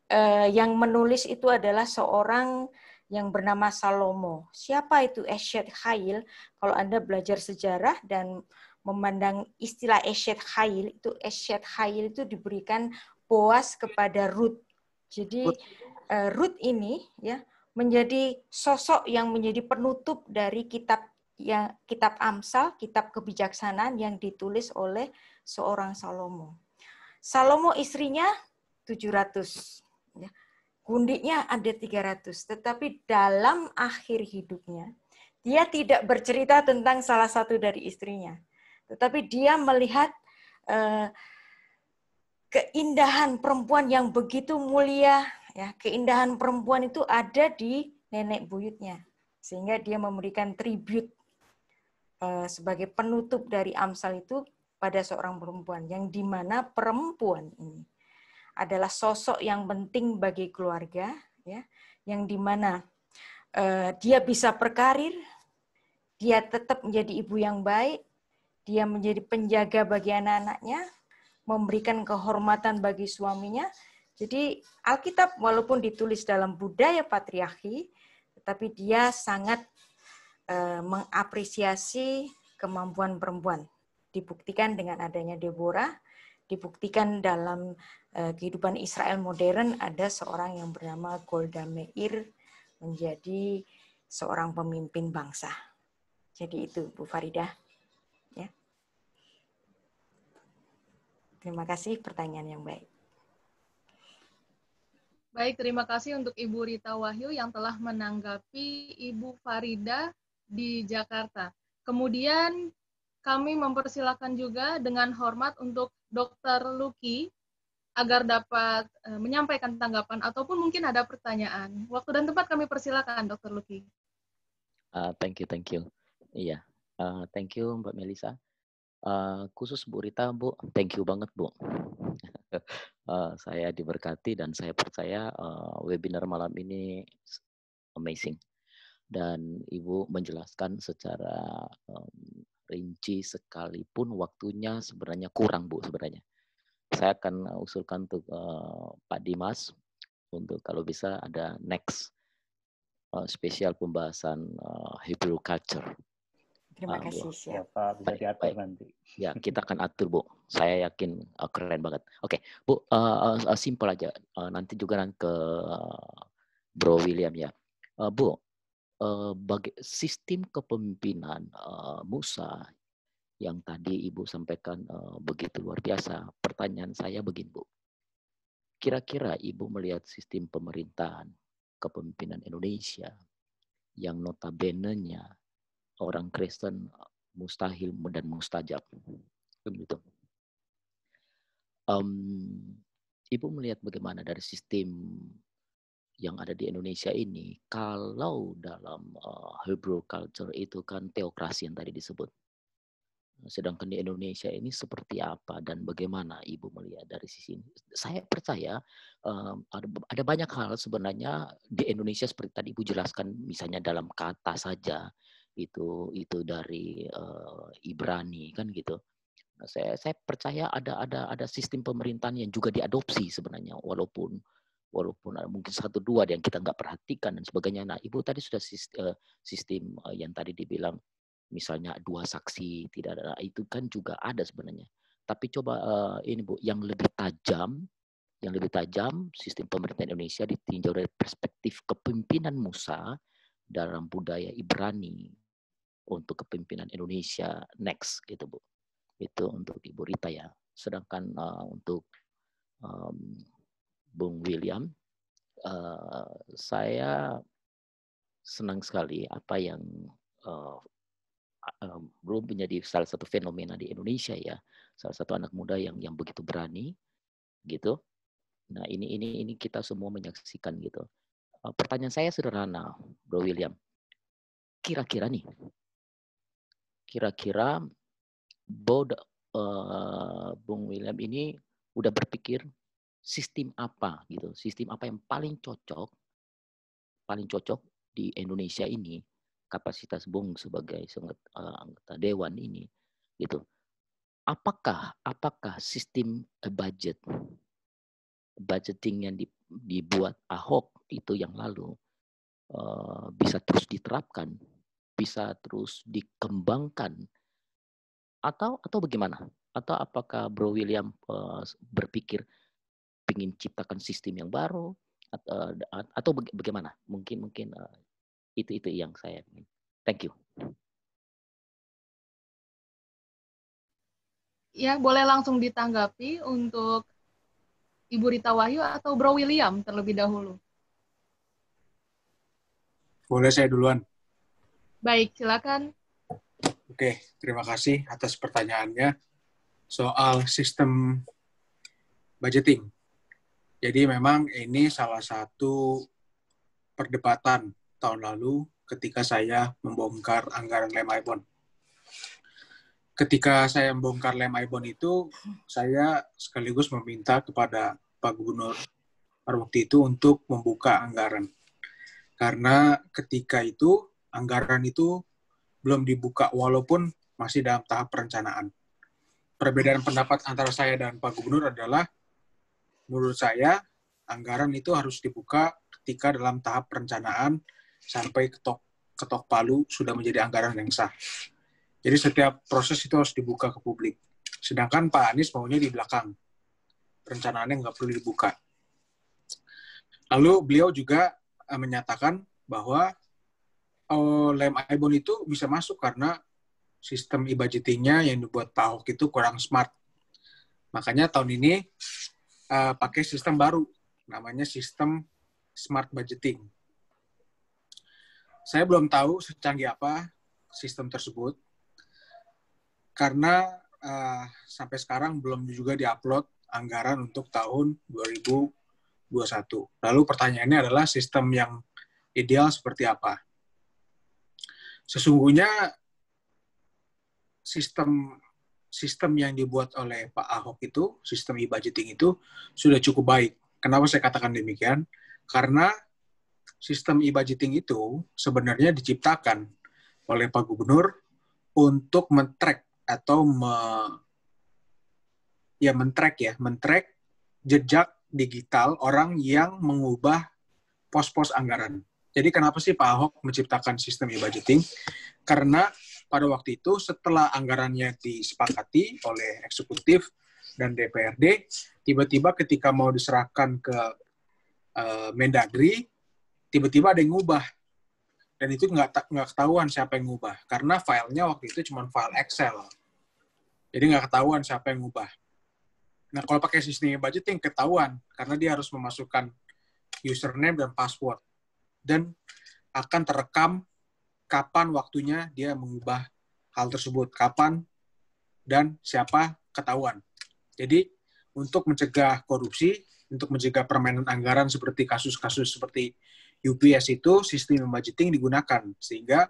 Speaker 5: eh, yang menulis itu adalah seorang yang bernama Salomo. Siapa itu Eshet Khail Kalau Anda belajar sejarah dan memandang istilah Eshet Khail itu Eshet Khail itu diberikan Boas kepada Ruth. Jadi Ruth eh, ini ya menjadi sosok yang menjadi penutup dari kitab yang kitab Amsal, kitab kebijaksanaan yang ditulis oleh seorang Salomo. Salomo istrinya 700. Ya. Gundiknya ada 300, tetapi dalam akhir hidupnya dia tidak bercerita tentang salah satu dari istrinya. Tetapi dia melihat eh, keindahan perempuan yang begitu mulia, ya, keindahan perempuan itu ada di nenek buyutnya sehingga dia memberikan tribute. Eh, sebagai penutup dari Amsal itu pada seorang perempuan yang dimana perempuan ini adalah sosok yang penting bagi keluarga ya yang dimana uh, eh, dia bisa berkarir dia tetap menjadi ibu yang baik dia menjadi penjaga bagi anak-anaknya memberikan kehormatan bagi suaminya jadi Alkitab walaupun ditulis dalam budaya patriarki tetapi dia sangat Eh, mengapresiasi kemampuan perempuan. Dibuktikan dengan adanya Deborah, dibuktikan dalam eh, kehidupan Israel modern ada seorang yang bernama Golda Meir menjadi seorang pemimpin bangsa. Jadi itu Bu Farida. Ya. Terima kasih pertanyaan yang baik.
Speaker 1: Baik, terima kasih untuk Ibu Rita Wahyu yang telah menanggapi Ibu Farida di Jakarta. Kemudian kami mempersilahkan juga dengan hormat untuk Dr. Luki agar dapat e, menyampaikan tanggapan ataupun mungkin ada pertanyaan. Waktu dan tempat kami persilakan, Dr. Luki.
Speaker 10: Uh, ah, thank you, thank you. Iya, yeah. uh, thank you Mbak Melisa. Uh, khusus Bu Rita, Bu, thank you banget Bu. uh, saya diberkati dan saya percaya uh, webinar malam ini amazing dan Ibu menjelaskan secara um, rinci sekalipun waktunya sebenarnya kurang Bu sebenarnya. Saya akan usulkan untuk uh, Pak Dimas untuk kalau bisa ada next uh, spesial pembahasan uh, Hebrew culture.
Speaker 11: Terima ah, kasih uh, ya. kasih.
Speaker 10: Ya, Pak, bisa baik, diatur baik. nanti. Ya, kita akan atur, Bu. Saya yakin uh, keren banget. Oke, okay. Bu, uh, uh, simple aja. Uh, nanti juga nanti ke uh, Bro William ya. Uh, Bu, Eh, bagi sistem kepemimpinan eh, Musa yang tadi Ibu sampaikan eh, begitu luar biasa. Pertanyaan saya begini, Bu. Kira-kira Ibu melihat sistem pemerintahan kepemimpinan Indonesia yang notabene orang Kristen mustahil dan mustajab. Begitu. Um, Ibu melihat bagaimana dari sistem yang ada di Indonesia ini kalau dalam uh, Hebrew culture itu kan teokrasi yang tadi disebut. Sedangkan di Indonesia ini seperti apa dan bagaimana Ibu melihat dari sisi ini? Saya percaya um, ada, ada banyak hal sebenarnya di Indonesia seperti tadi Ibu jelaskan misalnya dalam kata saja itu itu dari uh, Ibrani kan gitu nah, saya saya percaya ada ada ada sistem pemerintahan yang juga diadopsi sebenarnya walaupun walaupun mungkin satu dua yang kita nggak perhatikan dan sebagainya. Nah, ibu tadi sudah eh, sistem eh, yang tadi dibilang misalnya dua saksi tidak ada nah, itu kan juga ada sebenarnya. Tapi coba eh, ini bu yang lebih tajam, yang lebih tajam sistem pemerintahan Indonesia ditinjau dari perspektif kepemimpinan Musa dalam budaya Ibrani untuk kepemimpinan Indonesia next gitu bu. Itu untuk Ibu Rita ya. Sedangkan untuk Bung William. Uh, saya senang sekali apa yang uh, uh, belum menjadi salah satu fenomena di Indonesia ya, salah satu anak muda yang yang begitu berani gitu. Nah ini ini ini kita semua menyaksikan gitu. Uh, pertanyaan saya sederhana, Bro William. Kira-kira nih, kira-kira Bung William ini udah berpikir sistem apa gitu, sistem apa yang paling cocok, paling cocok di Indonesia ini kapasitas Bung sebagai eh, anggota dewan ini gitu. Apakah apakah sistem eh, budget budgeting yang dibuat Ahok itu yang lalu eh, bisa terus diterapkan, bisa terus dikembangkan atau atau bagaimana? Atau apakah Bro William berpikir pingin ciptakan sistem yang baru eh, atau, atau bagaimana? Mungkin mungkin eh, itu itu yang saya ingin. Thank you.
Speaker 1: Ya, boleh langsung ditanggapi untuk Ibu Rita Wahyu atau Bro William terlebih dahulu.
Speaker 4: Boleh saya duluan.
Speaker 1: Baik, silakan.
Speaker 4: Oke, terima kasih atas pertanyaannya soal sistem budgeting. Jadi memang ini salah satu perdebatan tahun lalu ketika saya membongkar anggaran Lem Ibon. Ketika saya membongkar Lem Ibon itu, saya sekaligus meminta kepada Pak Gubernur waktu itu untuk membuka anggaran. Karena ketika itu anggaran itu belum dibuka walaupun masih dalam tahap perencanaan. Perbedaan pendapat antara saya dan Pak Gubernur adalah menurut saya anggaran itu harus dibuka ketika dalam tahap perencanaan sampai ketok ketok palu sudah menjadi anggaran yang sah. Jadi setiap proses itu harus dibuka ke publik. Sedangkan Pak Anies maunya di belakang. Perencanaannya nggak perlu dibuka. Lalu beliau juga eh, menyatakan bahwa oh, lem ibon itu bisa masuk karena sistem e-budgetingnya yang dibuat Pak Ahok itu kurang smart. Makanya tahun ini uh, pakai sistem baru namanya sistem smart budgeting. Saya belum tahu secanggih apa sistem tersebut karena uh, sampai sekarang belum juga diupload anggaran untuk tahun 2021. Lalu pertanyaannya adalah sistem yang ideal seperti apa? Sesungguhnya sistem sistem yang dibuat oleh Pak Ahok itu, sistem e-budgeting itu sudah cukup baik. Kenapa saya katakan demikian? Karena sistem e-budgeting itu sebenarnya diciptakan oleh Pak Gubernur untuk men-track atau me, ya men-track ya, men-track jejak digital orang yang mengubah pos-pos anggaran. Jadi kenapa sih Pak Ahok menciptakan sistem e-budgeting? Karena pada waktu itu setelah anggarannya disepakati oleh eksekutif dan DPRD, tiba-tiba ketika mau diserahkan ke uh, Mendagri, tiba-tiba ada yang ngubah. Dan itu nggak nggak ketahuan siapa yang ngubah karena filenya waktu itu cuma file Excel. Jadi nggak ketahuan siapa yang ngubah. Nah kalau pakai sistem budgeting ketahuan karena dia harus memasukkan username dan password dan akan terekam kapan waktunya dia mengubah hal tersebut, kapan dan siapa ketahuan. Jadi untuk mencegah korupsi, untuk mencegah permainan anggaran seperti kasus-kasus seperti UPS itu sistem budgeting digunakan sehingga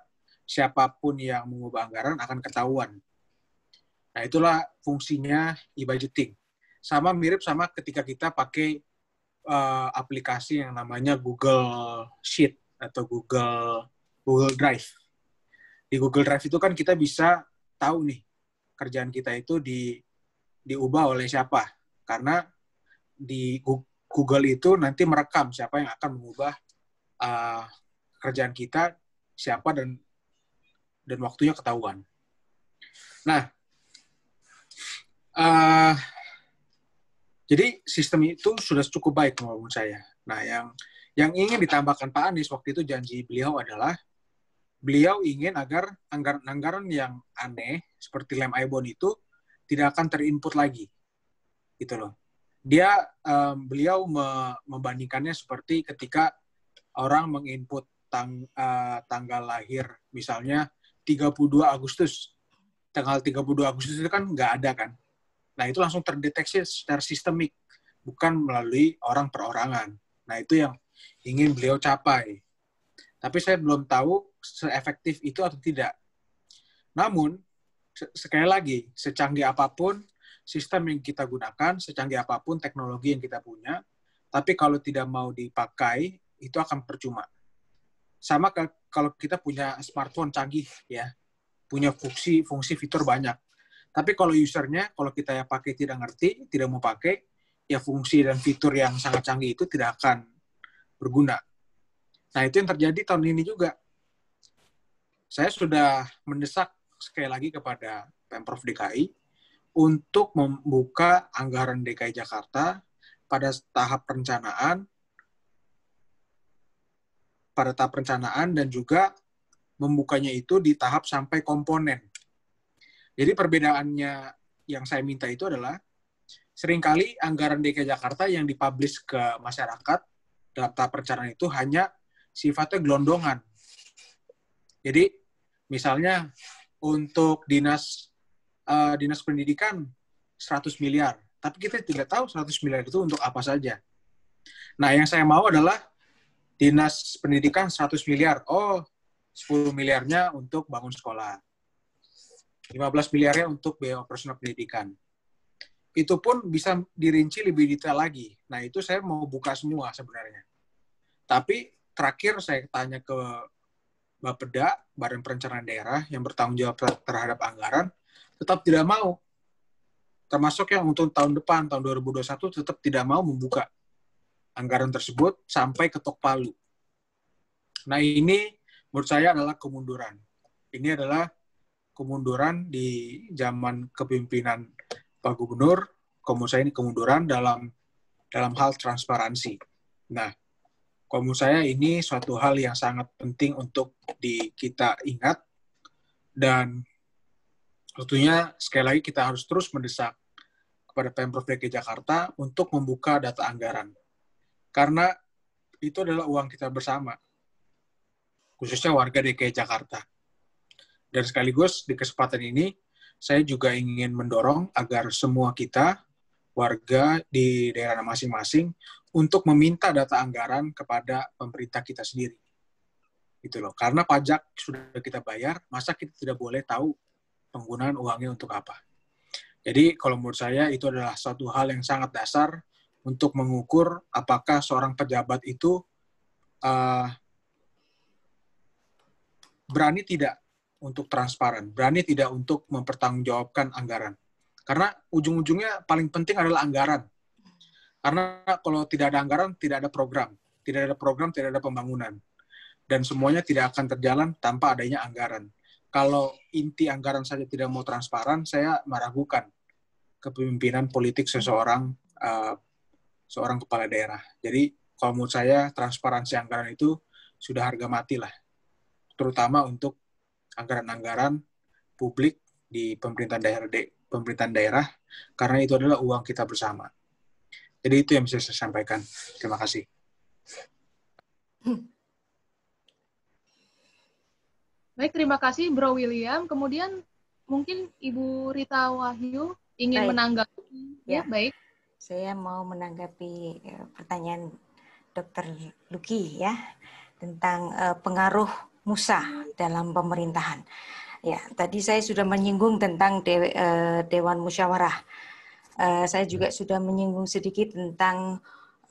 Speaker 4: siapapun yang mengubah anggaran akan ketahuan. Nah, itulah fungsinya e-budgeting. Sama mirip sama ketika kita pakai uh, aplikasi yang namanya Google Sheet atau Google Google Drive. Di Google Drive itu kan kita bisa tahu nih kerjaan kita itu di diubah oleh siapa. Karena di Google itu nanti merekam siapa yang akan mengubah uh, kerjaan kita, siapa dan dan waktunya ketahuan. Nah, uh, jadi sistem itu sudah cukup baik menurut saya. Nah, yang yang ingin ditambahkan Pak Anies waktu itu janji beliau adalah beliau ingin agar anggaran-anggaran yang aneh seperti lem ibon itu tidak akan terinput lagi gitu loh dia um, beliau me membandingkannya seperti ketika orang menginput tang uh, tanggal lahir misalnya 32 Agustus tanggal 32 Agustus itu kan nggak ada kan nah itu langsung terdeteksi secara sistemik bukan melalui orang perorangan nah itu yang ingin beliau capai tapi saya belum tahu seefektif itu atau tidak. Namun, sekali lagi, secanggih apapun sistem yang kita gunakan, secanggih apapun teknologi yang kita punya, tapi kalau tidak mau dipakai, itu akan percuma. Sama kalau kita punya smartphone canggih, ya, punya fungsi fungsi fitur banyak. Tapi kalau usernya, kalau kita yang pakai tidak ngerti, tidak mau pakai, ya fungsi dan fitur yang sangat canggih itu tidak akan berguna. Nah, itu yang terjadi tahun ini juga saya sudah mendesak sekali lagi kepada Pemprov DKI untuk membuka anggaran DKI Jakarta pada tahap perencanaan pada tahap perencanaan dan juga membukanya itu di tahap sampai komponen. Jadi perbedaannya yang saya minta itu adalah seringkali anggaran DKI Jakarta yang dipublish ke masyarakat dalam tahap perencanaan itu hanya sifatnya gelondongan. Jadi Misalnya untuk dinas uh, dinas pendidikan 100 miliar, tapi kita tidak tahu 100 miliar itu untuk apa saja. Nah, yang saya mau adalah dinas pendidikan 100 miliar. Oh, 10 miliarnya untuk bangun sekolah. 15 miliarnya untuk biaya operasional pendidikan. Itu pun bisa dirinci lebih detail lagi. Nah, itu saya mau buka semua sebenarnya. Tapi terakhir saya tanya ke Bapeda, Badan Perencanaan Daerah yang bertanggung jawab terhadap anggaran, tetap tidak mau. Termasuk yang untuk tahun depan, tahun 2021, tetap tidak mau membuka anggaran tersebut sampai ketok palu. Nah ini menurut saya adalah kemunduran. Ini adalah kemunduran di zaman kepimpinan Pak Gubernur, kalau saya ini kemunduran dalam dalam hal transparansi. Nah, kalau menurut saya ini suatu hal yang sangat penting untuk di kita ingat dan tentunya sekali lagi kita harus terus mendesak kepada Pemprov DKI Jakarta untuk membuka data anggaran. Karena itu adalah uang kita bersama, khususnya warga DKI Jakarta. Dan sekaligus di kesempatan ini, saya juga ingin mendorong agar semua kita warga di daerah masing-masing untuk meminta data anggaran kepada pemerintah kita sendiri. Gitu loh. Karena pajak sudah kita bayar, masa kita tidak boleh tahu penggunaan uangnya untuk apa. Jadi kalau menurut saya itu adalah satu hal yang sangat dasar untuk mengukur apakah seorang pejabat itu uh, berani tidak untuk transparan, berani tidak untuk mempertanggungjawabkan anggaran. Karena ujung-ujungnya paling penting adalah anggaran. Karena kalau tidak ada anggaran, tidak ada program. Tidak ada program, tidak ada pembangunan. Dan semuanya tidak akan terjalan tanpa adanya anggaran. Kalau inti anggaran saja tidak mau transparan, saya meragukan kepemimpinan politik seseorang uh, seorang kepala daerah. Jadi kalau menurut saya transparansi anggaran itu sudah harga mati lah. Terutama untuk anggaran-anggaran publik di pemerintahan daerah, pemerintahan daerah karena itu adalah uang kita bersama. Jadi itu yang bisa saya sampaikan. Terima kasih.
Speaker 1: Baik, terima kasih Bro William. Kemudian mungkin Ibu Rita Wahyu ingin baik. menanggapi. Ya. ya, baik.
Speaker 5: Saya mau menanggapi eh, pertanyaan Dr. Luki ya tentang eh, pengaruh Musa dalam pemerintahan. Ya, tadi saya sudah menyinggung tentang eh, Dewan Musyawarah. Eh, saya juga ya. sudah menyinggung sedikit tentang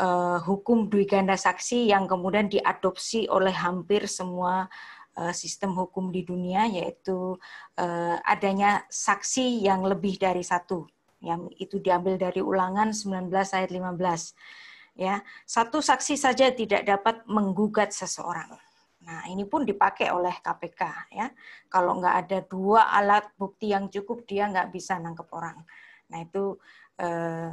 Speaker 5: eh, hukum dui ganda saksi yang kemudian diadopsi oleh hampir semua sistem hukum di dunia, yaitu adanya saksi yang lebih dari satu. Yang itu diambil dari ulangan 19 ayat 15. Ya, satu saksi saja tidak dapat menggugat seseorang Nah, ini pun dipakai oleh KPK ya. Kalau nggak ada dua alat bukti yang cukup, dia nggak bisa nangkep orang. Nah, itu eh,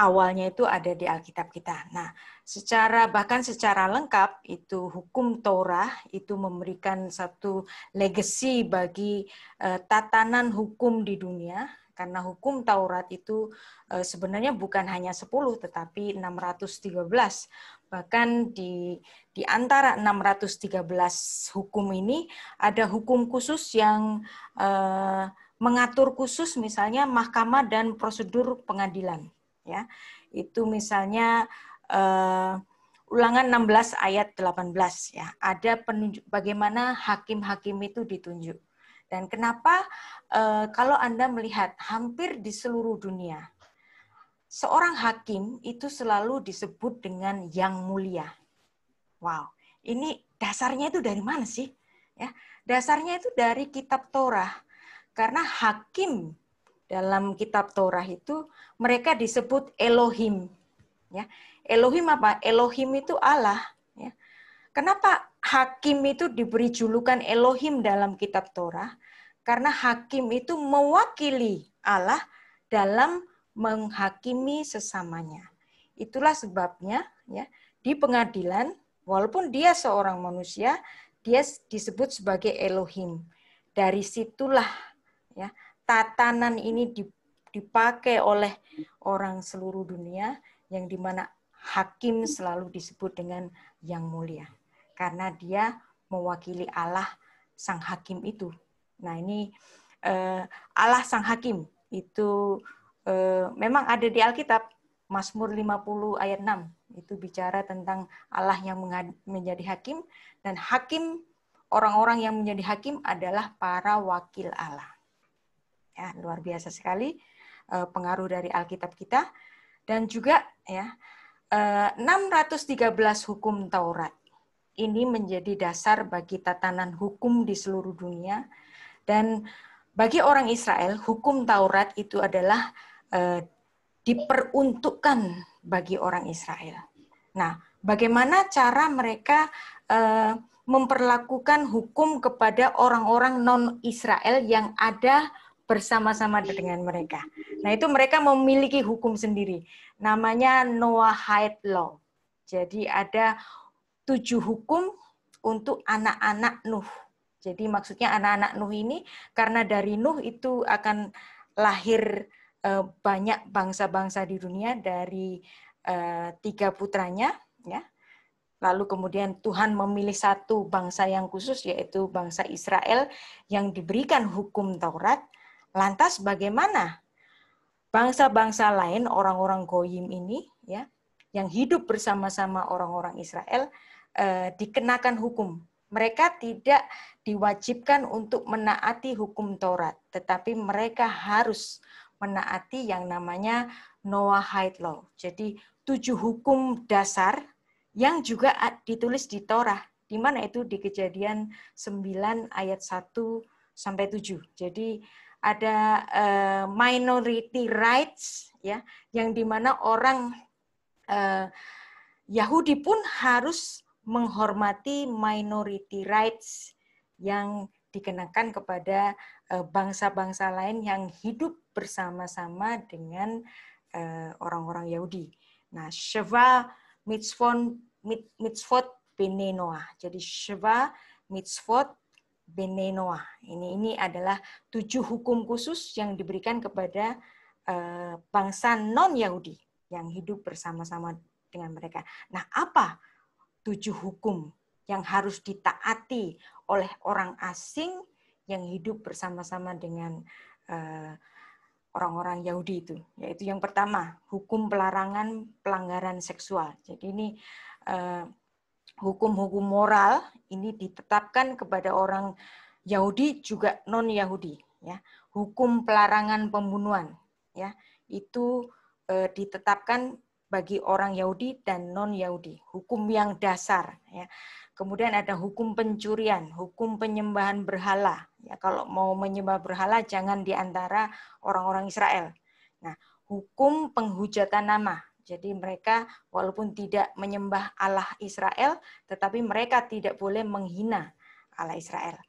Speaker 5: awalnya itu ada di Alkitab kita. Nah, secara bahkan secara lengkap itu hukum Torah itu memberikan satu legacy bagi eh, tatanan hukum di dunia karena hukum Taurat itu eh, sebenarnya bukan hanya 10 tetapi 613 Bahkan di di antara 613 hukum ini ada hukum khusus yang eh, mengatur khusus misalnya mahkamah dan prosedur pengadilan ya. Itu misalnya eh, ulangan 16 ayat 18 ya. Ada penunjuk bagaimana hakim-hakim itu ditunjuk. Dan kenapa eh, kalau Anda melihat hampir di seluruh dunia seorang hakim itu selalu disebut dengan yang mulia. Wow, ini dasarnya itu dari mana sih? Ya, dasarnya itu dari kitab Torah. Karena hakim dalam kitab Torah itu mereka disebut Elohim. Ya, Elohim apa? Elohim itu Allah. Ya. Kenapa hakim itu diberi julukan Elohim dalam kitab Torah? Karena hakim itu mewakili Allah dalam menghakimi sesamanya. Itulah sebabnya ya di pengadilan walaupun dia seorang manusia, dia disebut sebagai Elohim. Dari situlah ya tatanan ini dipakai oleh orang seluruh dunia yang dimana hakim selalu disebut dengan yang mulia karena dia mewakili Allah sang hakim itu. Nah ini eh, Allah sang hakim itu Eh, memang ada di Alkitab Mazmur 50 ayat 6 itu bicara tentang Allah yang menjadi hakim dan hakim orang-orang yang menjadi hakim adalah para wakil Allah. Ya, luar biasa sekali eh, pengaruh dari Alkitab kita dan juga ya eh, tiga 613 hukum Taurat. Ini menjadi dasar bagi tatanan hukum di seluruh dunia dan bagi orang Israel hukum Taurat itu adalah uh, diperuntukkan bagi orang Israel. Nah, bagaimana cara mereka uh, memperlakukan hukum kepada orang-orang non-Israel yang ada bersama-sama dengan mereka. Nah, itu mereka memiliki hukum sendiri. Namanya Noahide Law. Jadi ada tujuh hukum untuk anak-anak Nuh. Jadi maksudnya anak-anak Nuh ini karena dari Nuh itu akan lahir Eh, banyak bangsa-bangsa di dunia dari eh, tiga putranya, ya. Lalu kemudian Tuhan memilih satu bangsa yang khusus yaitu bangsa Israel yang diberikan hukum Taurat. Lantas bagaimana bangsa-bangsa lain, orang-orang goyim ini, ya, yang hidup bersama-sama orang-orang Israel eh, dikenakan hukum. Mereka tidak diwajibkan untuk menaati hukum Taurat, tetapi mereka harus menaati yang namanya Noahide Law. Jadi tujuh hukum dasar yang juga ditulis di Torah, di mana itu di kejadian 9 ayat 1 sampai 7. Jadi ada uh, minority rights ya yang dimana orang uh, Yahudi pun harus menghormati minority rights yang dikenakan kepada eh, bangsa-bangsa lain yang hidup bersama-sama dengan eh, orang-orang Yahudi. Nah, Sheva mitzvot, mitzvot bene Noah. Jadi Sheva mitzvot bene Noah. Ini ini adalah tujuh hukum khusus yang diberikan kepada eh, bangsa non Yahudi yang hidup bersama-sama dengan mereka. Nah, apa tujuh hukum yang harus ditaati oleh orang asing yang hidup bersama-sama dengan eh, orang-orang Yahudi itu, yaitu yang pertama hukum pelarangan pelanggaran seksual. Jadi ini eh, hukum-hukum eh, moral ini ditetapkan kepada orang Yahudi juga non Yahudi. Ya, hukum pelarangan pembunuhan, ya itu eh, ditetapkan bagi orang Yahudi dan non Yahudi. Hukum yang dasar. Ya. Kemudian ada hukum pencurian, hukum penyembahan berhala, Ya, kalau mau menyembah berhala jangan di antara orang-orang Israel. Nah, hukum penghujatan nama. Jadi mereka walaupun tidak menyembah Allah Israel, tetapi mereka tidak boleh menghina Allah Israel.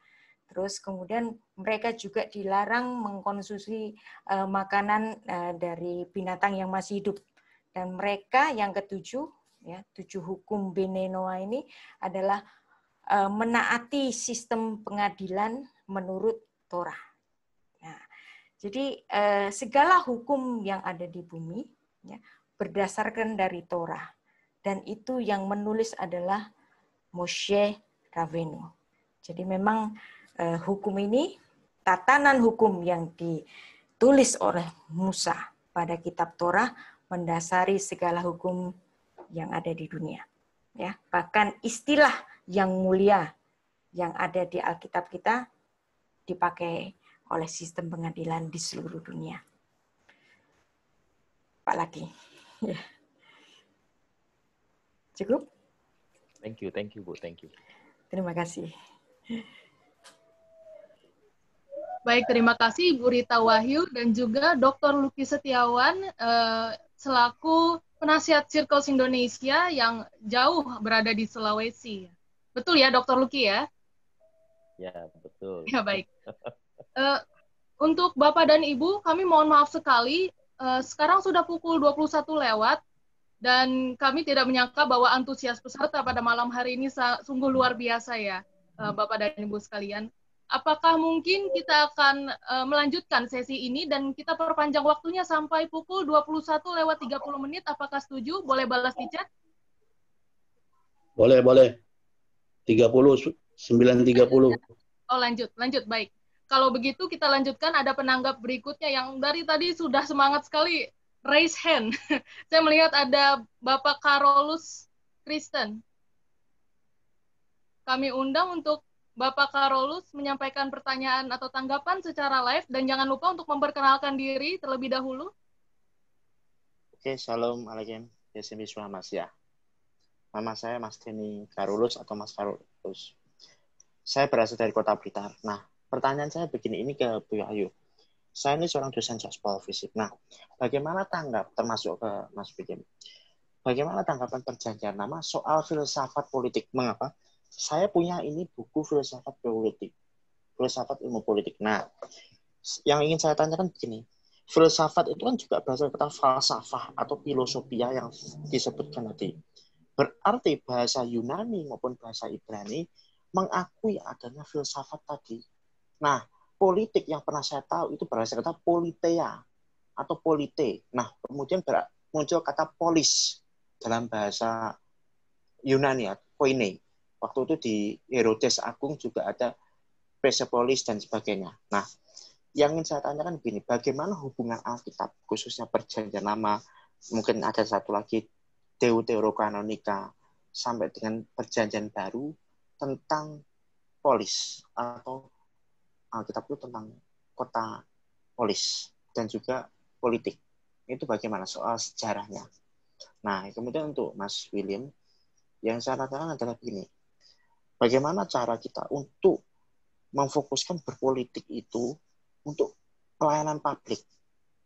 Speaker 5: Terus kemudian mereka juga dilarang mengkonsumsi uh, makanan uh, dari binatang yang masih hidup. Dan mereka yang ketujuh, ya tujuh hukum Benenoa ini adalah uh, menaati sistem pengadilan menurut Torah. Nah, jadi eh, segala hukum yang ada di bumi ya, berdasarkan dari Torah dan itu yang menulis adalah Moshe Ravenu. Jadi memang eh, hukum ini tatanan hukum yang ditulis oleh Musa pada kitab Torah mendasari segala hukum yang ada di dunia. Ya, bahkan istilah yang mulia yang ada di Alkitab kita dipakai oleh sistem pengadilan di seluruh dunia.
Speaker 10: Pak lagi. Ya. Cukup? Thank you, thank you Bu, thank you.
Speaker 5: Terima kasih.
Speaker 1: Baik, terima kasih Ibu Rita Wahyu dan juga Dr. Luki Setiawan eh, selaku penasihat Circles Indonesia yang jauh berada di Sulawesi. Betul ya, Dr. Luki ya?
Speaker 10: Ya, betul. Betul. Ya baik.
Speaker 1: uh, untuk Bapak dan Ibu, kami mohon maaf sekali. Uh, sekarang sudah pukul 21 lewat dan kami tidak menyangka bahwa antusias peserta pada malam hari ini sungguh luar biasa ya, uh, Bapak dan Ibu sekalian. Apakah mungkin kita akan uh, melanjutkan sesi ini dan kita perpanjang waktunya sampai pukul 21 lewat 30 menit? Apakah setuju? Boleh balas di chat?
Speaker 12: Boleh, boleh. 30, 9.30.
Speaker 1: Oh lanjut, lanjut baik. Kalau begitu kita lanjutkan ada penanggap berikutnya yang dari tadi sudah semangat sekali raise hand. Saya melihat ada Bapak Karolus Kristen. Kami undang untuk Bapak Karolus menyampaikan pertanyaan atau tanggapan secara live dan jangan lupa untuk memperkenalkan diri terlebih dahulu.
Speaker 11: Oke, shalom alaikum. Ya, Biswa Mas ya. Nama saya Mas Tini Karolus atau Mas Karolus. Saya berasal dari kota Blitar. Nah, pertanyaan saya begini ini ke Bu Ayu. Saya ini seorang dosen Jaspol fisik. Nah, bagaimana tanggap termasuk ke Mas Bikin? Bagaimana tanggapan perjanjian nama soal filsafat politik? Mengapa? Saya punya ini buku filsafat politik, filsafat ilmu politik. Nah, yang ingin saya tanyakan begini, filsafat itu kan juga berasal kata falsafah atau filosofia yang disebutkan tadi. Berarti bahasa Yunani maupun bahasa Ibrani mengakui adanya filsafat tadi. Nah, politik yang pernah saya tahu itu berasal kata politea atau polite. Nah, kemudian muncul kata polis dalam bahasa Yunani ya, koine. Waktu itu di Herodes Agung juga ada Persepolis dan sebagainya. Nah, yang ingin saya tanyakan begini, bagaimana hubungan Alkitab, khususnya perjanjian lama, mungkin ada satu lagi Deuterokanonika, sampai dengan perjanjian baru, tentang polis atau Alkitab itu tentang kota polis dan juga politik. Itu bagaimana soal sejarahnya. Nah, kemudian untuk Mas William, yang saya katakan adalah begini. Bagaimana cara kita untuk memfokuskan berpolitik itu untuk pelayanan publik.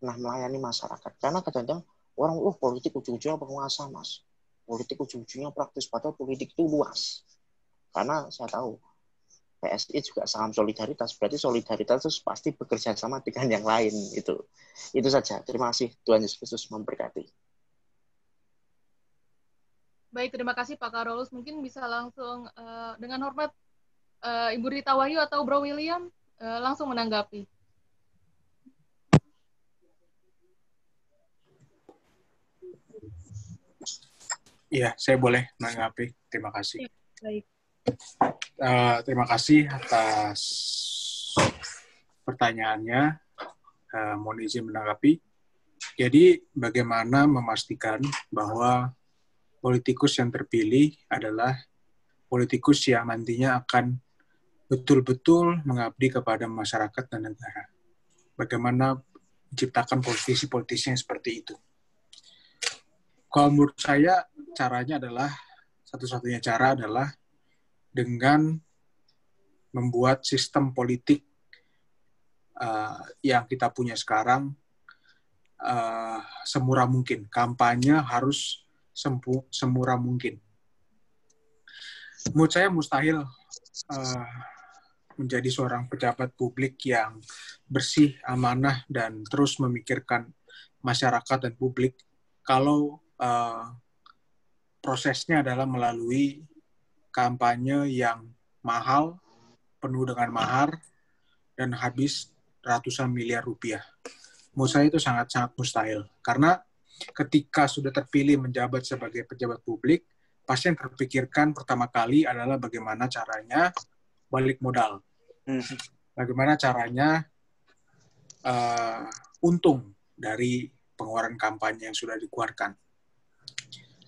Speaker 11: Nah, melayani masyarakat. Karena kadang-kadang orang, oh politik ujung-ujungnya penguasa, Mas. Politik ujung-ujungnya praktis, padahal politik itu luas karena saya tahu PSI juga saham solidaritas, berarti solidaritas itu pasti bekerja sama dengan yang lain itu. Itu saja. Terima kasih Tuhan Yesus Kristus memberkati.
Speaker 1: Baik, terima kasih Pak Karolus. Mungkin bisa langsung uh, dengan hormat uh, Ibu Rita Wahyu atau Bro William uh, langsung menanggapi.
Speaker 4: Iya, saya boleh menanggapi. Terima kasih. Iya, baik uh, terima kasih atas pertanyaannya. Uh, mohon izin menanggapi. Jadi, bagaimana memastikan bahwa politikus yang terpilih adalah politikus yang nantinya akan betul-betul mengabdi kepada masyarakat dan negara? Bagaimana menciptakan politisi-politisi yang seperti itu? Kalau menurut saya, caranya adalah satu-satunya cara adalah dengan membuat sistem politik uh, yang kita punya sekarang uh, semurah mungkin. Kampanye harus sempu, semurah mungkin. Menurut saya mustahil uh, menjadi seorang pejabat publik yang bersih, amanah, dan terus memikirkan masyarakat dan publik kalau uh, prosesnya adalah melalui kampanye yang mahal, penuh dengan mahar, dan habis ratusan miliar rupiah. Menurut saya itu sangat-sangat mustahil. Karena ketika sudah terpilih menjabat sebagai pejabat publik, pasti yang terpikirkan pertama kali adalah bagaimana caranya balik modal. Hmm. Bagaimana caranya uh, untung dari pengeluaran kampanye yang sudah dikeluarkan.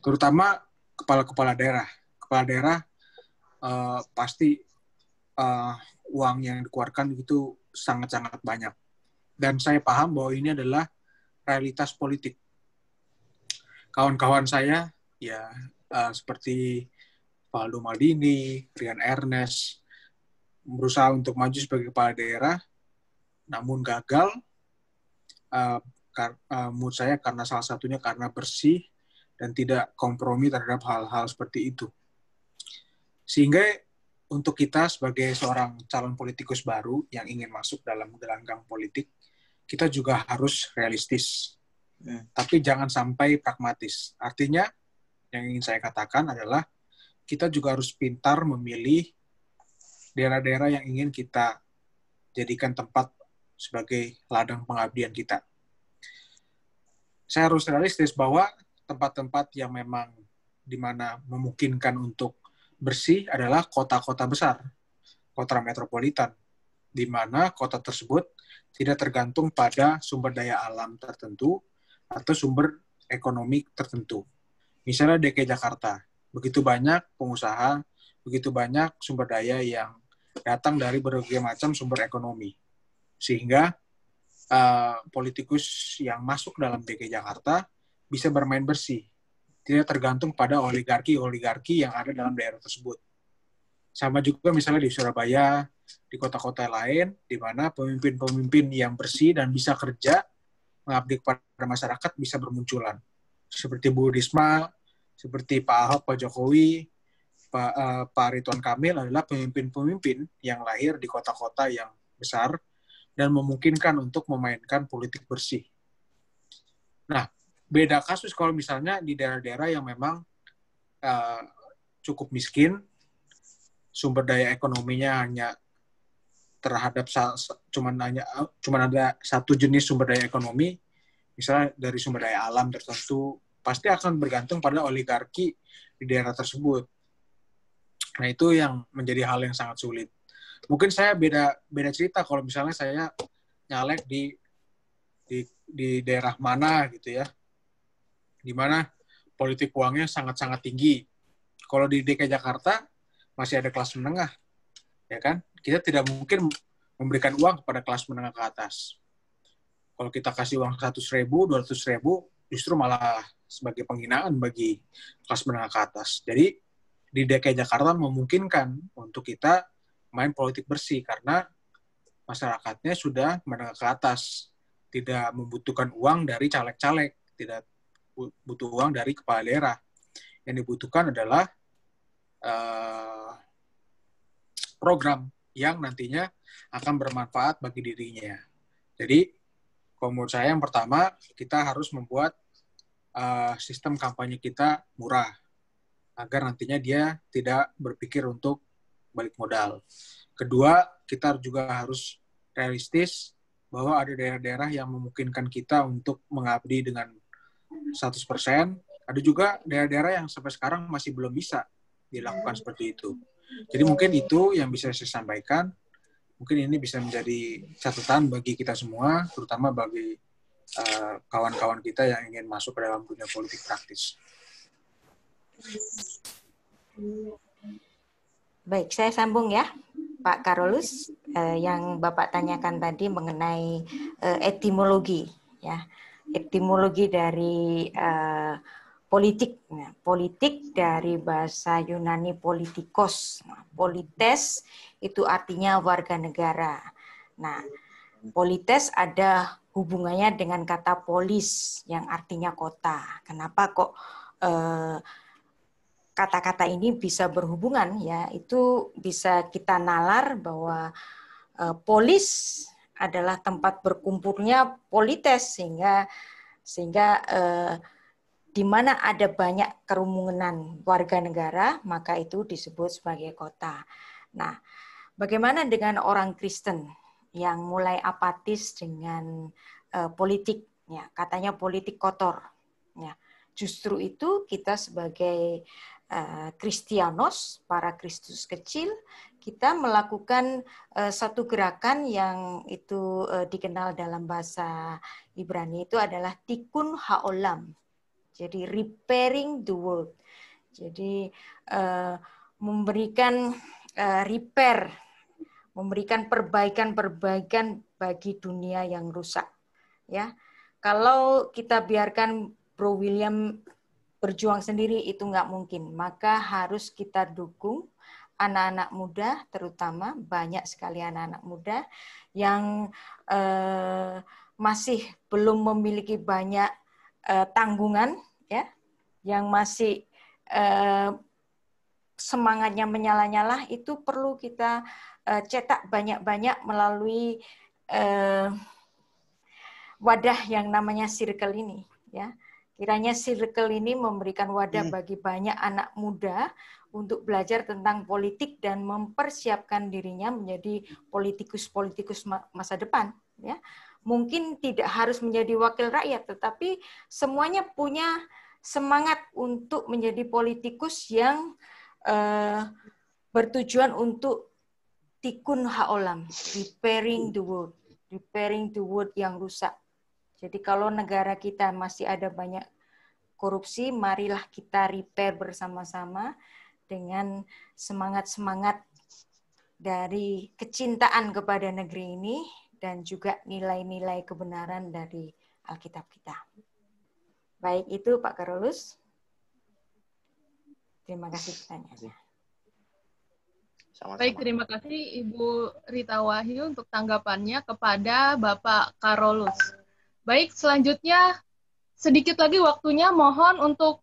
Speaker 4: Terutama kepala-kepala daerah. Kepala daerah Eh, pasti uh, uang yang dikeluarkan itu sangat-sangat banyak. Dan saya paham bahwa ini adalah realitas politik. Kawan-kawan saya, ya uh, seperti Valdo Maldini, Rian Ernest, berusaha untuk maju sebagai kepala daerah, namun gagal. Uh, uh, menurut saya karena salah satunya karena bersih dan tidak kompromi terhadap hal-hal seperti itu. Sehingga untuk kita sebagai seorang calon politikus baru yang ingin masuk dalam gelanggang politik, kita juga harus realistis. Hmm. Tapi jangan sampai pragmatis. Artinya, yang ingin saya katakan adalah kita juga harus pintar memilih daerah-daerah yang ingin kita jadikan tempat sebagai ladang pengabdian kita. Saya harus realistis bahwa tempat-tempat yang memang dimana memungkinkan untuk bersih adalah kota-kota besar, kota metropolitan, di mana kota tersebut tidak tergantung pada sumber daya alam tertentu atau sumber ekonomi tertentu. Misalnya DKI Jakarta, begitu banyak pengusaha, begitu banyak sumber daya yang datang dari berbagai macam sumber ekonomi. Sehingga uh, politikus yang masuk dalam DKI Jakarta bisa bermain bersih tidak tergantung pada oligarki-oligarki yang ada dalam daerah tersebut. Sama juga misalnya di Surabaya, di kota-kota lain, di mana pemimpin-pemimpin yang bersih dan bisa kerja mengabdi kepada masyarakat bisa bermunculan. Seperti Bu Risma, seperti Pak Ahok, Pak Jokowi, Pak, uh, Pak Ridwan Kamil adalah pemimpin-pemimpin yang lahir di kota-kota yang besar dan memungkinkan untuk memainkan politik bersih. Nah, beda kasus kalau misalnya di daerah-daerah yang memang uh, cukup miskin, sumber daya ekonominya hanya terhadap cuma hanya cuman ada satu jenis sumber daya ekonomi, misalnya dari sumber daya alam tertentu, pasti akan bergantung pada oligarki di daerah tersebut. Nah itu yang menjadi hal yang sangat sulit. Mungkin saya beda beda cerita kalau misalnya saya nyalek di di di daerah mana gitu ya di mana politik uangnya sangat-sangat tinggi. Kalau di DKI Jakarta masih ada kelas menengah, ya kan? Kita tidak mungkin memberikan uang kepada kelas menengah ke atas. Kalau kita kasih uang 100 ribu, 200 ribu, justru malah sebagai penghinaan bagi kelas menengah ke atas. Jadi di DKI Jakarta memungkinkan untuk kita main politik bersih karena masyarakatnya sudah menengah ke atas, tidak membutuhkan uang dari caleg-caleg, tidak butuh uang dari kepala daerah. Yang dibutuhkan adalah uh, program yang nantinya akan bermanfaat bagi dirinya. Jadi, kalau menurut saya yang pertama, kita harus membuat uh, sistem kampanye kita murah agar nantinya dia tidak berpikir untuk balik modal. Kedua, kita juga harus realistis bahwa ada daerah-daerah yang memungkinkan kita untuk mengabdi dengan 100%. Ada juga daerah-daerah yang sampai sekarang masih belum bisa dilakukan seperti itu. Jadi mungkin itu yang bisa saya sampaikan. Mungkin ini bisa menjadi catatan bagi kita semua, terutama bagi eh, kawan-kawan uh, kita yang ingin masuk ke dalam dunia politik praktis.
Speaker 5: Baik, saya sambung ya, Pak Karolus, eh, yang Bapak tanyakan tadi mengenai eh, etimologi, ya etimologi dari uh, politik. Nah, politik dari bahasa Yunani politikos. Nah, polites itu artinya warga negara. Nah, polites ada hubungannya dengan kata polis yang artinya kota. Kenapa kok eh, kata-kata eh, ini bisa berhubungan ya? Itu bisa kita nalar bahwa eh, polis adalah tempat berkumpulnya polites sehingga sehingga eh, di mana ada banyak kerumunan warga negara maka itu disebut sebagai kota. Nah, bagaimana dengan orang Kristen yang mulai apatis dengan eh, politik ya, katanya politik kotor ya. Justru itu kita sebagai eh, Kristianos, para Kristus kecil, kita melakukan uh, satu gerakan yang itu uh, dikenal dalam bahasa Ibrani itu adalah tikun haolam. Jadi repairing the world. Jadi uh, memberikan uh, repair, memberikan perbaikan-perbaikan bagi dunia yang rusak. Ya, kalau kita biarkan Bro William berjuang sendiri itu nggak mungkin. Maka harus kita dukung anak-anak muda terutama banyak sekali anak-anak muda yang eh, masih belum memiliki banyak eh, tanggungan ya yang masih eh, semangatnya menyala-nyala itu perlu kita cetak banyak-banyak melalui wadah yang namanya circle ini ya kiranya circle ini memberikan wadah hmm. bagi banyak anak muda untuk belajar tentang politik dan mempersiapkan dirinya menjadi politikus-politikus masa depan ya. Mungkin tidak harus menjadi wakil rakyat tetapi semuanya punya semangat untuk menjadi politikus yang eh, bertujuan untuk tikun haolam, repairing the world, repairing the world yang rusak. Jadi kalau negara kita masih ada banyak korupsi, marilah kita repair bersama-sama dengan semangat-semangat dari kecintaan kepada negeri ini dan juga nilai-nilai kebenaran dari Alkitab kita. Baik itu Pak Karolus. Terima kasih pertanyaannya. Sama-sama. Baik,
Speaker 1: terima kasih Ibu Rita Wahyu untuk tanggapannya kepada Bapak Karolus. Baik, selanjutnya sedikit lagi waktunya mohon untuk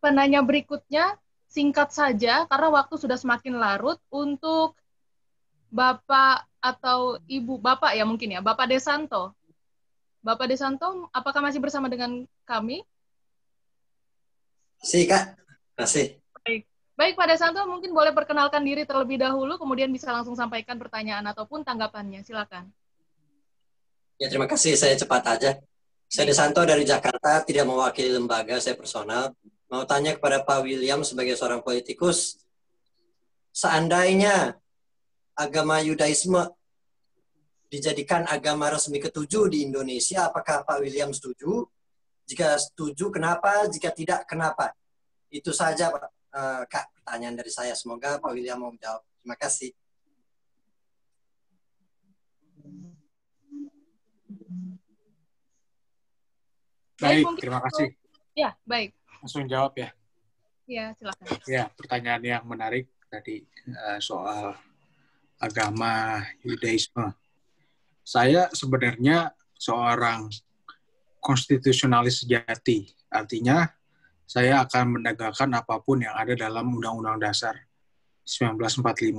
Speaker 1: penanya berikutnya singkat saja karena waktu sudah semakin larut untuk Bapak atau Ibu Bapak ya mungkin ya Bapak Desanto. Bapak Desanto, apakah masih bersama dengan kami?
Speaker 13: Si Kak, masih.
Speaker 1: Baik. Baik Pak Desanto, mungkin boleh perkenalkan diri terlebih dahulu, kemudian bisa langsung sampaikan pertanyaan ataupun tanggapannya. Silakan.
Speaker 10: Ya terima kasih, saya cepat aja. Saya Desanto dari
Speaker 8: Jakarta, tidak mewakili lembaga, saya personal mau tanya kepada Pak William sebagai seorang politikus, seandainya agama Yudaisme dijadikan agama resmi ketujuh di Indonesia, apakah Pak William setuju? Jika setuju, kenapa? Jika tidak, kenapa? Itu saja, Pak. Uh, Kak, pertanyaan dari saya. Semoga Pak William mau menjawab. Terima kasih.
Speaker 4: Baik, terima kasih.
Speaker 1: Ya, baik
Speaker 4: langsung jawab ya.
Speaker 1: Iya, silakan.
Speaker 4: Ya, pertanyaan yang menarik tadi eh, soal agama Yudaisme. Saya sebenarnya seorang konstitusionalis sejati. Artinya, saya akan menegakkan apapun yang ada dalam Undang-Undang Dasar 1945.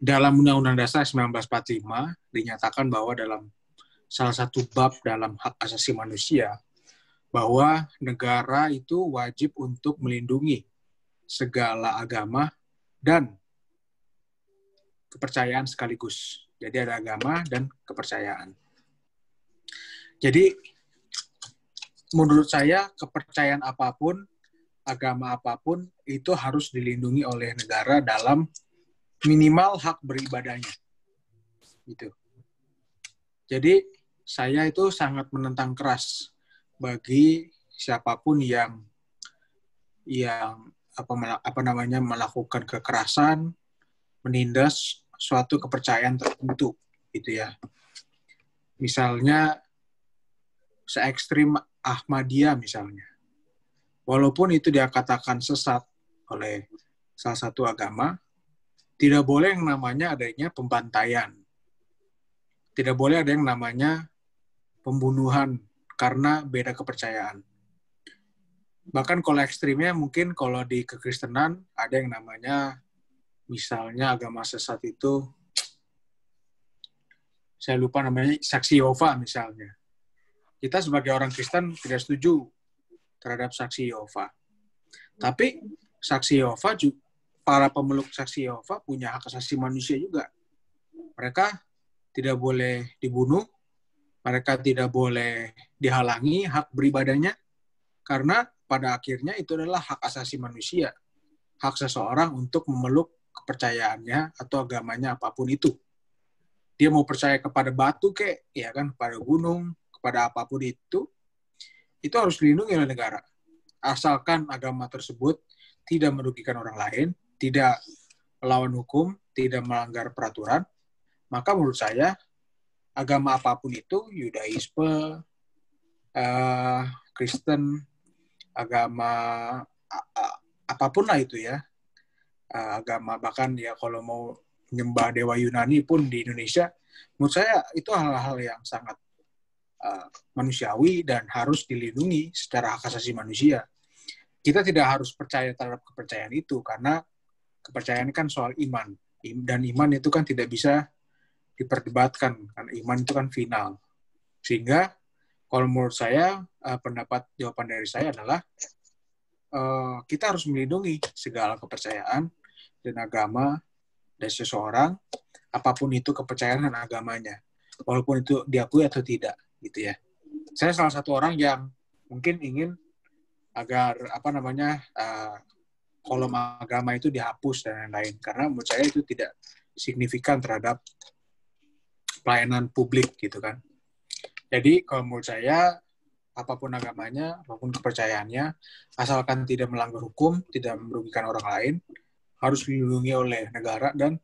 Speaker 4: Dalam Undang-Undang Dasar 1945 dinyatakan bahwa dalam salah satu bab dalam hak asasi manusia bahwa negara itu wajib untuk melindungi segala agama dan kepercayaan sekaligus. Jadi ada agama dan kepercayaan. Jadi menurut saya kepercayaan apapun, agama apapun itu harus dilindungi oleh negara dalam minimal hak beribadahnya. Gitu. Jadi saya itu sangat menentang keras bagi siapapun yang yang apa apa namanya melakukan kekerasan, menindas suatu kepercayaan tertentu gitu ya. Misalnya se ekstrim Ahmadiyah misalnya. Walaupun itu dia katakan sesat oleh salah satu agama, tidak boleh yang namanya adanya pembantaian. Tidak boleh ada yang namanya pembunuhan karena beda kepercayaan. Bahkan kalau ekstrimnya mungkin kalau di kekristenan ada yang namanya misalnya agama sesat itu saya lupa namanya saksi Yova misalnya. Kita sebagai orang Kristen tidak setuju terhadap saksi Yova Tapi saksi Yehova para pemeluk saksi Yova punya hak asasi manusia juga. Mereka tidak boleh dibunuh, mereka tidak boleh dihalangi hak beribadahnya karena pada akhirnya itu adalah hak asasi manusia hak seseorang untuk memeluk kepercayaannya atau agamanya apapun itu dia mau percaya kepada batu kek ya kan kepada gunung kepada apapun itu itu harus dilindungi oleh negara asalkan agama tersebut tidak merugikan orang lain tidak melawan hukum tidak melanggar peraturan maka menurut saya agama apapun itu Yudaisme, uh, Kristen, agama uh, apapun lah itu ya uh, agama bahkan ya kalau mau menyembah dewa Yunani pun di Indonesia menurut saya itu hal-hal yang sangat uh, manusiawi dan harus dilindungi secara hak asasi manusia kita tidak harus percaya terhadap kepercayaan itu karena kepercayaan kan soal iman dan iman itu kan tidak bisa diperdebatkan karena iman itu kan final. Sehingga kalau menurut saya uh, pendapat jawaban dari saya adalah uh, kita harus melindungi segala kepercayaan dan agama dari seseorang apapun itu kepercayaan dan agamanya walaupun itu diakui atau tidak gitu ya. Saya salah satu orang yang mungkin ingin agar apa namanya uh, kolom agama itu dihapus dan lain-lain karena menurut saya itu tidak signifikan terhadap pelayanan publik gitu kan. Jadi kalau menurut saya apapun agamanya, apapun kepercayaannya, asalkan tidak melanggar hukum, tidak merugikan orang lain, harus dilindungi oleh negara dan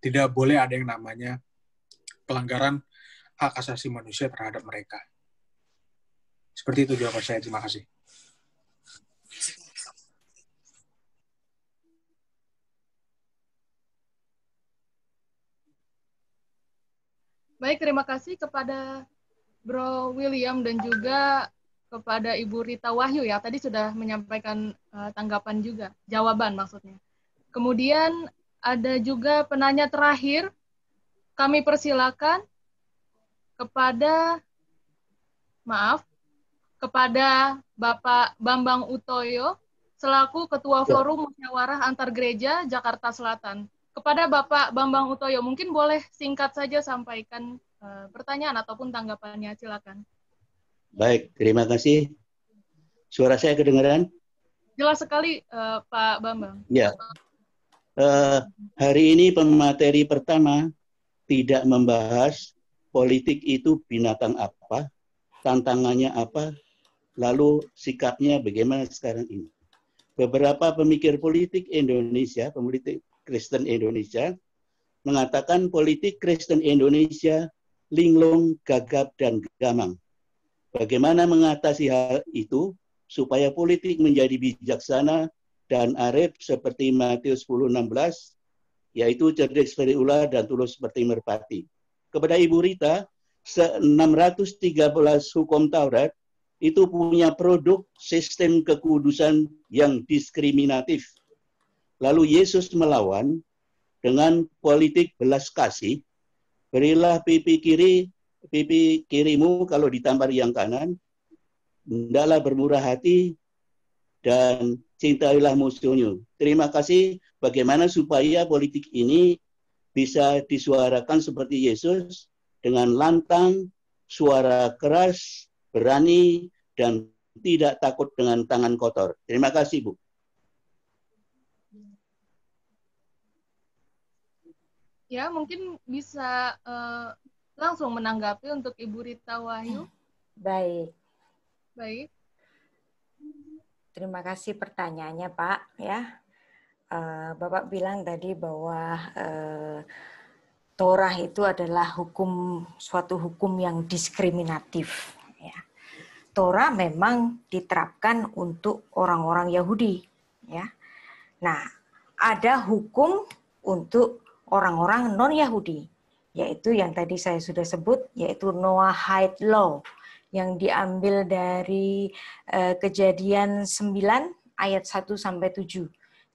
Speaker 4: tidak boleh ada yang namanya pelanggaran hak asasi manusia terhadap mereka. Seperti itu jawaban saya. Terima kasih.
Speaker 1: Baik, terima kasih kepada Bro William dan juga kepada Ibu Rita Wahyu ya. Tadi sudah menyampaikan eh, tanggapan juga, jawaban maksudnya. Kemudian ada juga penanya terakhir. Kami persilakan kepada maaf, kepada Bapak Bambang Utoyo selaku Ketua ya. Forum Musyawarah Antar Gereja Jakarta Selatan kepada Bapak Bambang Utoyo, mungkin boleh singkat saja sampaikan eh, pertanyaan ataupun tanggapannya, silakan.
Speaker 12: Baik, terima kasih. Suara saya kedengaran?
Speaker 1: Jelas sekali, uh, Pak Bambang.
Speaker 12: Ya. Uh, hari ini pemateri pertama tidak membahas politik itu binatang apa, tantangannya apa, lalu sikapnya bagaimana sekarang ini. Beberapa pemikir politik Indonesia, pemikir Kristen Indonesia mengatakan politik Kristen Indonesia linglung, gagap, dan gamang. Bagaimana mengatasi hal itu supaya politik menjadi bijaksana dan arif seperti Matius 10.16, yaitu cerdik seperti ular dan tulus seperti merpati. Kepada Ibu Rita, 613 hukum Taurat itu punya produk sistem kekudusan yang diskriminatif Lalu Yesus melawan dengan politik belas kasih. Berilah pipi kiri, pipi kirimu kalau ditampar yang kanan. Hendaklah bermurah hati dan cintailah musuhnya. Terima kasih bagaimana supaya politik ini bisa disuarakan seperti Yesus dengan lantang, suara keras, berani, dan tidak takut dengan tangan kotor. Terima kasih, Bu.
Speaker 1: ya mungkin bisa uh, langsung menanggapi untuk Ibu Rita Wahyu. Baik. Baik.
Speaker 5: Terima kasih pertanyaannya Pak ya. Uh, Bapak bilang tadi bahwa uh, Torah itu adalah hukum suatu hukum yang diskriminatif. Ya. Torah memang diterapkan untuk orang-orang Yahudi. Ya. Nah, ada hukum untuk orang-orang non-Yahudi, yaitu yang tadi saya sudah sebut, yaitu Noahide Law, yang diambil dari uh, kejadian 9 ayat 1 7.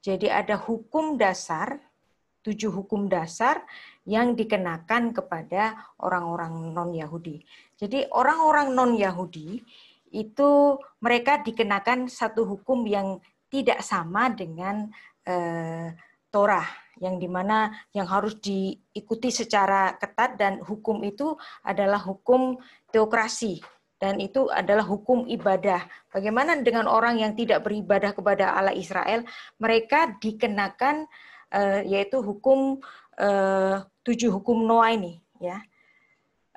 Speaker 5: Jadi ada hukum dasar, tujuh hukum dasar yang dikenakan kepada orang-orang non-Yahudi. Jadi orang-orang non-Yahudi itu mereka dikenakan satu hukum yang tidak sama dengan eh, Torah yang dimana yang harus diikuti secara ketat dan hukum itu adalah hukum teokrasi dan itu adalah hukum ibadah. Bagaimana dengan orang yang tidak beribadah kepada Allah Israel? Mereka dikenakan uh, yaitu hukum uh, tujuh hukum Noah ini, ya,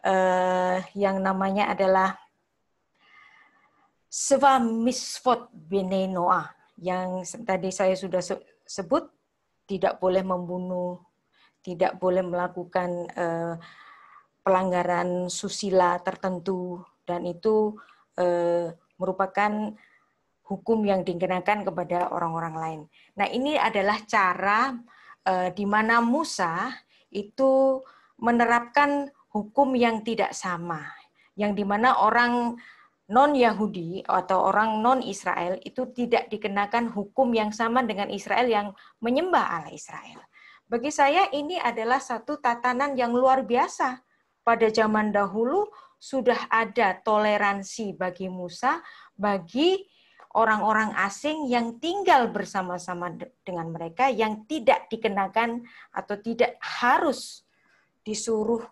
Speaker 5: uh, yang namanya adalah Seva Misfot Bene Noah yang tadi saya sudah sebut tidak boleh membunuh, tidak boleh melakukan eh, pelanggaran susila tertentu dan itu eh, merupakan hukum yang dikenakan kepada orang-orang lain. Nah, ini adalah cara eh, di mana Musa itu menerapkan hukum yang tidak sama, yang di mana orang non-Yahudi atau orang non-Israel itu tidak dikenakan hukum yang sama dengan Israel yang menyembah Allah Israel. Bagi saya ini adalah satu tatanan yang luar biasa. Pada zaman dahulu sudah ada toleransi bagi Musa, bagi orang-orang asing yang tinggal bersama-sama dengan mereka yang tidak dikenakan atau tidak harus disuruh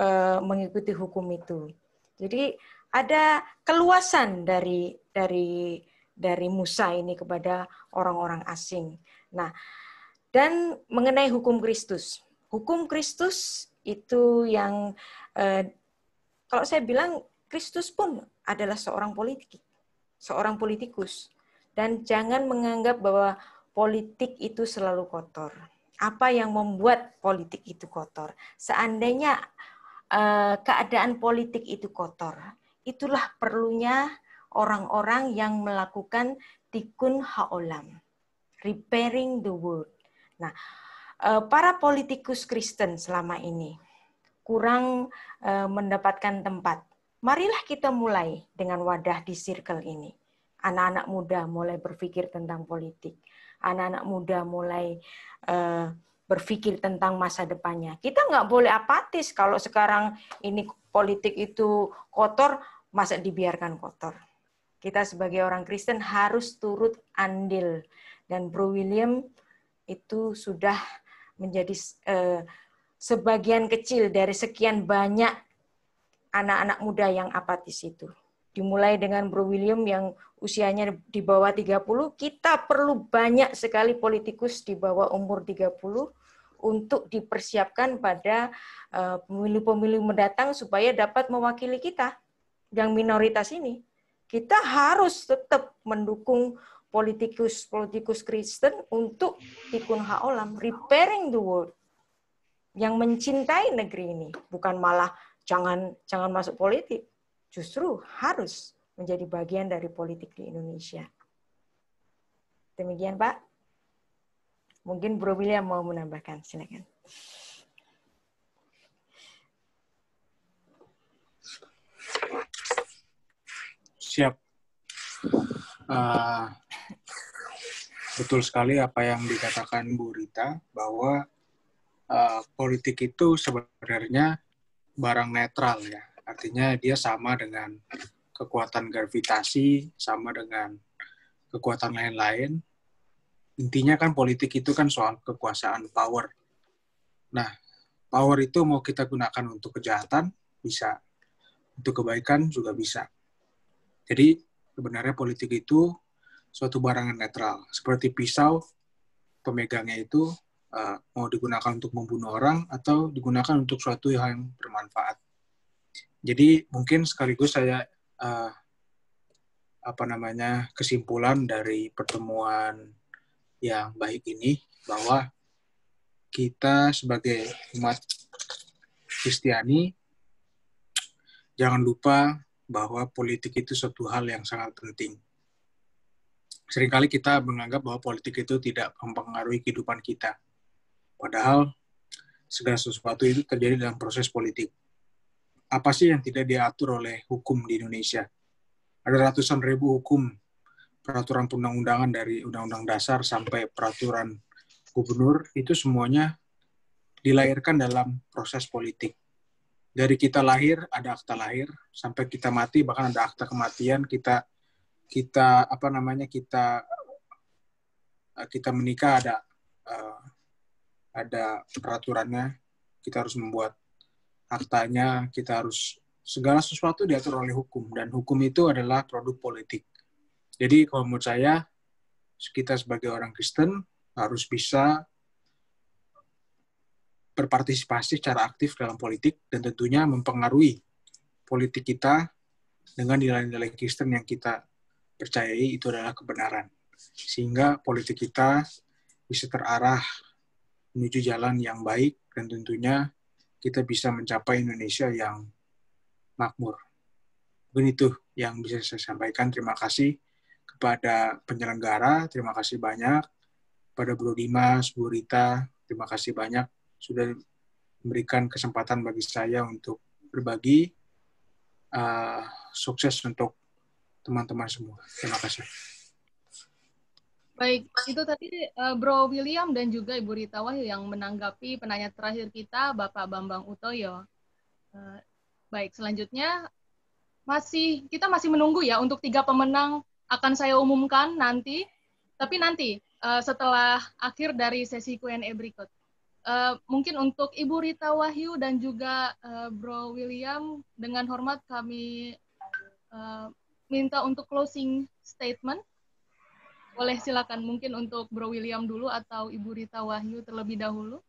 Speaker 5: eh, mengikuti hukum itu. Jadi ada keluasan dari dari dari Musa ini kepada orang-orang asing. Nah, dan mengenai hukum Kristus. Hukum Kristus itu yang eh, kalau saya bilang Kristus pun adalah seorang politik, seorang politikus. Dan jangan menganggap bahwa politik itu selalu kotor. Apa yang membuat politik itu kotor? Seandainya eh, keadaan politik itu kotor, Itulah perlunya orang-orang yang melakukan tikun haolam, repairing the world. Nah, eh, para politikus Kristen selama ini kurang eh, mendapatkan tempat. Marilah kita mulai dengan wadah di circle ini. Anak-anak muda mulai berpikir tentang politik. Anak-anak muda mulai eh, berpikir tentang masa depannya. Kita nggak boleh apatis kalau sekarang ini politik itu kotor, masa dibiarkan kotor. Kita sebagai orang Kristen harus turut andil. Dan Bro William itu sudah menjadi eh, sebagian kecil dari sekian banyak anak-anak muda yang apatis itu. Dimulai dengan Bro William yang usianya di bawah 30, kita perlu banyak sekali politikus di bawah umur 30 untuk dipersiapkan pada eh, pemilu-pemilu mendatang supaya dapat mewakili kita yang minoritas ini. Kita harus tetap mendukung politikus-politikus Kristen untuk tikun haolam, repairing the world, yang mencintai negeri ini, bukan malah jangan jangan masuk politik, justru harus menjadi bagian dari politik di Indonesia. Demikian Pak. Mungkin Bro William mau menambahkan, silakan.
Speaker 4: Siap. Uh, betul sekali apa yang dikatakan Bu Rita bahwa uh, politik itu sebenarnya barang netral ya. Artinya dia sama dengan kekuatan gravitasi, sama dengan kekuatan lain-lain intinya kan politik itu kan soal kekuasaan power. Nah, power itu mau kita gunakan untuk kejahatan bisa, untuk kebaikan juga bisa. Jadi sebenarnya politik itu suatu barang yang netral, seperti pisau pemegangnya itu uh, mau digunakan untuk membunuh orang atau digunakan untuk suatu hal yang bermanfaat. Jadi mungkin sekaligus saya uh, apa namanya kesimpulan dari pertemuan yang baik ini bahwa kita sebagai umat Kristiani jangan lupa bahwa politik itu suatu hal yang sangat penting. Seringkali kita menganggap bahwa politik itu tidak mempengaruhi kehidupan kita. Padahal segala sesuatu itu terjadi dalam proses politik. Apa sih yang tidak diatur oleh hukum di Indonesia? Ada ratusan ribu hukum peraturan perundang-undangan dari undang-undang dasar sampai peraturan gubernur itu semuanya dilahirkan dalam proses politik. Dari kita lahir ada akta lahir sampai kita mati bahkan ada akta kematian kita kita apa namanya kita eh, kita menikah ada eh, ada peraturannya kita harus membuat aktanya kita harus segala sesuatu diatur oleh hukum dan hukum itu adalah produk politik jadi kalau menurut saya, kita sebagai orang Kristen harus bisa berpartisipasi secara aktif dalam politik dan tentunya mempengaruhi politik kita dengan nilai-nilai Kristen yang kita percayai itu adalah kebenaran. Sehingga politik kita bisa terarah menuju jalan yang baik dan tentunya kita bisa mencapai Indonesia yang makmur. Begitu tuh yang bisa saya sampaikan. Terima kasih pada penyelenggara, terima kasih banyak. Pada Bro Dimas, Bu Rita, terima kasih banyak sudah memberikan kesempatan bagi saya untuk berbagi. Uh, sukses untuk teman-teman semua. Terima kasih.
Speaker 1: Baik, itu tadi uh, Bro William dan juga Ibu Rita Wahyu yang menanggapi penanya terakhir kita, Bapak Bambang Utoyo. Uh, baik, selanjutnya masih kita masih menunggu ya untuk tiga pemenang akan saya umumkan nanti, tapi nanti uh, setelah akhir dari sesi Q&A berikut. Uh, mungkin untuk Ibu Rita Wahyu dan juga uh, Bro William, dengan hormat kami uh, minta untuk closing statement. Boleh silakan mungkin untuk Bro William dulu atau Ibu Rita Wahyu terlebih dahulu.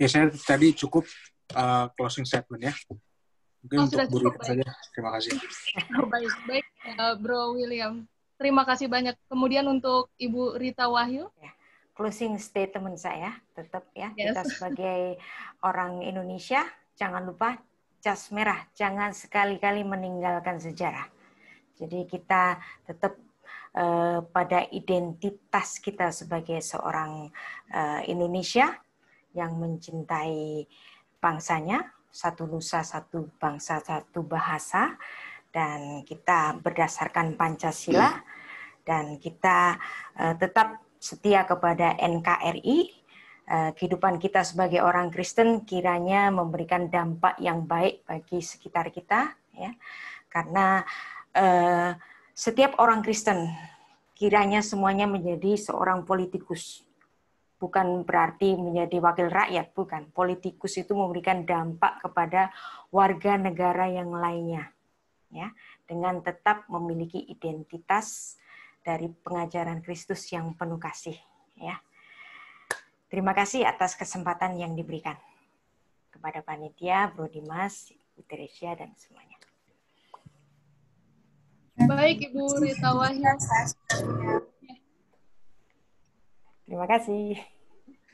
Speaker 4: Ya, saya tadi cukup uh, closing statement ya. Mungkin oh, untuk Bu saja. Terima kasih.
Speaker 1: baik, baik, eh, Bro William. Terima kasih banyak. Kemudian untuk Ibu Rita Wahyu. Ya, closing statement saya tetap
Speaker 5: ya yes. kita sebagai orang Indonesia jangan lupa cas merah, jangan sekali-kali meninggalkan sejarah. Jadi kita tetap uh, pada identitas kita sebagai seorang uh, Indonesia yang mencintai bangsanya, satu nusa, satu bangsa, satu bahasa, dan kita berdasarkan Pancasila, hmm. dan kita uh, tetap setia kepada NKRI. Eh, kehidupan kita sebagai orang Kristen kiranya memberikan dampak yang baik bagi sekitar kita, ya, karena uh, setiap orang Kristen kiranya semuanya menjadi seorang politikus bukan berarti menjadi wakil rakyat, bukan. Politikus itu memberikan dampak kepada warga negara yang lainnya. Ya, dengan tetap memiliki identitas dari pengajaran Kristus yang penuh kasih, ya. Terima kasih atas kesempatan yang diberikan kepada panitia, Bro Dimas, Ibu Teresia dan semuanya.
Speaker 1: Baik Ibu Rita Wahyu.
Speaker 5: Terima kasih.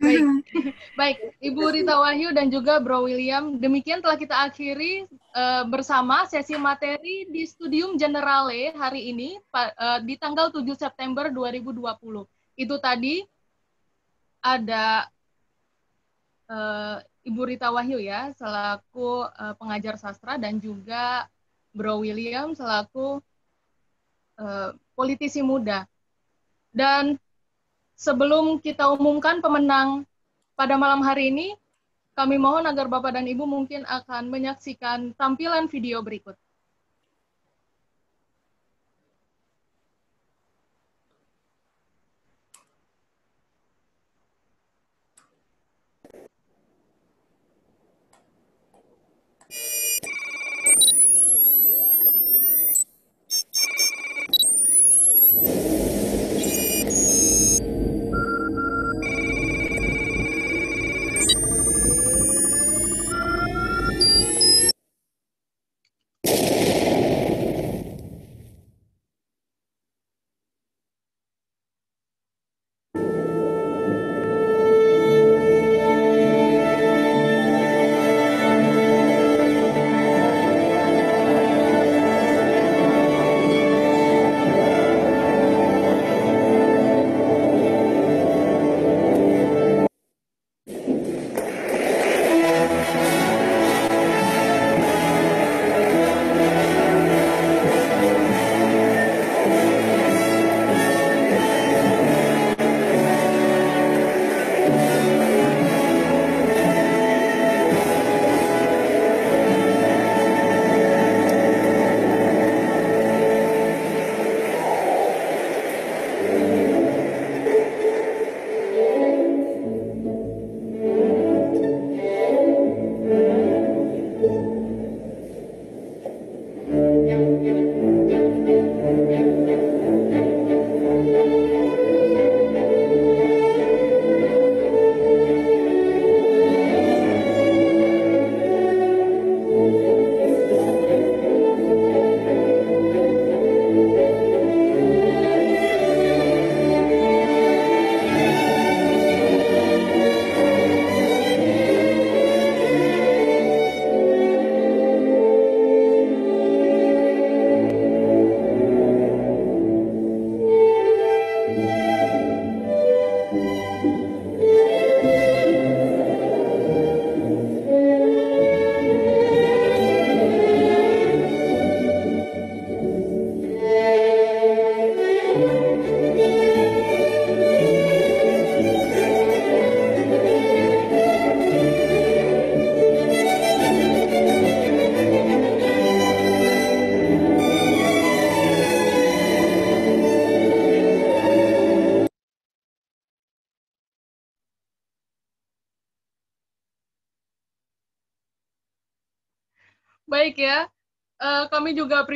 Speaker 5: Baik.
Speaker 1: Baik, Ibu Rita Wahyu dan juga Bro William, demikian telah kita akhiri uh, bersama sesi materi di Studium Generale hari ini uh, di tanggal 7 September 2020. Itu tadi ada uh, Ibu Rita Wahyu ya, selaku uh, pengajar sastra dan juga Bro William selaku uh, politisi muda. Dan sebelum kita umumkan pemenang pada malam hari ini, kami mohon agar Bapak dan Ibu mungkin akan menyaksikan tampilan video berikut.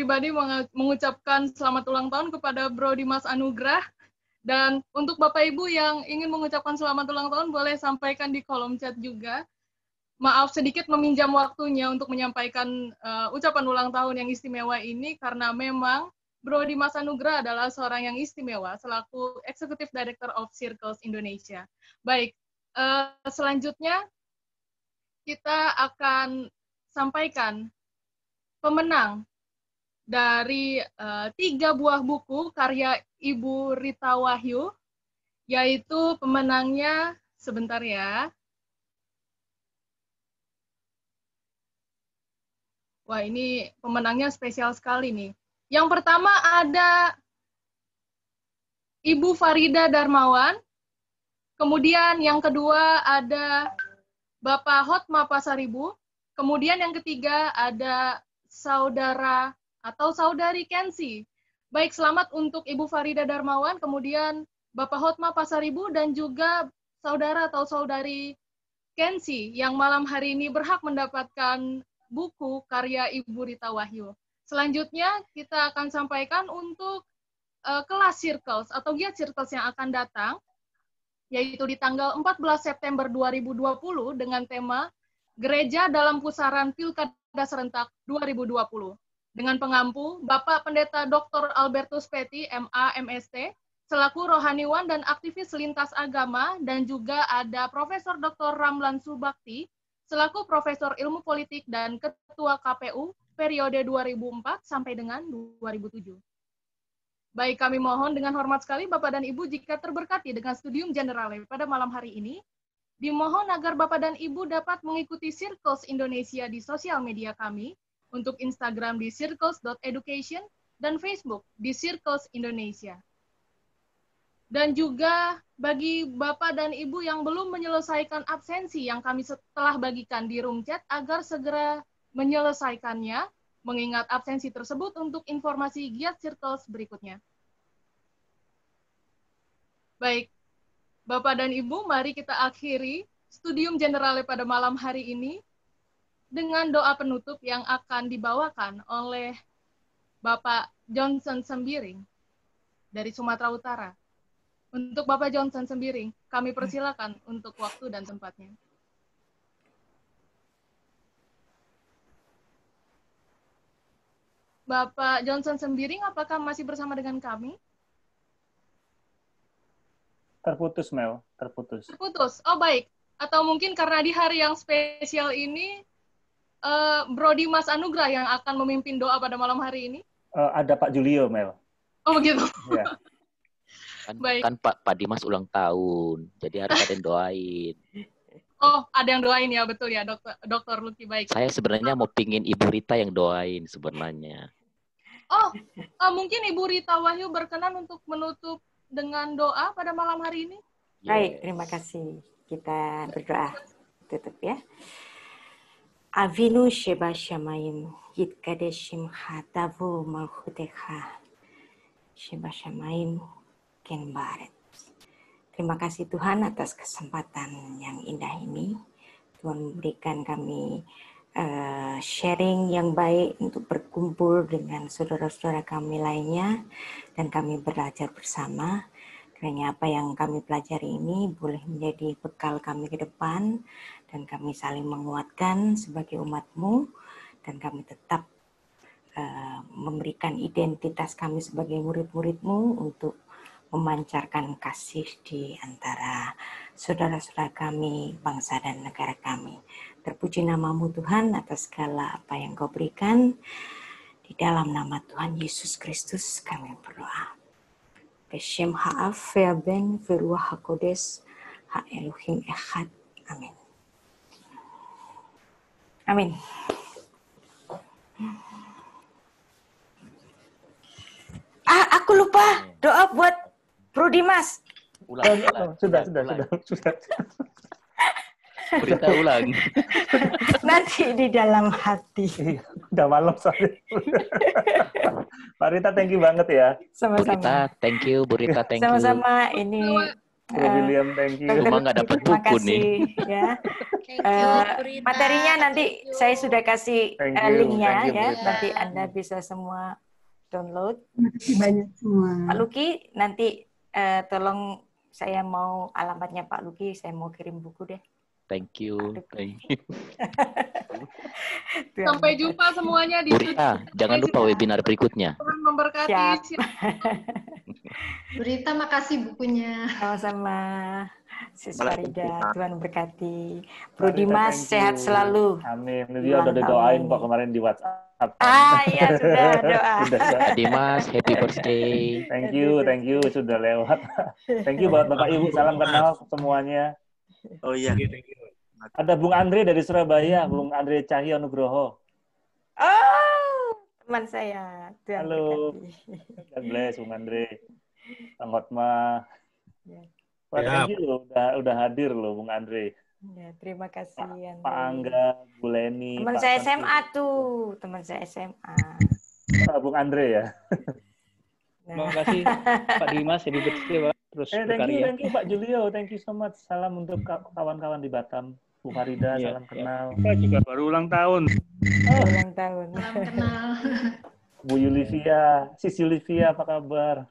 Speaker 1: pribadi mengucapkan selamat ulang tahun kepada Bro Dimas Anugrah. Dan untuk Bapak Ibu yang ingin mengucapkan selamat ulang tahun, boleh sampaikan di kolom chat juga. Maaf sedikit meminjam waktunya untuk menyampaikan uh, ucapan ulang tahun yang istimewa ini, karena memang Bro Dimas Anugrah adalah seorang yang istimewa selaku Executive Director of Circles Indonesia. Baik, uh, selanjutnya kita akan sampaikan pemenang dari uh, tiga buah buku karya Ibu Rita Wahyu, yaitu pemenangnya sebentar ya. Wah ini pemenangnya spesial sekali nih. Yang pertama ada Ibu Farida Darmawan, kemudian yang kedua ada Bapak Hotma Pasaribu, kemudian yang ketiga ada Saudara atau saudari Kensi. Baik, selamat untuk Ibu Farida Darmawan, kemudian Bapak Hotma Pasaribu, dan juga saudara atau saudari Kensi yang malam hari ini berhak mendapatkan buku karya Ibu Rita Wahyu. Selanjutnya kita akan sampaikan untuk uh, kelas circles atau giat circles yang akan datang, yaitu di tanggal 14 September 2020 dengan tema Gereja dalam Pusaran Pilkada Serentak 2020 dengan pengampu Bapak Pendeta Dr. Albertus Peti, MA, MST, selaku rohaniwan dan aktivis lintas agama, dan juga ada Profesor Dr. Ramlan Subakti, selaku Profesor Ilmu Politik dan Ketua KPU periode 2004 sampai dengan 2007. Baik, kami mohon dengan hormat sekali Bapak dan Ibu jika terberkati dengan studium generale pada malam hari ini, dimohon agar Bapak dan Ibu dapat mengikuti Circles Indonesia di sosial media kami, untuk Instagram di circles.education, dan Facebook di Circles Indonesia. Dan juga bagi Bapak dan Ibu yang belum menyelesaikan absensi yang kami telah bagikan di room chat agar segera menyelesaikannya, mengingat absensi tersebut untuk informasi giat Circles berikutnya. Baik, Bapak dan Ibu, mari kita akhiri studium generale pada malam hari ini dengan doa penutup yang akan dibawakan oleh Bapak Johnson Sembiring dari Sumatera Utara. Untuk Bapak Johnson Sembiring, kami persilakan untuk waktu dan tempatnya. Bapak Johnson Sembiring, apakah masih bersama dengan kami?
Speaker 2: Terputus, Mel. Terputus.
Speaker 1: Terputus. Oh, baik. Atau mungkin karena di hari yang spesial ini, uh, Brody Mas Anugrah yang akan memimpin doa pada malam hari ini?
Speaker 10: Uh,
Speaker 2: ada Pak Julio, Mel.
Speaker 1: Oh, begitu. Ya. kan, Baik. kan
Speaker 10: Pak, Pak Dimas ulang tahun, jadi harus ada yang doain.
Speaker 1: Oh, ada yang doain ya, betul ya, dokter, dokter Luki. Baik. Saya
Speaker 10: sebenarnya mau pingin Ibu Rita yang doain sebenarnya.
Speaker 1: Oh, uh, mungkin Ibu Rita Wahyu berkenan untuk menutup dengan doa pada malam hari ini?
Speaker 10: Yes. Baik, terima kasih. Kita berdoa
Speaker 5: tutup ya. Avinu Sheba Shamayim Yitkadeshim Hatavu Malchutecha Sheba Shamayim Ken Baret. Terima kasih Tuhan atas kesempatan yang indah ini. Tuhan memberikan kami uh, sharing yang baik untuk berkumpul dengan saudara-saudara kami lainnya dan kami belajar bersama. Kiranya apa yang kami pelajari ini boleh menjadi bekal kami ke depan dan kami saling menguatkan sebagai umatmu dan kami tetap uh, memberikan identitas kami sebagai murid-muridmu untuk memancarkan kasih di antara saudara-saudara kami, bangsa dan negara kami. Terpuji namamu Tuhan atas segala apa yang kau berikan. Di dalam nama Tuhan Yesus Kristus kami berdoa. Beshem ha'af ya ben veruah hakodes ha echad. Amin. Amin. Ah, aku lupa doa buat Bro Dimas. Ulang, eh, ulang. Oh, sudah, sudah, ulang. sudah, sudah, sudah. Berita ulang. Nanti di dalam hati. Iya, udah malam
Speaker 2: sorry. Pak Rita, thank you banget ya. Sama-sama. Burita, thank you. Burita, thank you. Sama-sama.
Speaker 5: Ini uh, William,
Speaker 2: thank you. Cuma nggak dapat buku nih.
Speaker 5: Ya. uh, materinya nanti saya sudah kasih Uh, linknya ya, nanti anda bisa semua download. Banyak semua. Pak Luki, nanti uh, tolong saya mau alamatnya Pak Luki, saya mau kirim buku deh.
Speaker 10: Thank you. Thank you.
Speaker 1: Sampai jumpa semuanya di
Speaker 10: Berita. Ah, jangan lupa webinar berikutnya.
Speaker 1: Tuhan memberkati.
Speaker 9: Berita makasih bukunya. Sama-sama.
Speaker 5: Siswa Tuhan berkati. Bro Dimas sehat
Speaker 9: selalu.
Speaker 5: Amin. Dia udah didoain
Speaker 2: kok kemarin di WhatsApp.
Speaker 13: Ah iya
Speaker 2: sudah doa. sudah, Dimas, happy birthday. Thank you, thank you sudah lewat. Thank you buat Bapak Ibu. Salam kenal semuanya. Oh iya. Ada Bung Andre dari Surabaya, Bung Andre Cahyo Nugroho.
Speaker 5: Oh, teman saya. Tuhan
Speaker 2: Halo. God bless, Bung Andre. Bang Otma. Ya. Wah, thank you loh, udah, udah hadir loh Bung Andre.
Speaker 5: Ya, terima kasih. Pak, Andre. Pak Angga,
Speaker 2: Bu Leni. Teman Pak saya SMA
Speaker 5: tuh, teman saya SMA.
Speaker 2: Nah, Bung Andre ya. Nah. Terima kasih Pak Dimas, jadi bersih Pak terus eh, thank you, thank you Pak Julio, thank you so much. Salam untuk kawan-kawan di Batam. Bu Farida, yeah, salam iya. kenal. Kita juga baru ulang tahun.
Speaker 5: Oh, ulang tahun. Salam kenal.
Speaker 2: Bu Yulivia, Sis Yulivia apa kabar?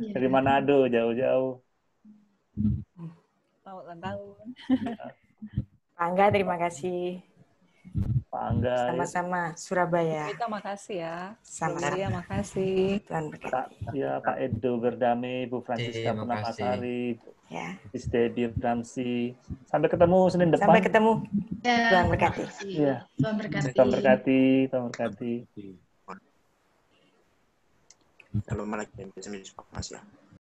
Speaker 2: Yeah. Dari Manado, jauh-jauh. Selamat ulang tahun. Iya.
Speaker 5: Angga, terima kasih. Pak Angga. Ya. Sama-sama Surabaya. Kita
Speaker 2: makasih ya. Sama. Iya, ya,
Speaker 5: makasih. Tuan Pak, ya Pak Edo Berdame,
Speaker 2: Bu Francisca Punamasari, ya. Miss Debbie Ramsi. Sampai ketemu
Speaker 8: Senin
Speaker 5: depan. Sampai ketemu.
Speaker 9: Ya. Tuhan berkati. Ya. Tuhan berkati. Tuhan berkati.
Speaker 2: Tuhan berkati.
Speaker 13: Kalau malah bisa informasi ya.